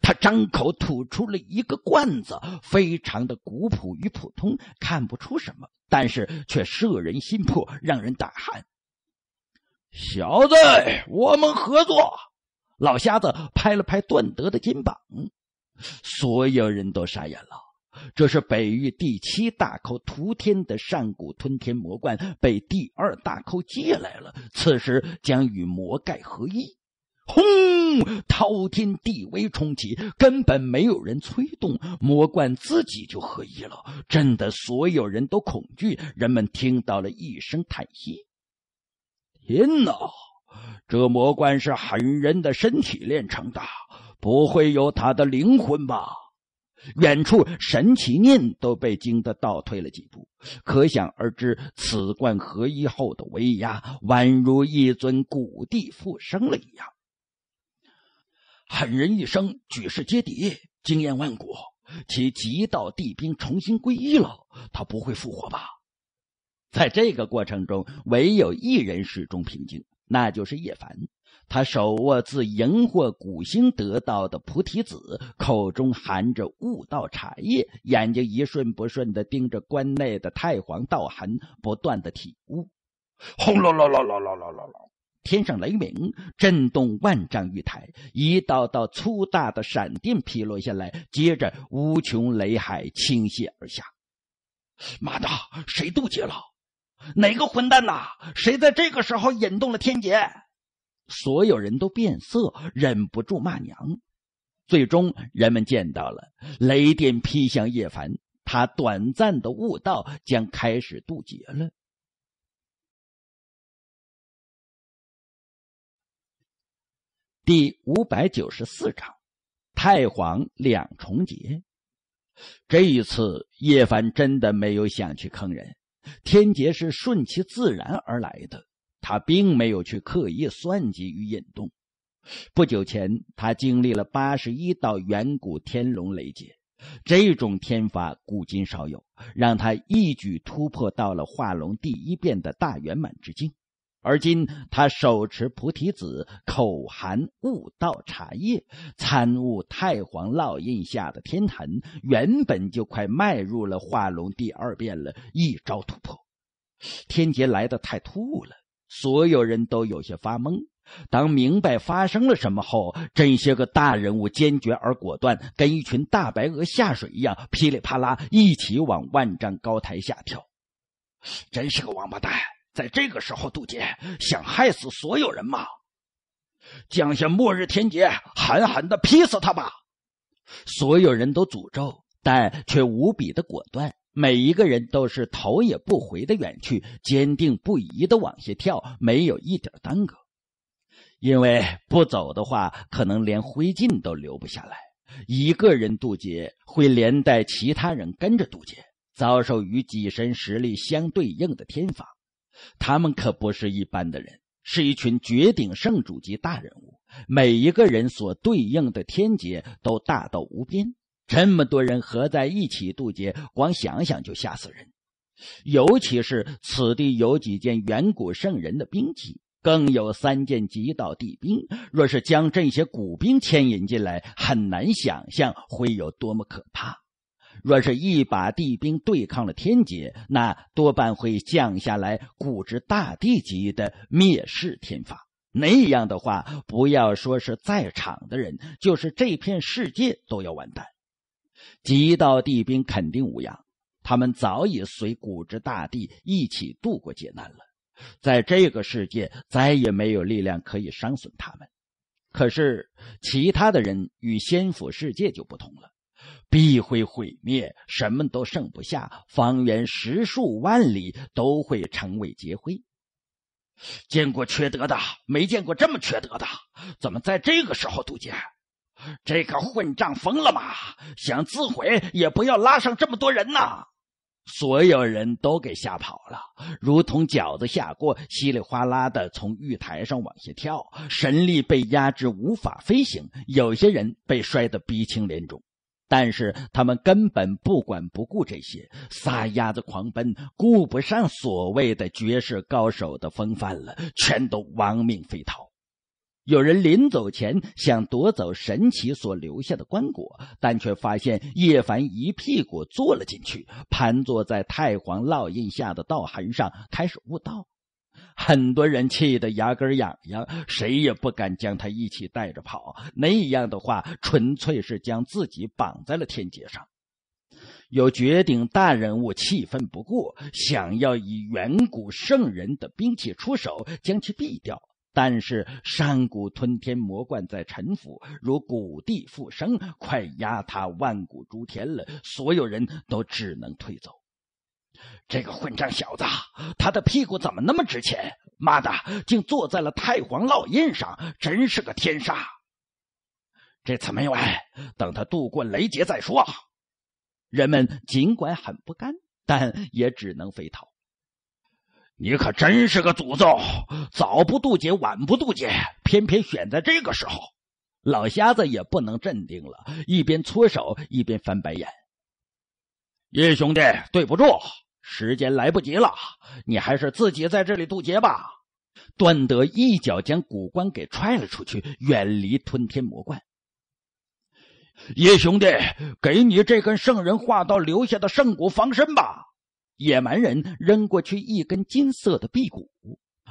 Speaker 1: 他张口吐出了一个罐子，非常的古朴与普通，看不出什么，但是却摄人心魄，让人胆寒。小子，我们合作。老瞎子拍了拍段德的肩膀，所有人都傻眼了。这是北域第七大寇屠天的上古吞天魔冠被第二大寇借来了，此时将与魔盖合一。轰！滔天地威冲击，根本没有人催动魔冠，自己就合一了，震得所有人都恐惧。人们听到了一声叹息：“天哪，这魔冠是狠人的身体炼成的，不会有他的灵魂吧？”远处，神奇念都被惊得倒退了几步，可想而知，此冠合一后的威压，宛如一尊古帝复生了一样。狠人一生，举世皆敌，惊艳万古，其极道地兵重新归一了，他不会复活吧？在这个过程中，唯有一人始终平静。那就是叶凡，他手握自荧惑古星得到的菩提子，口中含着悟道茶叶，眼睛一瞬不瞬的盯着关内的太皇道痕，不断的体悟。轰隆隆隆隆隆隆隆隆，天上雷鸣，震动万丈玉台，一道道粗大的闪电劈落下来，接着无穷雷海倾泻而下。妈的，谁渡劫了？哪个混蛋呐？谁在这个时候引动了天劫？所有人都变色，忍不住骂娘。最终，人们见到了雷电劈向叶凡，他短暂的悟
Speaker 2: 道将开始渡劫了。第五百九十四章：
Speaker 1: 太皇两重劫。这一次，叶凡真的没有想去坑人。天劫是顺其自然而来的，他并没有去刻意算计与引动。不久前，他经历了八十一道远古天龙雷劫，这种天法古今少有，让他一举突破到了化龙第一变的大圆满之境。而今，他手持菩提子，口含悟道茶叶，参悟太皇烙印下的天坛，原本就快迈入了化龙第二变了，一招突破。天劫来的太突兀了，所有人都有些发懵。当明白发生了什么后，这些个大人物坚决而果断，跟一群大白鹅下水一样，噼里啪啦一起往万丈高台下跳。真是个王八蛋！在这个时候渡劫，想害死所有人吗？降下末日天劫，狠狠的劈死他吧！所有人都诅咒，但却无比的果断。每一个人都是头也不回的远去，坚定不移的往下跳，没有一点耽搁。因为不走的话，可能连灰烬都留不下来。一个人渡劫，会连带其他人跟着渡劫，遭受与己身实力相对应的天罚。他们可不是一般的人，是一群绝顶圣主级大人物，每一个人所对应的天劫都大到无边。这么多人合在一起渡劫，光想想就吓死人。尤其是此地有几件远古圣人的兵器，更有三件极道地兵，若是将这些古兵牵引进来，很难想象会有多么可怕。若是一把地兵对抗了天劫，那多半会降下来古之大地级的灭世天罚。那样的话，不要说是在场的人，就是这片世界都要完蛋。极道地兵肯定无恙，他们早已随古之大帝一起度过劫难了。在这个世界，再也没有力量可以伤损他们。可是其他的人与仙府世界就不同了。必会毁灭，什么都剩不下，方圆十数万里都会成为劫灰。见过缺德的，没见过这么缺德的，怎么在这个时候渡劫？这个混账疯了吗？想自毁也不要拉上这么多人呐！所有人都给吓跑了，如同饺子下锅，稀里哗啦的从玉台上往下跳，神力被压制，无法飞行，有些人被摔得鼻青脸肿。但是他们根本不管不顾这些，撒丫子狂奔，顾不上所谓的绝世高手的风范了，全都亡命飞逃。有人临走前想夺走神奇所留下的棺椁，但却发现叶凡一屁股坐了进去，盘坐在太皇烙印下的道痕上，开始悟道。很多人气得牙根痒痒，谁也不敢将他一起带着跑，那样的话纯粹是将自己绑在了天劫上。有绝顶大人物气愤不过，想要以远古圣人的兵器出手将其毙掉，但是山谷吞天魔冠在沉浮，如谷地复生，快压塌万古诸天了，所有人都只能退走。这个混账小子，他的屁股怎么那么值钱？妈的，竟坐在了太皇烙印上，真是个天杀！这次没完，等他渡过雷劫再说。人们尽管很不甘，但也只能飞逃。你可真是个诅咒，早不渡劫，晚不渡劫，偏偏选在这个时候。老瞎子也不能镇定了，一边搓手，一边翻白眼。叶兄弟，对不住。时间来不及了，你还是自己在这里渡劫吧。段德一脚将古棺给踹了出去，远离吞天魔棺。叶兄弟，给你这根圣人化道留下的圣骨防身吧。野蛮人扔过去一根金色的辟骨，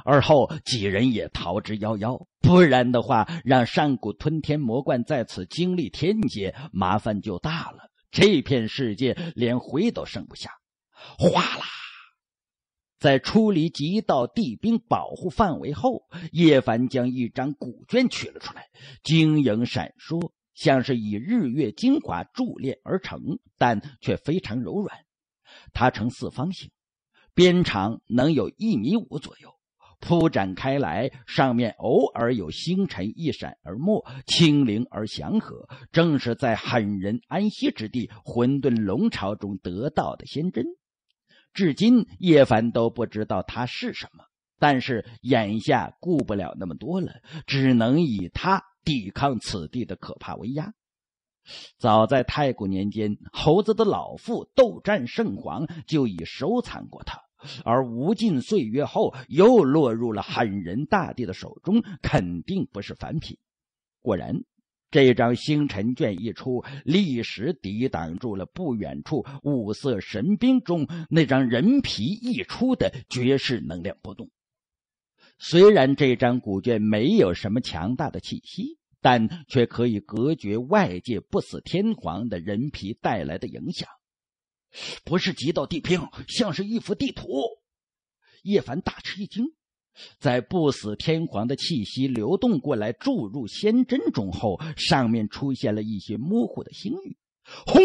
Speaker 1: 而后几人也逃之夭夭。不然的话，让上古吞天魔棺在此经历天劫，麻烦就大了。这片世界连回都剩不下。哗啦！在出离极道地兵保护范围后，叶凡将一张古卷取了出来，晶莹闪烁，像是以日月精华铸炼而成，但却非常柔软。它呈四方形，边长能有一米五左右。铺展开来，上面偶尔有星辰一闪而没，清灵而祥和，正是在狠人安息之地混沌龙巢中得到的仙针。至今，叶凡都不知道它是什么，但是眼下顾不了那么多了，只能以它抵抗此地的可怕威压。早在太古年间，猴子的老父斗战圣皇就已收藏过它，而无尽岁月后又落入了狠人大帝的手中，肯定不是凡品。果然。这张星辰卷一出，立时抵挡住了不远处五色神兵中那张人皮溢出的绝世能量波动。虽然这张古卷没有什么强大的气息，但却可以隔绝外界不死天皇的人皮带来的影响。不是极道地平，像是一幅地图。叶凡大吃一惊。在不死天皇的气息流动过来，注入仙针中后，上面出现了一些模糊的星域。轰！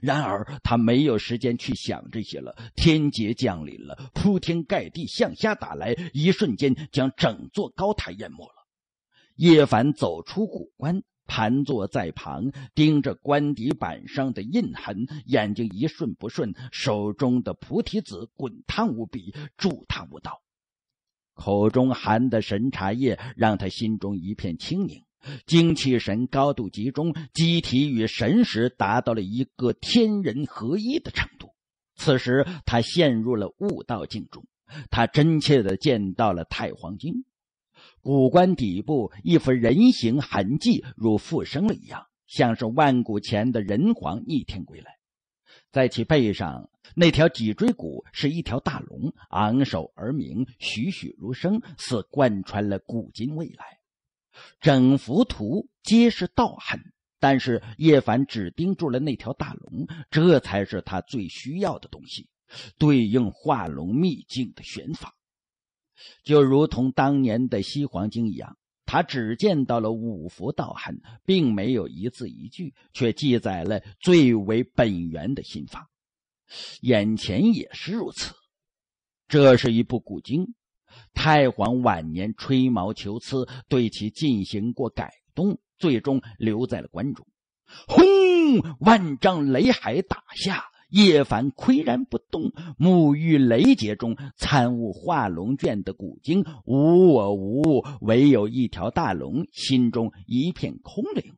Speaker 1: 然而他没有时间去想这些了，天劫降临了，铺天盖地向下打来，一瞬间将整座高台淹没了。叶凡走出古棺，盘坐在旁，盯着棺底板上的印痕，眼睛一瞬不瞬，手中的菩提子滚烫无比，助他悟道。口中含的神茶叶，让他心中一片清明，精气神高度集中，机体与神识达到了一个天人合一的程度。此时，他陷入了悟道境中，他真切的见到了太皇经。古棺底部一副人形痕迹，如复生了一样，像是万古前的人皇逆天归来。在其背上，那条脊椎骨是一条大龙，昂首而鸣，栩栩如生，似贯穿了古今未来。整幅图皆是道痕，但是叶凡只盯住了那条大龙，这才是他最需要的东西，对应化龙秘境的玄法，就如同当年的西黄经一样。他只见到了五福道痕，并没有一字一句，却记载了最为本源的心法。眼前也是如此。这是一部古经，太皇晚年吹毛求疵，对其进行过改动，最终留在了关中。轰！万丈雷海打下。叶凡岿然不动，沐浴雷劫中，参悟化龙卷的古经，无我无物，唯有一条大龙，心中一片空灵。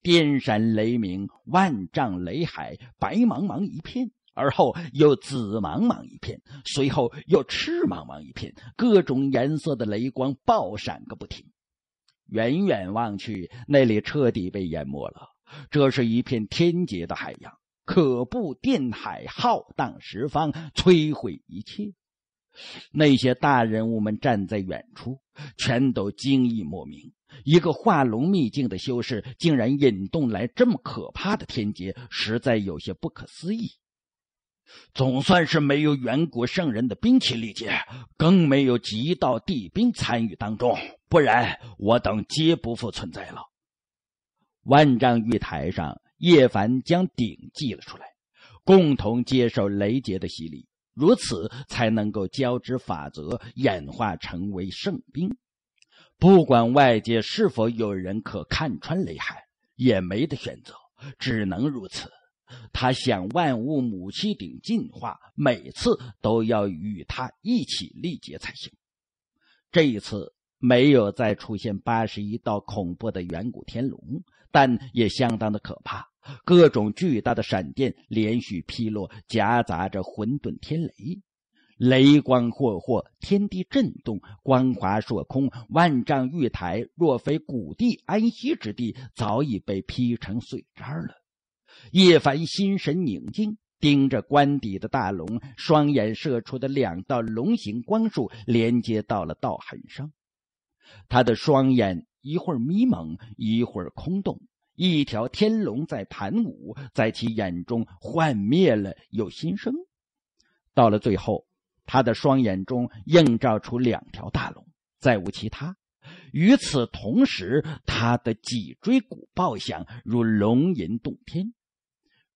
Speaker 1: 电闪雷鸣，万丈雷海，白茫茫一片，而后又紫茫茫一片，随后又赤茫茫一片，各种颜色的雷光爆闪个不停。远远望去，那里彻底被淹没了，这是一片天劫的海洋。可怖电海浩荡十方，摧毁一切。那些大人物们站在远处，全都惊异莫名。一个化龙秘境的修士，竟然引动来这么可怕的天劫，实在有些不可思议。总算是没有远古圣人的兵器力劫，更没有极道地兵参与当中，不然我等皆不复存在了。万丈玉台上。叶凡将鼎祭了出来，共同接受雷劫的洗礼，如此才能够交织法则，演化成为圣兵。不管外界是否有人可看穿雷海，也没得选择，只能如此。他想万物母气鼎进化，每次都要与他一起历劫才行。这一次没有再出现八十一道恐怖的远古天龙。但也相当的可怕，各种巨大的闪电连续劈落，夹杂着混沌天雷，雷光霍霍，天地震动，光华烁空，万丈玉台若非古帝安息之地，早已被劈成碎渣了。叶凡心神宁静，盯着关底的大龙，双眼射出的两道龙形光束连接到了道痕上，他的双眼。一会儿迷蒙，一会儿空洞，一条天龙在盘舞，在其眼中幻灭了又新生。到了最后，他的双眼中映照出两条大龙，再无其他。与此同时，他的脊椎骨爆响，如龙吟动天。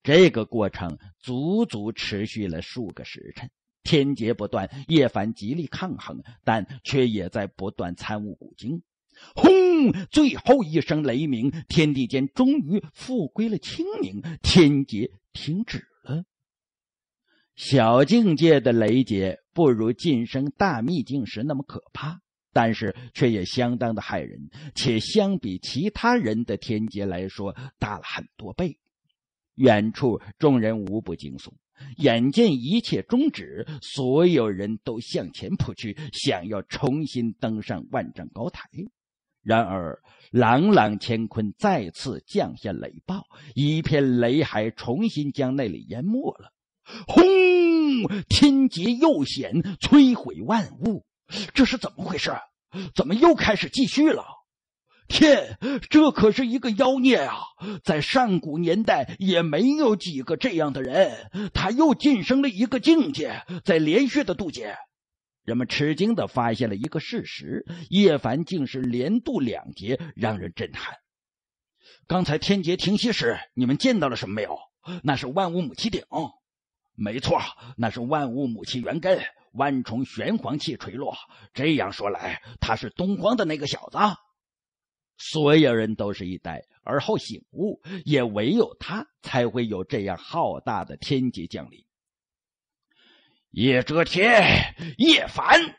Speaker 1: 这个过程足足持续了数个时辰，天劫不断，叶凡极力抗衡，但却也在不断参悟古经。轰！最后一声雷鸣，天地间终于复归了清明，天劫停止了。小境界的雷劫不如晋升大秘境时那么可怕，但是却也相当的害人，且相比其他人的天劫来说大了很多倍。远处众人无不惊悚，眼见一切终止，所有人都向前扑去，想要重新登上万丈高台。然而，朗朗乾坤再次降下雷暴，一片雷海重新将那里淹没了。轰！天劫又显，摧毁万物。这是怎么回事？怎么又开始继续了？天，这可是一个妖孽啊！在上古年代也没有几个这样的人。他又晋升了一个境界，在连续的渡劫。人们吃惊的发现了一个事实：叶凡竟是连渡两劫，让人震撼。刚才天劫停息时，你们见到了什么没有？那是万物母亲顶。没错，那是万物母亲元根，万重玄黄气垂落。这样说来，他是东荒的那个小子。所有人都是一呆，而后醒悟，也唯有他才会有这样浩大的天劫降临。叶遮天，叶凡，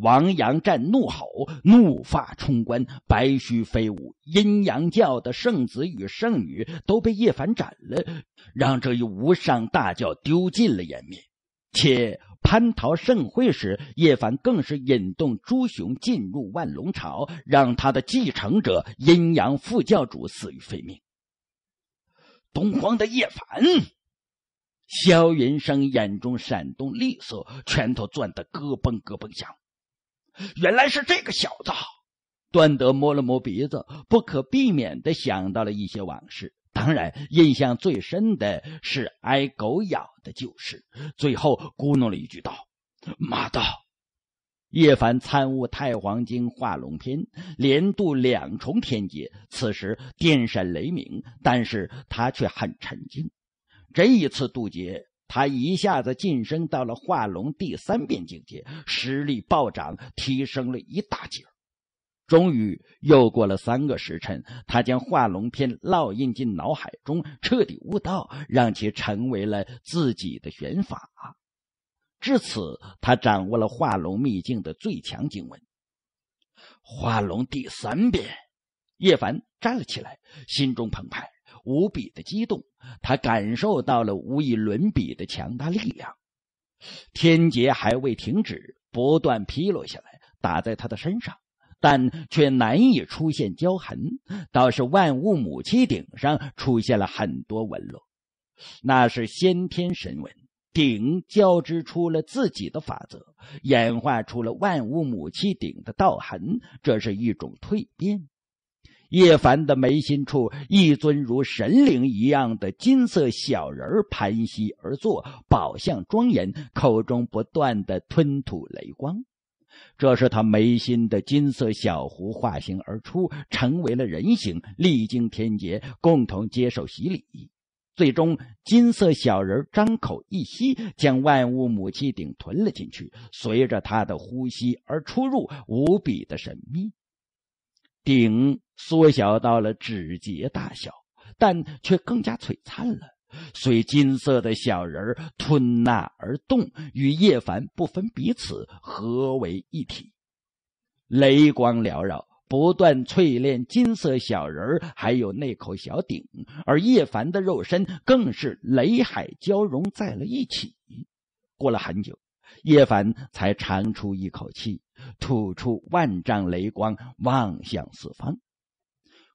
Speaker 1: 王阳战怒吼，怒发冲冠，白须飞舞。阴阳教的圣子与圣女都被叶凡斩了，让这一无上大教丢尽了颜面。且蟠桃盛会时，叶凡更是引动朱雄进入万龙朝，让他的继承者阴阳副教主死于非命。东荒的叶凡。萧云生眼中闪动厉色，拳头攥得咯嘣咯嘣响。原来是这个小子。段德摸了摸鼻子，不可避免的想到了一些往事，当然印象最深的是挨狗咬的旧事。最后咕哝了一句道：“妈的！”叶凡参悟《太黄经》化龙篇，连渡两重天劫。此时电闪雷鸣，但是他却很沉静。这一次渡劫，他一下子晋升到了化龙第三变境界，实力暴涨，提升了一大截。终于又过了三个时辰，他将化龙篇烙印进脑海中，彻底悟道，让其成为了自己的玄法。至此，他掌握了化龙秘境的最强经文——化龙第三变。叶凡站了起来，心中澎湃。无比的激动，他感受到了无以伦比的强大力量。天劫还未停止，不断劈落下来，打在他的身上，但却难以出现焦痕。倒是万物母亲顶上出现了很多纹路，那是先天神纹，顶交织出了自己的法则，演化出了万物母气顶的道痕。这是一种蜕变。叶凡的眉心处，一尊如神灵一样的金色小人盘膝而坐，宝相庄严，口中不断的吞吐雷光。这是他眉心的金色小狐化形而出，成为了人形，历经天劫，共同接受洗礼。最终，金色小人张口一吸，将万物母气顶吞了进去，随着他的呼吸而出入，无比的神秘。鼎缩小到了指节大小，但却更加璀璨了。随金色的小人儿吞纳而动，与叶凡不分彼此，合为一体。雷光缭绕，不断淬炼金色小人儿，还有那口小鼎，而叶凡的肉身更是雷海交融在了一起。过了很久。叶凡才长出一口气，吐出万丈雷光，望向四方。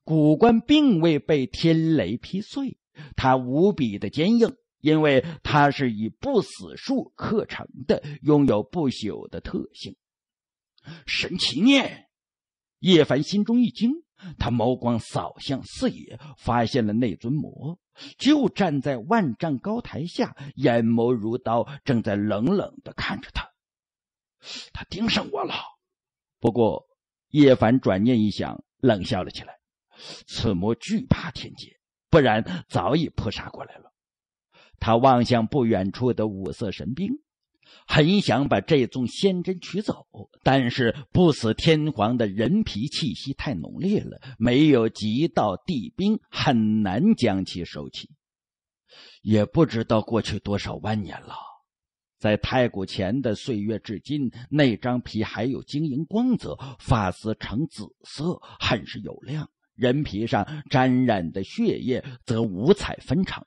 Speaker 1: 古棺并未被天雷劈碎，它无比的坚硬，因为它是以不死树刻成的，拥有不朽的特性。神奇念，叶凡心中一惊，他眸光扫向四野，发现了那尊魔。就站在万丈高台下，眼眸如刀，正在冷冷的看着他。他盯上我了。不过，叶凡转念一想，冷笑了起来。此魔惧怕天劫，不然早已扑杀过来了。他望向不远处的五色神兵。很想把这宗仙针取走，但是不死天皇的人皮气息太浓烈了，没有极道地兵，很难将其收起。也不知道过去多少万年了，在太古前的岁月至今，那张皮还有晶莹光泽，发丝呈紫色，很是油亮。人皮上沾染的血液则五彩纷呈。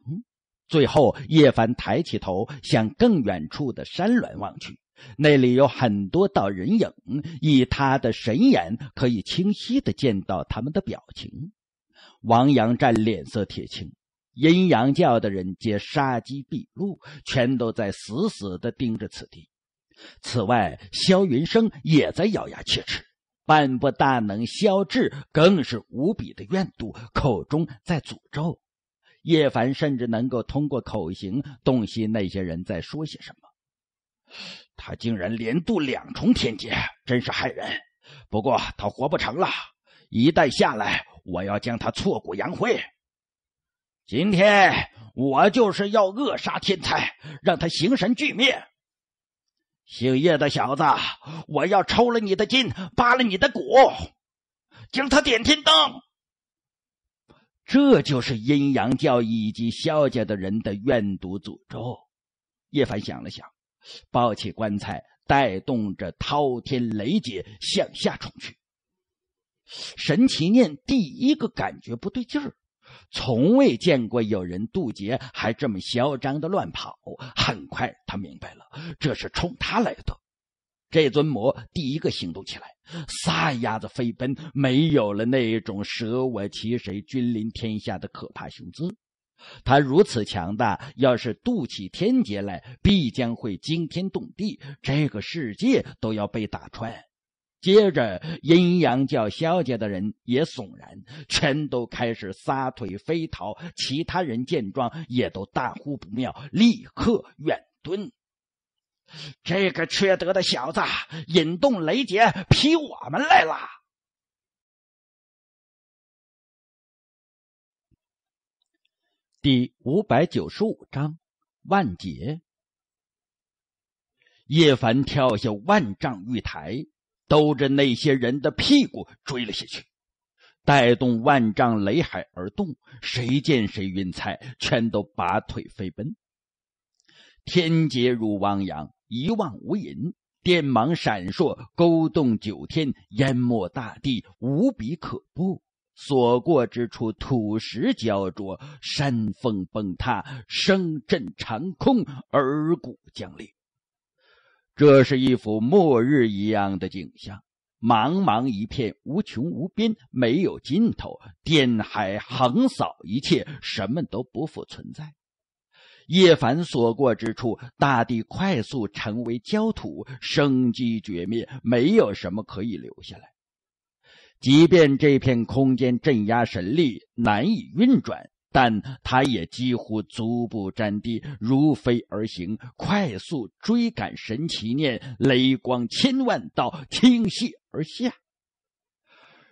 Speaker 1: 最后，叶凡抬起头，向更远处的山峦望去，那里有很多道人影，以他的神眼可以清晰的见到他们的表情。王阳战脸色铁青，阴阳教的人皆杀机毕露，全都在死死的盯着此地。此外，萧云生也在咬牙切齿，半步大能萧智更是无比的怨毒，口中在诅咒。叶凡甚至能够通过口型洞悉那些人在说些什么。他竟然连渡两重天劫，真是害人。不过他活不成了，一旦下来，我要将他挫骨扬灰。今天我就是要扼杀天才，让他形神俱灭。姓叶的小子，我要抽了你的筋，扒了你的骨，将他点天灯。这就是阴阳教以及萧家的人的怨毒诅咒。叶凡想了想，抱起棺材，带动着滔天雷劫向下冲去。神奇念第一个感觉不对劲儿，从未见过有人渡劫还这么嚣张的乱跑。很快，他明白了，这是冲他来的。这尊魔第一个行动起来，撒丫子飞奔，没有了那种舍我其谁、君临天下的可怕雄姿。他如此强大，要是渡起天劫来，必将会惊天动地，这个世界都要被打穿。接着，阴阳教萧家的人也悚然，全都开始撒腿飞逃。其他人见状，也都大呼不妙，立刻远遁。
Speaker 2: 这个缺德的小子引动雷劫劈我们来了。第五百九十五章万劫。
Speaker 1: 叶凡跳下万丈玉台，兜着那些人的屁股追了下去，带动万丈雷海而动，谁见谁晕菜，全都拔腿飞奔。天劫如汪洋。一望无垠，电芒闪烁，勾动九天，淹没大地，无比可怖。所过之处，土石焦灼，山峰崩塌，声震长空，耳骨将裂。这是一幅末日一样的景象，茫茫一片，无穷无边，没有尽头。电海横扫一切，什么都不复存在。叶凡所过之处，大地快速成为焦土，生机绝灭，没有什么可以留下来。即便这片空间镇压神力难以运转，但他也几乎足不沾地，如飞而行，快速追赶。神奇念雷光千万道倾泻而下。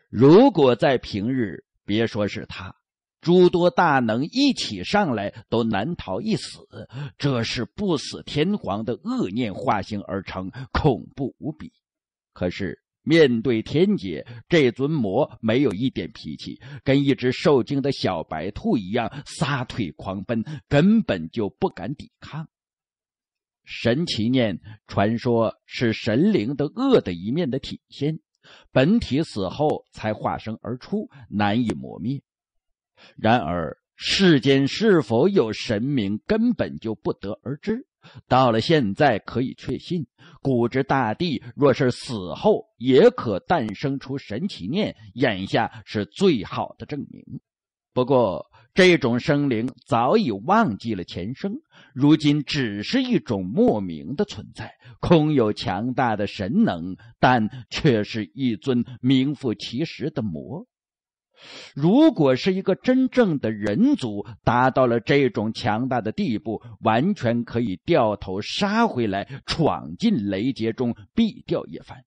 Speaker 1: 如果在平日，别说是他。诸多大能一起上来，都难逃一死。这是不死天皇的恶念化形而成，恐怖无比。可是面对天劫，这尊魔没有一点脾气，跟一只受惊的小白兔一样撒腿狂奔，根本就不敢抵抗。神奇念传说，是神灵的恶的一面的体现，本体死后才化生而出，难以磨灭。然而，世间是否有神明，根本就不得而知。到了现在，可以确信，古之大帝若是死后，也可诞生出神奇念。眼下是最好的证明。不过，这种生灵早已忘记了前生，如今只是一种莫名的存在，空有强大的神能，但却是一尊名副其实的魔。如果是一个真正的人族达到了这种强大的地步，完全可以掉头杀回来，闯进雷劫中毙掉一番。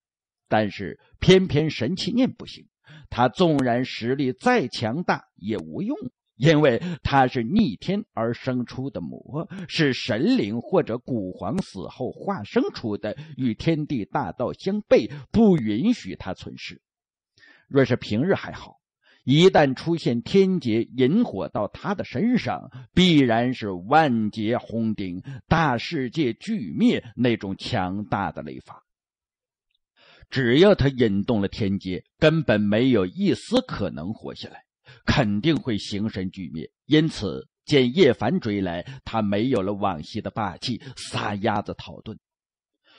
Speaker 1: 但是偏偏神气念不行，他纵然实力再强大也无用，因为他是逆天而生出的魔，是神灵或者古皇死后化生出的，与天地大道相悖，不允许他存世。若是平日还好。一旦出现天劫，引火到他的身上，必然是万劫轰顶、大世界俱灭那种强大的雷法。只要他引动了天劫，根本没有一丝可能活下来，肯定会形神俱灭。因此，见叶凡追来，他没有了往昔的霸气，撒丫子逃遁。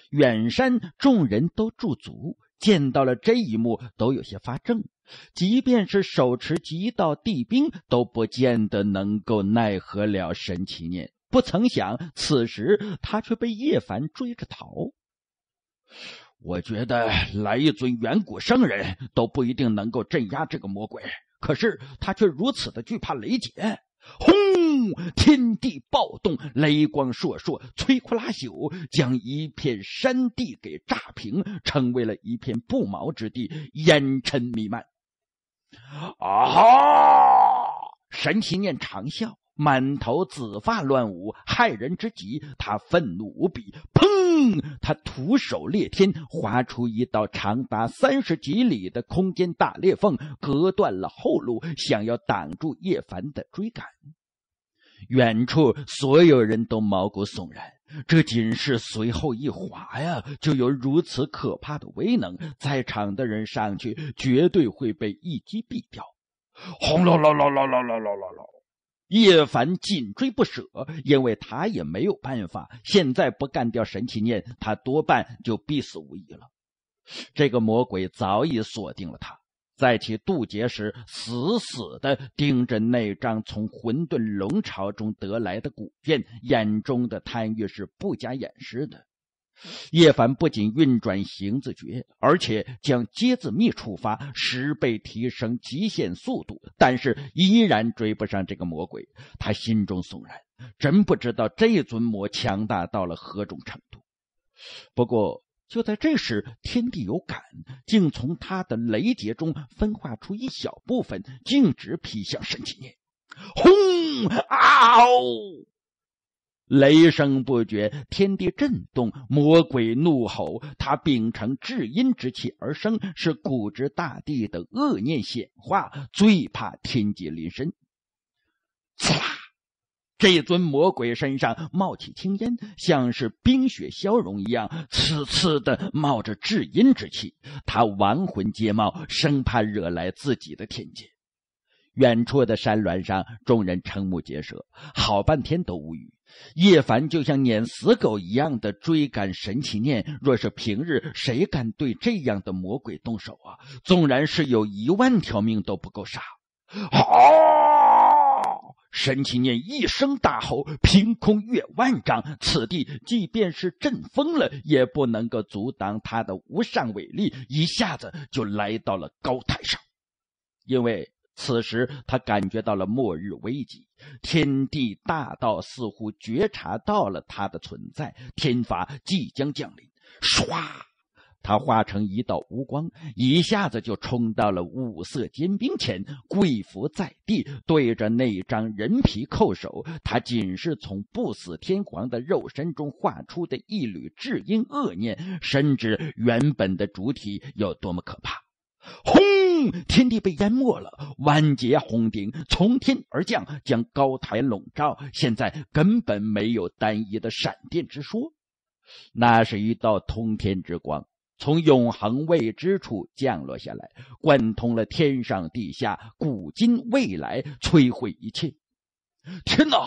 Speaker 1: 远山众人都驻足，见到了这一幕，都有些发怔。即便是手持极道地兵，都不见得能够奈何了神奇念。不曾想，此时他却被叶凡追着逃。我觉得来一尊远古圣人都不一定能够镇压这个魔鬼。可是他却如此的惧怕雷劫，轰！天地暴动，雷光烁烁，摧枯拉朽，将一片山地给炸平，成为了一片不毛之地，烟尘弥漫。啊哈！神奇念长啸，满头紫发乱舞，骇人之极。他愤怒无比，砰！他徒手裂天，划出一道长达三十几里的空间大裂缝，隔断了后路，想要挡住叶凡的追赶。远处，所有人都毛骨悚然。这仅是随后一滑呀，就有如此可怕的威能，在场的人上去绝对会被一击毙掉。轰隆隆隆隆隆隆隆隆！叶凡紧追不舍，因为他也没有办法，现在不干掉神奇念，他多半就必死无疑了。这个魔鬼早已锁定了他。在其渡劫时，死死的盯着那张从混沌龙巢中得来的古卷，眼中的贪欲是不加掩饰的。叶凡不仅运转行字诀，而且将接字密触发，十倍提升极限速度，但是依然追不上这个魔鬼。他心中悚然，真不知道这尊魔强大到了何种程度。不过，就在这时，天地有感，竟从他的雷劫中分化出一小部分，径直劈向神体念。轰！
Speaker 2: 嗷！
Speaker 1: 雷声不绝，天地震动，魔鬼怒吼。他秉承至阴之气而生，是古之大地的恶念显化，最怕天劫临身。这尊魔鬼身上冒起青烟，像是冰雪消融一样，刺刺的冒着至阴之气。他亡魂皆冒，生怕惹来自己的天劫。远处的山峦上，众人瞠目结舌，好半天都无语。叶凡就像撵死狗一样的追赶神奇念。若是平日，谁敢对这样的魔鬼动手啊？纵然是有一万条命都不够杀。神奇念一声大吼，凭空跃万丈。此地即便是阵风了，也不能够阻挡他的无上伟力，一下子就来到了高台上。因为此时他感觉到了末日危机，天地大道似乎觉察到了他的存在，天罚即将降临。唰！他化成一道无光，一下子就冲到了五色金兵前，跪伏在地，对着那张人皮叩首。他仅是从不死天皇的肉身中化出的一缕至阴恶念，深知原本的主体有多么可怕。轰！天地被淹没了，万劫轰顶从天而降，将高台笼罩。现在根本没有单一的闪电之说，那是一道通天之光。从永恒未知处降落下来，贯通了天上地下、古今未来，摧毁一切！天哪，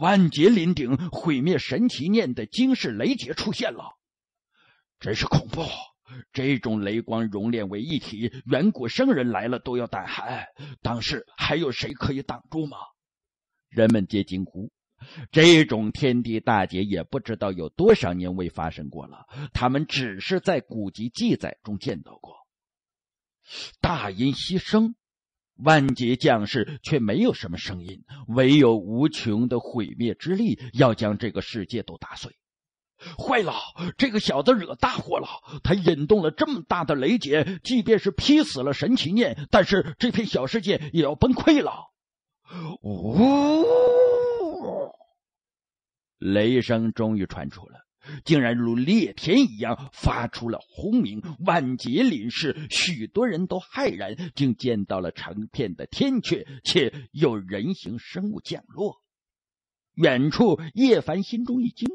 Speaker 1: 万劫临顶，毁灭神奇念的惊世雷劫出现了，真是恐怖！这种雷光熔炼为一体，远古圣人来了都要胆寒。当时还有谁可以挡住吗？人们皆惊呼。这种天地大劫也不知道有多少年未发生过了，他们只是在古籍记载中见到过。大音牺声，万劫将士却没有什么声音，唯有无穷的毁灭之力要将这个世界都打碎。坏了，这个小子惹大祸了！他引动了这么大的雷劫，即便是劈死了神奇念，但是这片小世界也要崩溃了。呜！哦。雷声终于传出了，竟然如裂天一样发出了轰鸣，万劫临世，许多人都骇然，竟见到了成片的天阙，且有人形生物降落。远处，叶凡心中一惊，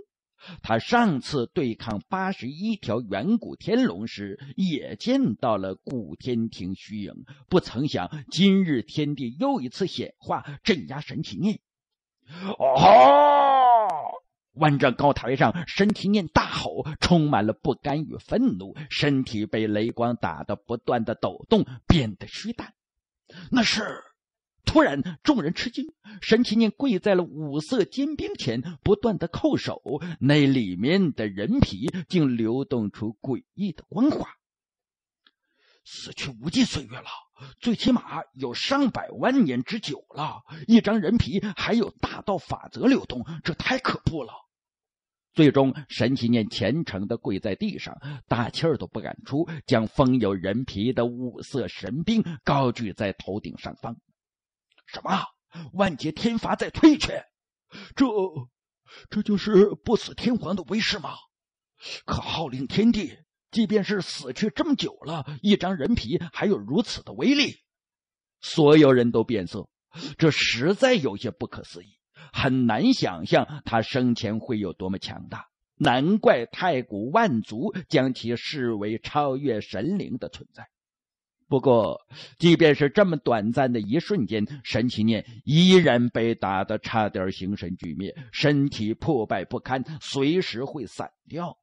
Speaker 1: 他上次对抗八十一条远古天龙时，也见到了古天庭虚影，不曾想今日天地又一次显化，镇压神奇念。哦！万丈高台上，神奇念大吼，充满了不甘与愤怒。身体被雷光打得不断的抖动，变得虚淡。那是……突然，众人吃惊，神奇念跪在了五色金兵前，不断的叩首。那里面的人皮竟流动出诡异的光华。死去无尽岁月了，最起码有上百万年之久了。一张人皮还有大道法则流动，这太可怖了。最终，神奇念虔诚的跪在地上，大气儿都不敢出，将封有人皮的五色神兵高举在头顶上方。什么？万劫天罚在退却？这，这就是不死天皇的威势吗？可号令天地。即便是死去这么久了一张人皮还有如此的威力，所有人都变色，这实在有些不可思议，很难想象他生前会有多么强大。难怪太古万族将其视为超越神灵的存在。不过，即便是这么短暂的一瞬间，神奇念依然被打得差点形神俱灭，身体破败不堪，随时会散掉。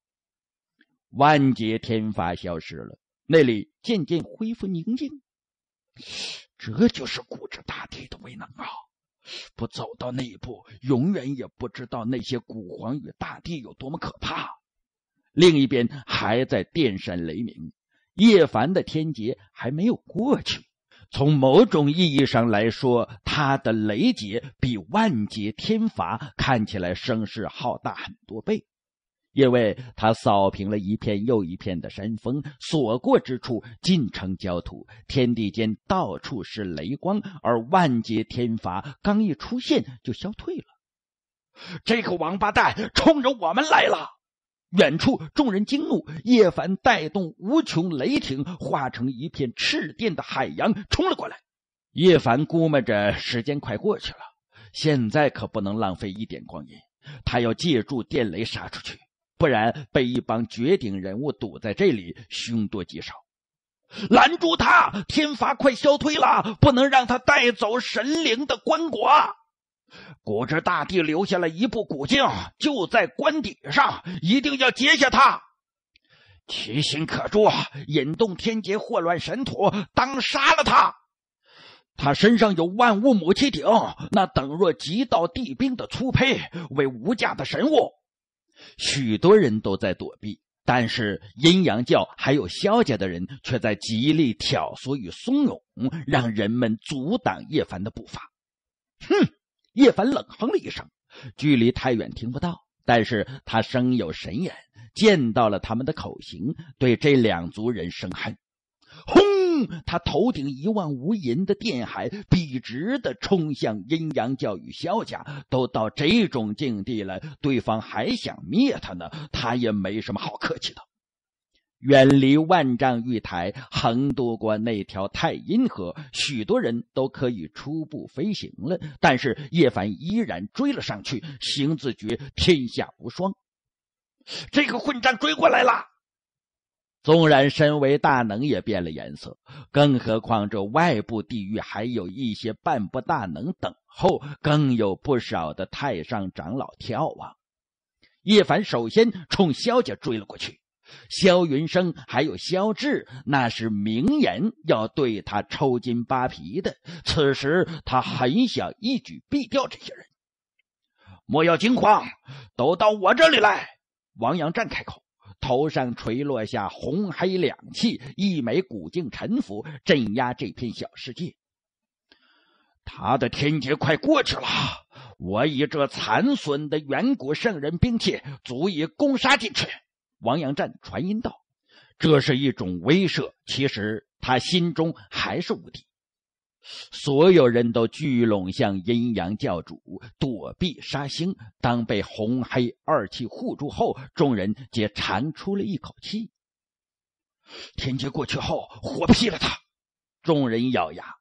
Speaker 1: 万劫天罚消失了，那里渐渐恢复宁静。这就是古之大帝的威能啊！不走到那一步，永远也不知道那些古皇与大帝有多么可怕。另一边还在电闪雷鸣，叶凡的天劫还没有过去。从某种意义上来说，他的雷劫比万劫天罚看起来声势浩大很多倍。因为他扫平了一片又一片的山峰，所过之处尽成焦土，天地间到处是雷光，而万劫天罚刚一出现就消退了。这个王八蛋冲着我们来了！远处众人惊怒，叶凡带动无穷雷霆，化成一片赤电的海洋冲了过来。叶凡估摸着时间快过去了，现在可不能浪费一点光阴，他要借助电雷杀出去。不然被一帮绝顶人物堵在这里，凶多吉少。拦住他！天罚快消退了，不能让他带走神灵的棺椁。古之大帝留下了一部古镜，就在棺底上，一定要接下他。其心可诛，引动天劫祸乱神土，当杀了他。他身上有万物母气顶，那等若极道地兵的粗胚，为无价的神物。许多人都在躲避，但是阴阳教还有萧家的人却在极力挑唆与怂恿，让人们阻挡叶凡的步伐。哼！叶凡冷哼了一声，距离太远听不到，但是他生有神眼，见到了他们的口型，对这两族人生恨。轰！他头顶一望无垠的电海，笔直的冲向阴阳教与萧家。都到这种境地了，对方还想灭他呢，他也没什么好客气的。远离万丈玉台，横渡过那条太阴河，许多人都可以初步飞行了。但是叶凡依然追了上去，行自觉天下无双。这个混
Speaker 2: 账追过来了！
Speaker 1: 纵然身为大能，也变了颜色。更何况这外部地狱还有一些半步大能等候，更有不少的太上长老眺望。叶凡首先冲萧家追了过去。萧云生还有萧志，那是明言要对他抽筋扒皮的。此时他很想一举毙掉这些人。莫要惊慌，都到我这里来。”王阳战开口。头上垂落下红黑两气，一枚古镜沉浮，镇压这片小世界。他的天劫快过去了，我以这残损的远古圣人兵器，足以攻杀进去。王阳战传音道：“这是一种威慑，其实他心中还是无敌。”所有人都聚拢向阴阳教主躲避杀星。当被红黑二气护住后，众人皆长出了一口气。天劫过去后，火劈了他。众人咬牙，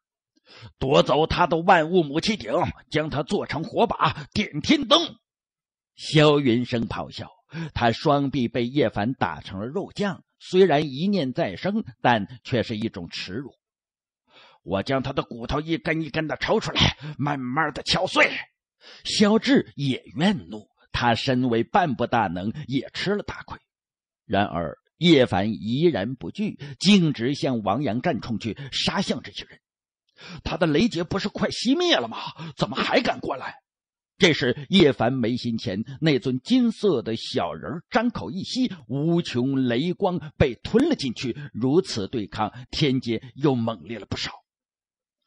Speaker 1: 夺走他的万物母气鼎，将他做成火把，点天灯。萧云生咆哮，他双臂被叶凡打成了肉酱。虽然一念再生，但却是一种耻辱。我将他的骨头一根一根的抽出来，慢慢的敲碎。肖智也怨怒，他身为半步大能，也吃了大亏。然而叶凡依然不惧，径直向王阳战冲去，杀向这群人。他的雷劫不是快熄灭了吗？怎么还敢过来？这时，叶凡眉心前那尊金色的小人张口一吸，无穷雷光被吞了进去。如此对抗天劫，又猛烈了不少。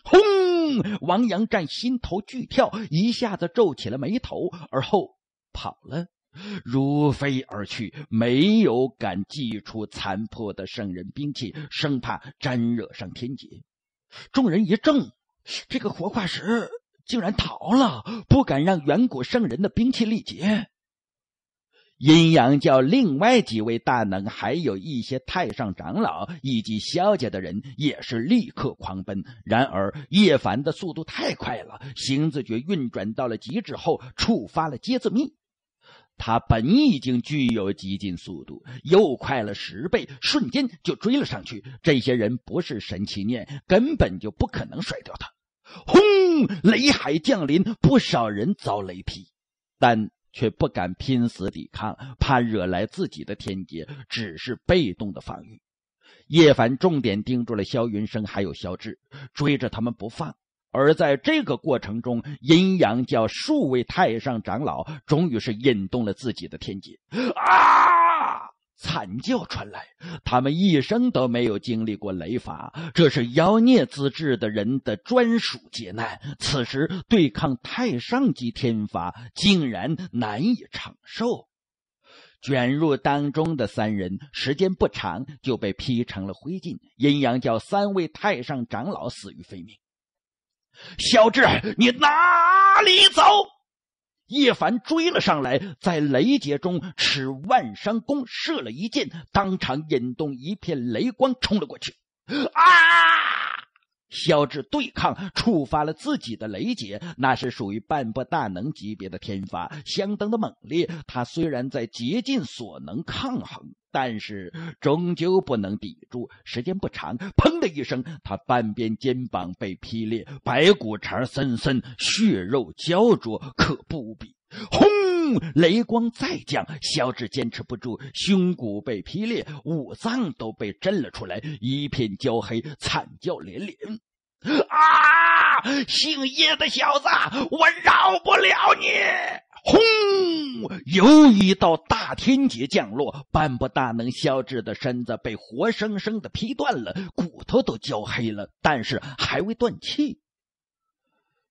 Speaker 1: 轰！王阳战心头剧跳，一下子皱起了眉头，而后跑了，如飞而去，没有敢祭出残破的圣人兵器，生怕沾惹上天劫。众人一怔，这个活化石竟然逃了，不敢让远古圣人的兵器力竭。阴阳教另外几位大能，还有一些太上长老以及萧家的人，也是立刻狂奔。然而叶凡的速度太快了，行字诀运转到了极致后，触发了接字密。他本已经具有极尽速度，又快了十倍，瞬间就追了上去。这些人不是神奇念，根本就不可能甩掉他。轰！雷海降临，不少人遭雷劈，但……却不敢拼死抵抗，怕惹来自己的天劫，只是被动的防御。叶凡重点盯住了萧云生，还有萧志，追着他们不放。而在这个过程中，阴阳教数位太上长老终于是引动了自己的天劫。啊！惨叫传来，他们一生都没有经历过雷法，这是妖孽资质的人的专属劫难。此时对抗太上级天法，竟然难以长寿。卷入当中的三人，时间不长就被劈成了灰烬。阴阳教三位太上长老死于非命。小智，你哪里走？叶凡追了上来，在雷劫中使万山弓射了一箭，当场引动一片雷光冲了过去。啊！肖智对抗触发了自己的雷劫，那是属于半步大能级别的天罚，相当的猛烈。他虽然在竭尽所能抗衡，但是终究不能抵住。时间不长，砰的一声，他半边肩膀被劈裂，白骨茬森森，血肉焦灼，可不比轰。雷光再降，肖志坚持不住，胸骨被劈裂，五脏都被震了出来，一片焦黑，惨叫连连。啊！姓叶的小子，我饶不了你！轰！又一道大天劫降落，半步大能肖志的身子被活生生的劈断了，骨头都焦黑了，但是还未断气。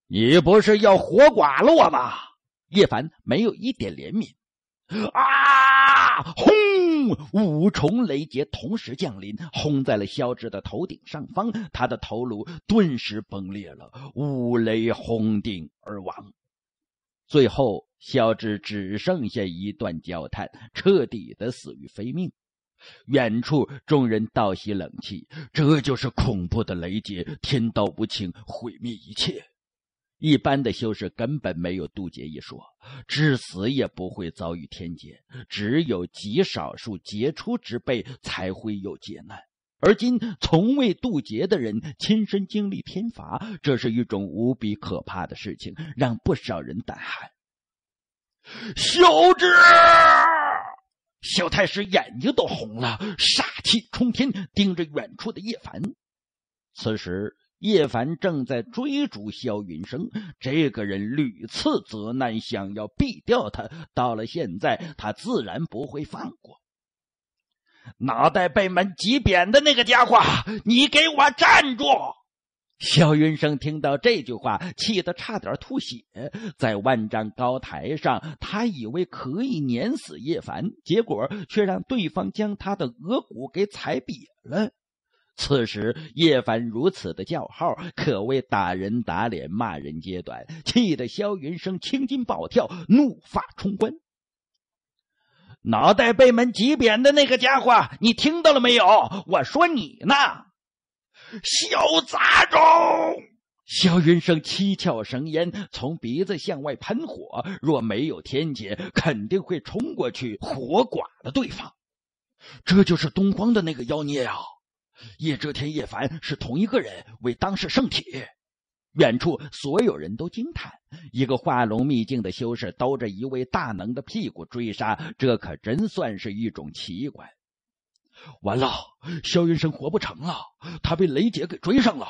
Speaker 1: 你不是要活剐了我吗？叶凡没有一点怜悯。啊！轰！五重雷劫同时降临，轰在了肖志的头顶上方。他的头颅顿时崩裂了，五雷轰顶而亡。最后，肖志只剩下一段焦炭，彻底的死于非命。远处众人倒吸冷气，这就是恐怖的雷劫，天道无情，毁灭一切。一般的修士根本没有渡劫一说，至死也不会遭遇天劫，只有极少数杰出之辈才会有劫难。而今从未渡劫的人亲身经历天罚，这是一种无比可怕的事情，让不少人胆寒。小智，小太师眼睛都红了，煞气冲天，盯着远处的叶凡。此时。叶凡正在追逐萧云生，这个人屡次责难，想要毙掉他。到了现在，他自然不会放过。脑袋被门挤扁的那个家伙，你给我站住！萧云生听到这句话，气得差点吐血。在万丈高台上，他以为可以碾死叶凡，结果却让对方将他的额骨给踩瘪了。此时，叶凡如此的叫号，可谓打人打脸、骂人揭短，气得萧云生青筋暴跳，怒发冲冠。脑袋被门挤扁的那个家伙，你听到了没有？我说你呢，小杂种！萧云生七窍生烟，从鼻子向外喷火。若没有天劫，肯定会冲过去活剐了对方。这就是东荒的那个妖孽啊！叶遮天、叶凡是同一个人，为当世圣体。远处所有人都惊叹：一个化龙秘境的修士，兜着一位大能的屁股追杀，这可真算是一种奇
Speaker 2: 观。完了，萧云生活不成了，他被雷劫给追上了。